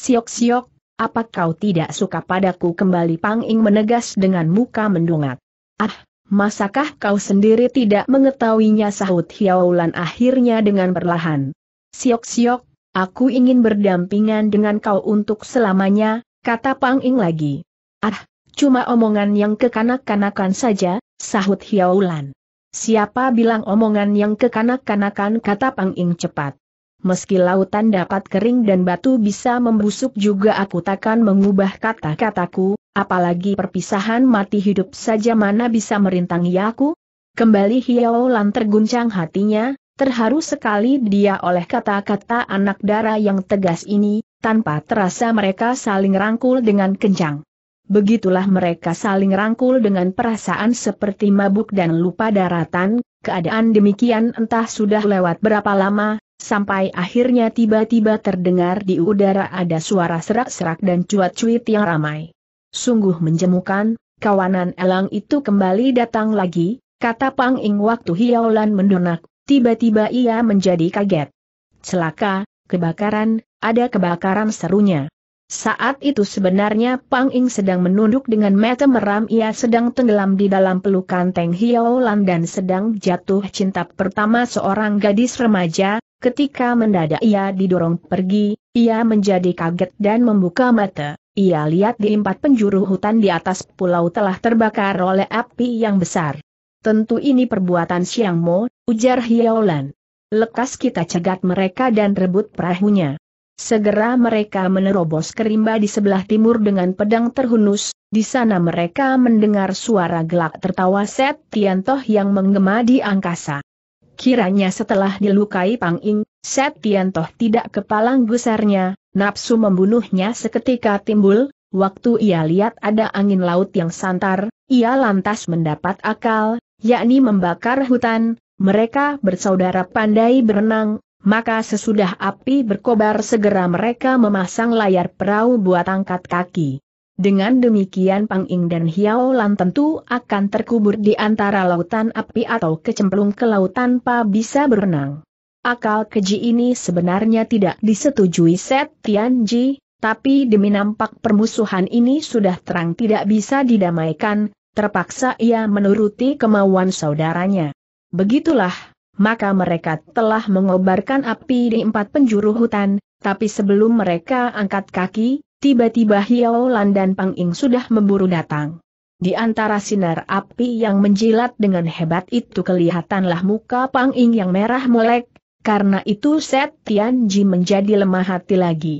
Siok-siok, apa kau tidak suka padaku kembali Pang Ing menegas dengan muka mendungat. Ah, masakah kau sendiri tidak mengetahuinya sahut Hiaulan akhirnya dengan perlahan. Siok-siok, aku ingin berdampingan dengan kau untuk selamanya, kata Pang Ing lagi. Ah, cuma omongan yang kekanak-kanakan saja, sahut Hiaulan. Siapa bilang omongan yang kekanak-kanakan kata Pang Ing cepat meski lautan dapat kering dan batu bisa membusuk juga aku takkan mengubah kata-kataku, apalagi perpisahan mati hidup saja mana bisa merintangi aku? Kembali Hiao Lan terguncang hatinya, terharu sekali dia oleh kata-kata anak dara yang tegas ini, tanpa terasa mereka saling rangkul dengan kencang. Begitulah mereka saling rangkul dengan perasaan seperti mabuk dan lupa daratan, Keadaan demikian entah sudah lewat berapa lama, sampai akhirnya tiba-tiba terdengar di udara ada suara serak-serak dan cuat-cuit yang ramai. Sungguh menjemukan, kawanan elang itu kembali datang lagi, kata Pang Ing waktu Hiaolan mendonak, tiba-tiba ia menjadi kaget. Celaka, kebakaran, ada kebakaran serunya. Saat itu sebenarnya Pang Ing sedang menunduk dengan mata meram ia sedang tenggelam di dalam pelukan Teng Hiolan dan sedang jatuh cinta pertama seorang gadis remaja, ketika mendadak ia didorong pergi, ia menjadi kaget dan membuka mata. Ia lihat di empat penjuru hutan di atas pulau telah terbakar oleh api yang besar. Tentu ini perbuatan Siang Mo, ujar Hiolan. Lekas kita cegat mereka dan rebut perahunya. Segera mereka menerobos kerimba di sebelah timur dengan pedang terhunus, di sana mereka mendengar suara gelak tertawa Set Tian Toh yang menggema di angkasa. Kiranya setelah dilukai Pang Ing, Set Tian Toh tidak kepalang gusarnya, nafsu membunuhnya seketika timbul, waktu ia lihat ada angin laut yang santar, ia lantas mendapat akal, yakni membakar hutan, mereka bersaudara pandai berenang, maka sesudah api berkobar segera mereka memasang layar perahu buat angkat kaki. Dengan demikian Pang Ing dan Hiao Lan tentu akan terkubur di antara lautan api atau kecemplung ke laut tanpa bisa berenang. Akal keji ini sebenarnya tidak disetujui Set Tian Ji, tapi demi nampak permusuhan ini sudah terang tidak bisa didamaikan, terpaksa ia menuruti kemauan saudaranya. Begitulah, maka mereka telah mengobarkan api di empat penjuru hutan, tapi sebelum mereka angkat kaki, tiba-tiba Hiao Lan dan Pang Ing sudah memburu datang. Di antara sinar api yang menjilat dengan hebat itu kelihatanlah muka Pang Ing yang merah melek, karena itu Set Tian Ji menjadi lemah hati lagi.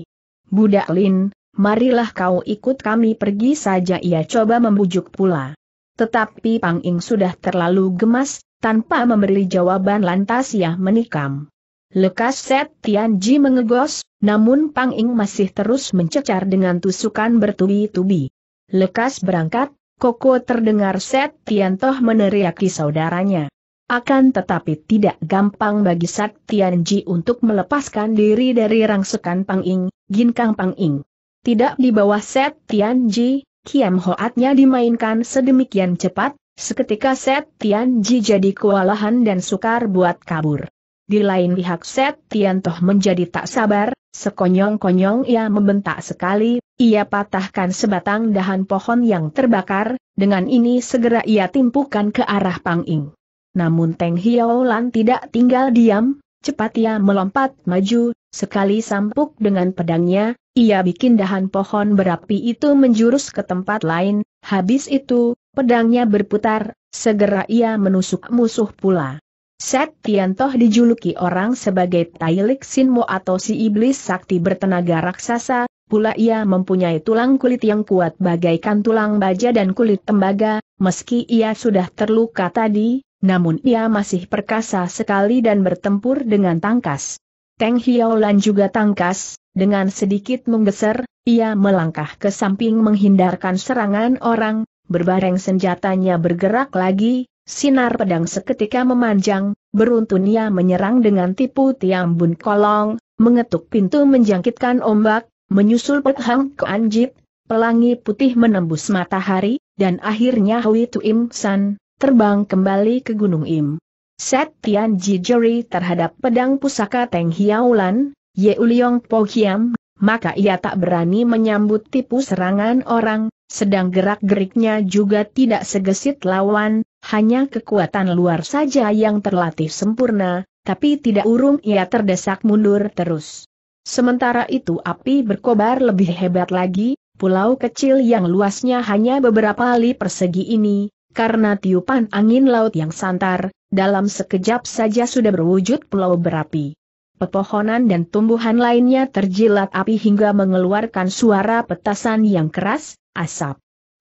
Budak Lin, marilah kau ikut kami pergi saja ia coba membujuk pula. Tetapi Pang Ing sudah terlalu gemas, tanpa memberi jawaban lantas ia menikam. Lekas Set Tian Ji mengegos, namun Pang Ing masih terus mencecar dengan tusukan bertubi-tubi. Lekas berangkat, Koko terdengar Set Tian Toh meneriaki saudaranya. Akan tetapi tidak gampang bagi Set Tian Ji untuk melepaskan diri dari rangsekan Pang Ing, Ginkang Pang Ing. Tidak di bawah Set Tian Ji, Kiam Hoatnya dimainkan sedemikian cepat, Seketika Set Ji jadi kewalahan dan sukar buat kabur. Di lain pihak Set toh menjadi tak sabar, sekonyong-konyong ia membentak sekali, ia patahkan sebatang dahan pohon yang terbakar, dengan ini segera ia timpukan ke arah Pang Ing. Namun Teng Lan tidak tinggal diam, cepat ia melompat maju, sekali sampuk dengan pedangnya, ia bikin dahan pohon berapi itu menjurus ke tempat lain, habis itu, Pedangnya berputar, segera ia menusuk musuh pula. Set Tiantoh dijuluki orang sebagai Tailik Sinmo atau si iblis sakti bertenaga raksasa, pula ia mempunyai tulang kulit yang kuat bagaikan tulang baja dan kulit tembaga, meski ia sudah terluka tadi, namun ia masih perkasa sekali dan bertempur dengan tangkas. Teng Hiaolan juga tangkas, dengan sedikit menggeser, ia melangkah ke samping menghindarkan serangan orang, berbareng senjatanya bergerak lagi, sinar pedang seketika memanjang, Beruntunnya menyerang dengan tipu tiambun kolong, mengetuk pintu menjangkitkan ombak, menyusul Pethang ke Anjit, pelangi putih menembus matahari, dan akhirnya Hui Tu Im San, terbang kembali ke Gunung Im. Set Tian Ji terhadap pedang pusaka Teng Hiaulan, Ye Uliong Po Hiam, maka ia tak berani menyambut tipu serangan orang, sedang gerak-geriknya juga tidak segesit lawan, hanya kekuatan luar saja yang terlatih sempurna, tapi tidak urung ia terdesak mundur terus. Sementara itu api berkobar lebih hebat lagi, pulau kecil yang luasnya hanya beberapa li persegi ini, karena tiupan angin laut yang santar, dalam sekejap saja sudah berwujud pulau berapi. Pepohonan dan tumbuhan lainnya terjilat api hingga mengeluarkan suara petasan yang keras, asap.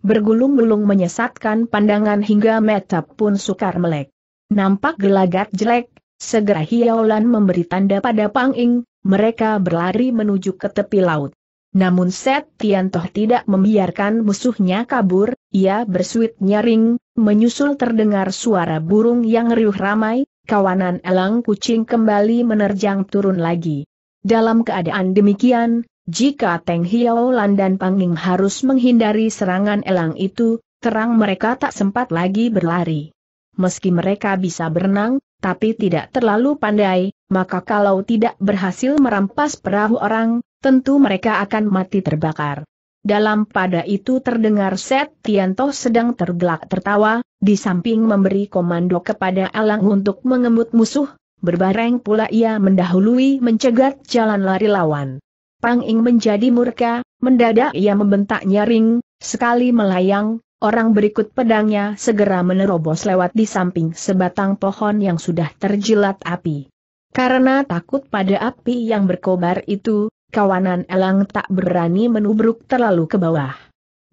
Bergulung-gulung menyesatkan pandangan hingga mata pun sukar melek. Nampak gelagat jelek, segera Hiaolan memberi tanda pada Pang Ing, mereka berlari menuju ke tepi laut. Namun Set Tiantoh tidak membiarkan musuhnya kabur, ia bersuit nyaring, menyusul terdengar suara burung yang riuh ramai, kawanan elang kucing kembali menerjang turun lagi. Dalam keadaan demikian, jika Teng Hiaolan dan Panging harus menghindari serangan elang itu, terang mereka tak sempat lagi berlari. Meski mereka bisa berenang, tapi tidak terlalu pandai, maka kalau tidak berhasil merampas perahu orang, tentu mereka akan mati terbakar. Dalam pada itu terdengar Set Tianto sedang tergelak tertawa, di samping memberi komando kepada Elang untuk mengemut musuh, berbareng pula ia mendahului mencegat jalan lari lawan. Pang Ing menjadi murka, mendadak ia membentak nyaring, sekali melayang, orang berikut pedangnya segera menerobos lewat di samping sebatang pohon yang sudah terjilat api. Karena takut pada api yang berkobar itu, kawanan Elang tak berani menubruk terlalu ke bawah.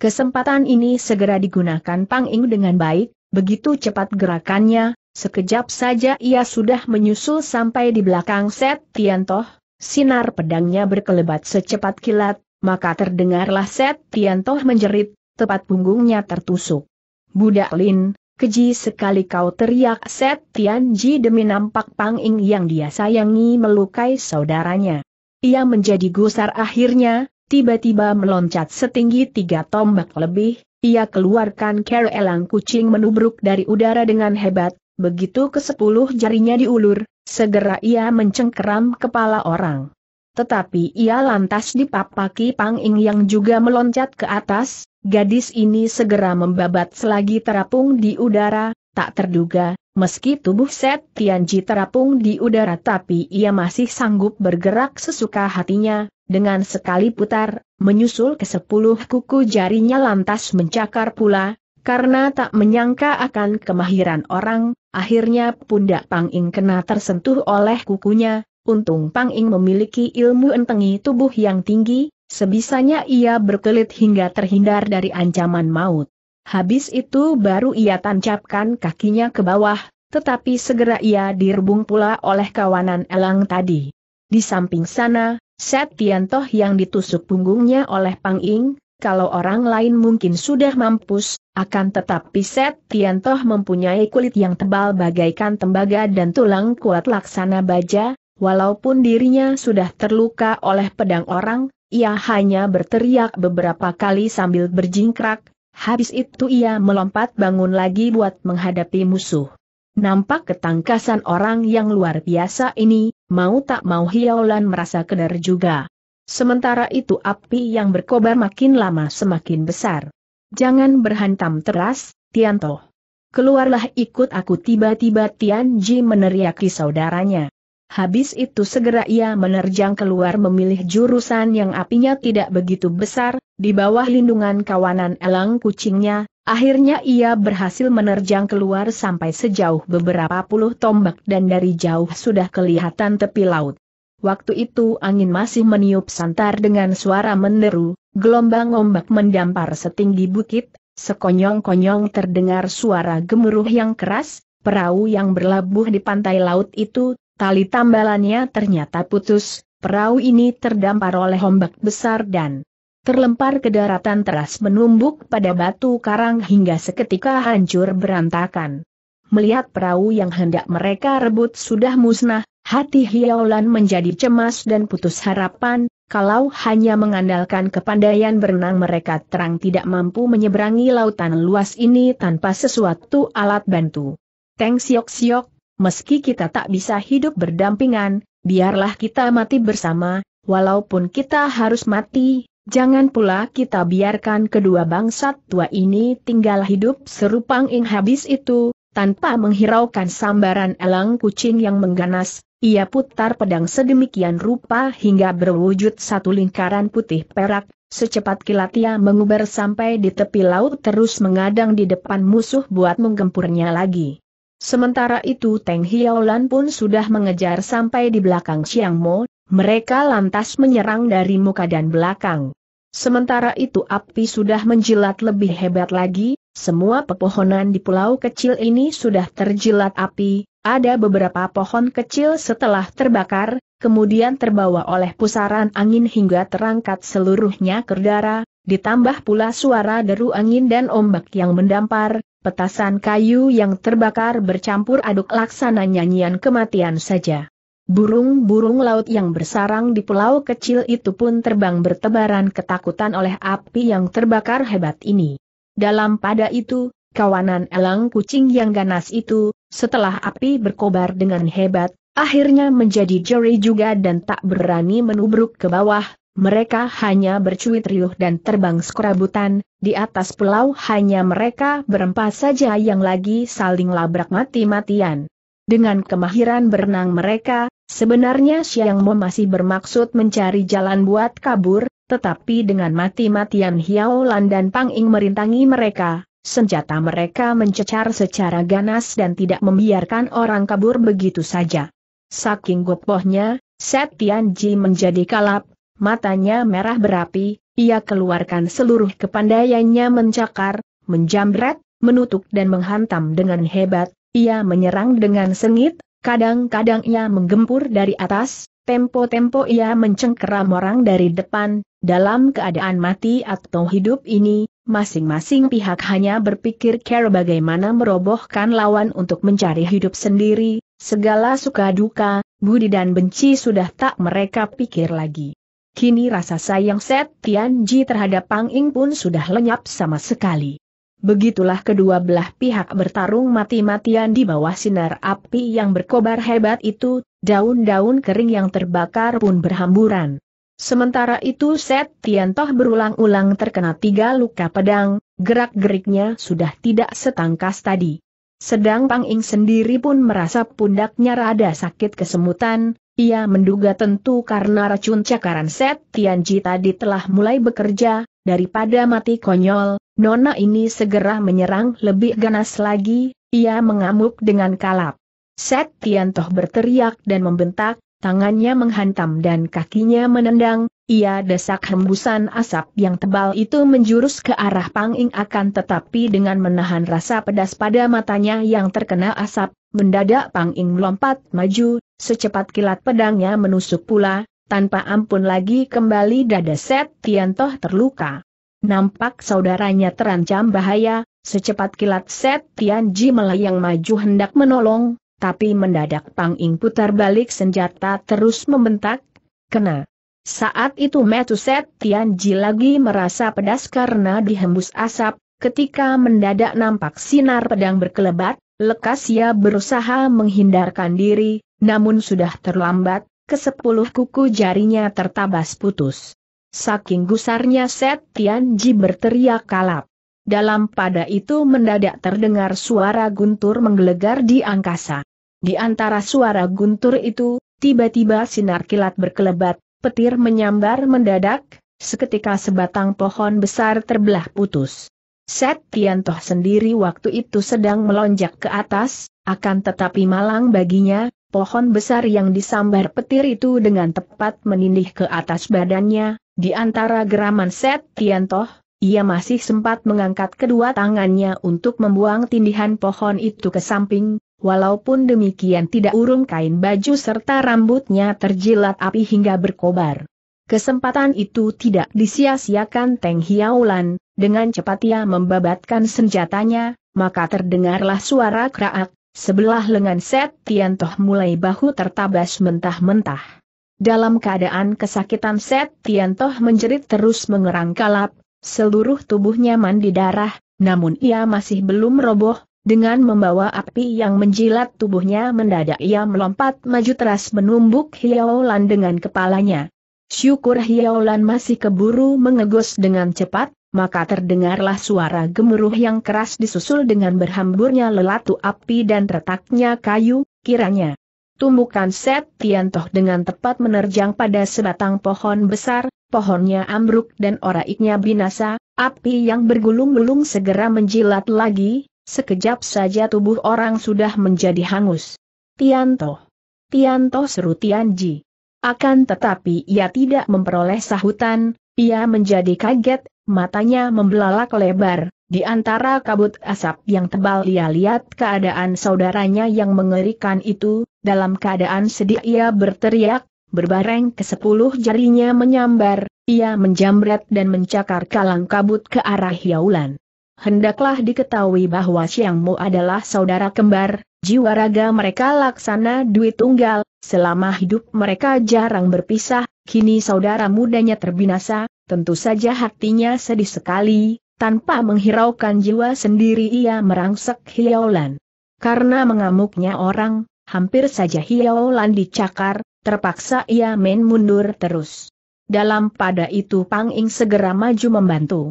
Kesempatan ini segera digunakan Pang Ing dengan baik, begitu cepat gerakannya, sekejap saja ia sudah menyusul sampai di belakang Set Tiantoh, Sinar pedangnya berkelebat secepat kilat, maka terdengarlah Set Tian Toh menjerit, tepat punggungnya tertusuk. Budak Lin, keji sekali kau teriak Set Tian Ji demi nampak Pang Ing yang dia sayangi melukai saudaranya. Ia menjadi gusar akhirnya, tiba-tiba meloncat setinggi tiga tombak lebih, ia keluarkan elang kucing menubruk dari udara dengan hebat, begitu ke sepuluh jarinya diulur, Segera ia mencengkeram kepala orang. Tetapi ia lantas dipapaki Pang yang juga meloncat ke atas, gadis ini segera membabat selagi terapung di udara, tak terduga, meski tubuh Set Tianji terapung di udara tapi ia masih sanggup bergerak sesuka hatinya, dengan sekali putar, menyusul ke sepuluh kuku jarinya lantas mencakar pula, karena tak menyangka akan kemahiran orang, akhirnya pundak Pang Ing kena tersentuh oleh kukunya, untung Pang Ing memiliki ilmu entengi tubuh yang tinggi, sebisanya ia berkelit hingga terhindar dari ancaman maut. Habis itu baru ia tancapkan kakinya ke bawah, tetapi segera ia direbung pula oleh kawanan elang tadi. Di samping sana, Set Tiantoh yang ditusuk punggungnya oleh Pang Ing, kalau orang lain mungkin sudah mampus, akan tetapi Set Toh mempunyai kulit yang tebal bagaikan tembaga dan tulang kuat laksana baja, walaupun dirinya sudah terluka oleh pedang orang, ia hanya berteriak beberapa kali sambil berjingkrak, habis itu ia melompat bangun lagi buat menghadapi musuh. Nampak ketangkasan orang yang luar biasa ini, mau tak mau Hiaulan merasa keder juga. Sementara itu api yang berkobar makin lama semakin besar. Jangan berhantam teras, Tianto. Keluarlah ikut aku tiba-tiba Tian Ji meneriaki saudaranya. Habis itu segera ia menerjang keluar memilih jurusan yang apinya tidak begitu besar, di bawah lindungan kawanan elang kucingnya, akhirnya ia berhasil menerjang keluar sampai sejauh beberapa puluh tombak dan dari jauh sudah kelihatan tepi laut. Waktu itu angin masih meniup santar dengan suara meneru, gelombang ombak mendampar setinggi bukit, sekonyong-konyong terdengar suara gemuruh yang keras, perahu yang berlabuh di pantai laut itu, tali tambalannya ternyata putus, perahu ini terdampar oleh ombak besar dan terlempar ke daratan teras menumbuk pada batu karang hingga seketika hancur berantakan. Melihat perahu yang hendak mereka rebut sudah musnah, Hati Hiaolan menjadi cemas dan putus harapan, kalau hanya mengandalkan kepandaian berenang mereka terang tidak mampu menyeberangi lautan luas ini tanpa sesuatu alat bantu. Teng Siok Siok, meski kita tak bisa hidup berdampingan, biarlah kita mati bersama, walaupun kita harus mati, jangan pula kita biarkan kedua bangsat tua ini tinggal hidup serupang ing habis itu, tanpa menghiraukan sambaran elang kucing yang mengganas, ia putar pedang sedemikian rupa hingga berwujud satu lingkaran putih perak, secepat kilat ia menguber sampai di tepi laut terus mengadang di depan musuh buat menggempurnya lagi. Sementara itu Teng Hiaolan pun sudah mengejar sampai di belakang Xiang Mo, mereka lantas menyerang dari muka dan belakang. Sementara itu api sudah menjilat lebih hebat lagi, semua pepohonan di pulau kecil ini sudah terjilat api, ada beberapa pohon kecil setelah terbakar, kemudian terbawa oleh pusaran angin hingga terangkat seluruhnya ke udara, ditambah pula suara deru angin dan ombak yang mendampar, petasan kayu yang terbakar bercampur aduk laksana nyanyian kematian saja. Burung-burung laut yang bersarang di pulau kecil itu pun terbang bertebaran ketakutan oleh api yang terbakar hebat ini. Dalam pada itu, kawanan elang kucing yang ganas itu, setelah api berkobar dengan hebat, akhirnya menjadi jeri juga dan tak berani menubruk ke bawah, mereka hanya bercuit riuh dan terbang sekerabutan, di atas pulau hanya mereka berempat saja yang lagi saling labrak mati-matian. Dengan kemahiran berenang mereka, sebenarnya Siang Mo masih bermaksud mencari jalan buat kabur, tetapi dengan mati-matian Hiao Lan dan Pang Ing merintangi mereka, Senjata mereka mencecar secara ganas dan tidak membiarkan orang kabur begitu saja. Saking gopohnya, Setianji menjadi kalap, matanya merah berapi, ia keluarkan seluruh kepandaiannya mencakar, menjamret, menutup dan menghantam dengan hebat, ia menyerang dengan sengit, kadang-kadang ia menggempur dari atas, tempo-tempo ia mencengkeram orang dari depan, dalam keadaan mati atau hidup ini, Masing-masing pihak hanya berpikir care bagaimana merobohkan lawan untuk mencari hidup sendiri, segala suka duka, budi dan benci sudah tak mereka pikir lagi. Kini rasa sayang Set Ji terhadap Pang Ing pun sudah lenyap sama sekali. Begitulah kedua belah pihak bertarung mati-matian di bawah sinar api yang berkobar hebat itu, daun-daun kering yang terbakar pun berhamburan. Sementara itu Set Tian Toh berulang-ulang terkena tiga luka pedang, gerak-geriknya sudah tidak setangkas tadi. Sedang Pang Ing sendiri pun merasa pundaknya rada sakit kesemutan, ia menduga tentu karena racun cakaran Set Tian Ji tadi telah mulai bekerja, daripada mati konyol, Nona ini segera menyerang lebih ganas lagi, ia mengamuk dengan kalap. Set Tian Toh berteriak dan membentak, tangannya menghantam dan kakinya menendang, ia desak hembusan asap yang tebal itu menjurus ke arah Panging akan tetapi dengan menahan rasa pedas pada matanya yang terkena asap, mendadak Panging melompat maju, secepat kilat pedangnya menusuk pula, tanpa ampun lagi kembali dada Set Tiantoh terluka. Nampak saudaranya terancam bahaya, secepat kilat Set Tianji melayang maju hendak menolong, tapi mendadak Pang Ing putar balik senjata terus membentak, kena. Saat itu Metuset Tianji lagi merasa pedas karena dihembus asap, ketika mendadak nampak sinar pedang berkelebat, lekas ia berusaha menghindarkan diri, namun sudah terlambat, kesepuluh kuku jarinya tertabas putus. Saking gusarnya Set Ji berteriak kalap. Dalam pada itu mendadak terdengar suara guntur menggelegar di angkasa. Di antara suara guntur itu, tiba-tiba sinar kilat berkelebat, petir menyambar mendadak, seketika sebatang pohon besar terbelah putus. Set Toh sendiri waktu itu sedang melonjak ke atas, akan tetapi malang baginya, pohon besar yang disambar petir itu dengan tepat menindih ke atas badannya, di antara geraman Set Toh, ia masih sempat mengangkat kedua tangannya untuk membuang tindihan pohon itu ke samping, walaupun demikian tidak urung kain baju serta rambutnya terjilat api hingga berkobar. Kesempatan itu tidak disia-siakan Teng Hiaulan, dengan cepat ia membabatkan senjatanya, maka terdengarlah suara keraak, sebelah lengan Set Tian Toh mulai bahu tertabas mentah-mentah. Dalam keadaan kesakitan Set Tian Toh menjerit terus mengerang kalap, seluruh tubuhnya mandi darah, namun ia masih belum roboh, dengan membawa api yang menjilat tubuhnya mendadak ia melompat maju teras menumbuk Hiaolan dengan kepalanya. Syukur Hiaolan masih keburu mengegos dengan cepat, maka terdengarlah suara gemuruh yang keras disusul dengan berhamburnya lelatu api dan retaknya kayu, kiranya. Tumbukan Set Tiantoh dengan tepat menerjang pada sebatang pohon besar, pohonnya ambruk dan oraiknya binasa, api yang bergulung-gulung segera menjilat lagi, Sekejap saja tubuh orang sudah menjadi hangus. Tianto. Tianto seru Tianji. Akan tetapi ia tidak memperoleh sahutan, ia menjadi kaget, matanya membelalak lebar, di antara kabut asap yang tebal ia lihat keadaan saudaranya yang mengerikan itu, dalam keadaan sedih ia berteriak, berbareng ke sepuluh jarinya menyambar, ia menjamret dan mencakar kalang kabut ke arah Yaulan hendaklah diketahui bahwa siangmu adalah saudara kembar, jiwa raga mereka laksana duit tunggal, selama hidup mereka jarang berpisah, kini saudara mudanya terbinasa, tentu saja hatinya sedih sekali, tanpa menghiraukan jiwa sendiri ia merangsek Hiaolan. Karena mengamuknya orang, hampir saja Hiaolan dicakar, terpaksa ia main mundur terus. Dalam pada itu Pang Ing segera maju membantu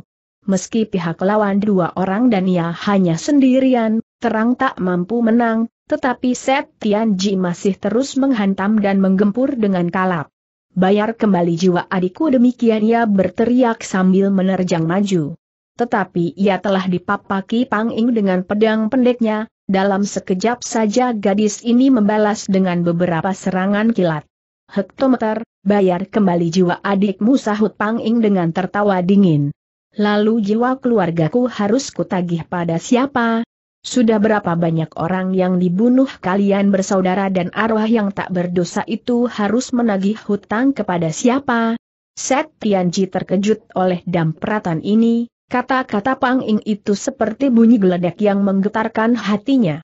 meski pihak lawan dua orang dan ia hanya sendirian, terang tak mampu menang, tetapi Sep Tianji masih terus menghantam dan menggempur dengan kalap. Bayar kembali jiwa adikku demikian ia berteriak sambil menerjang maju. Tetapi ia telah dipapaki Pang Ing dengan pedang pendeknya, dalam sekejap saja gadis ini membalas dengan beberapa serangan kilat. Hektometer, bayar kembali jiwa adikmu sahut Pang Ing dengan tertawa dingin. Lalu jiwa keluargaku harus kutagih pada siapa? Sudah berapa banyak orang yang dibunuh kalian bersaudara dan arwah yang tak berdosa itu harus menagih hutang kepada siapa? Set Tianji terkejut oleh dampratan ini, kata-kata Pang Ing itu seperti bunyi geledek yang menggetarkan hatinya.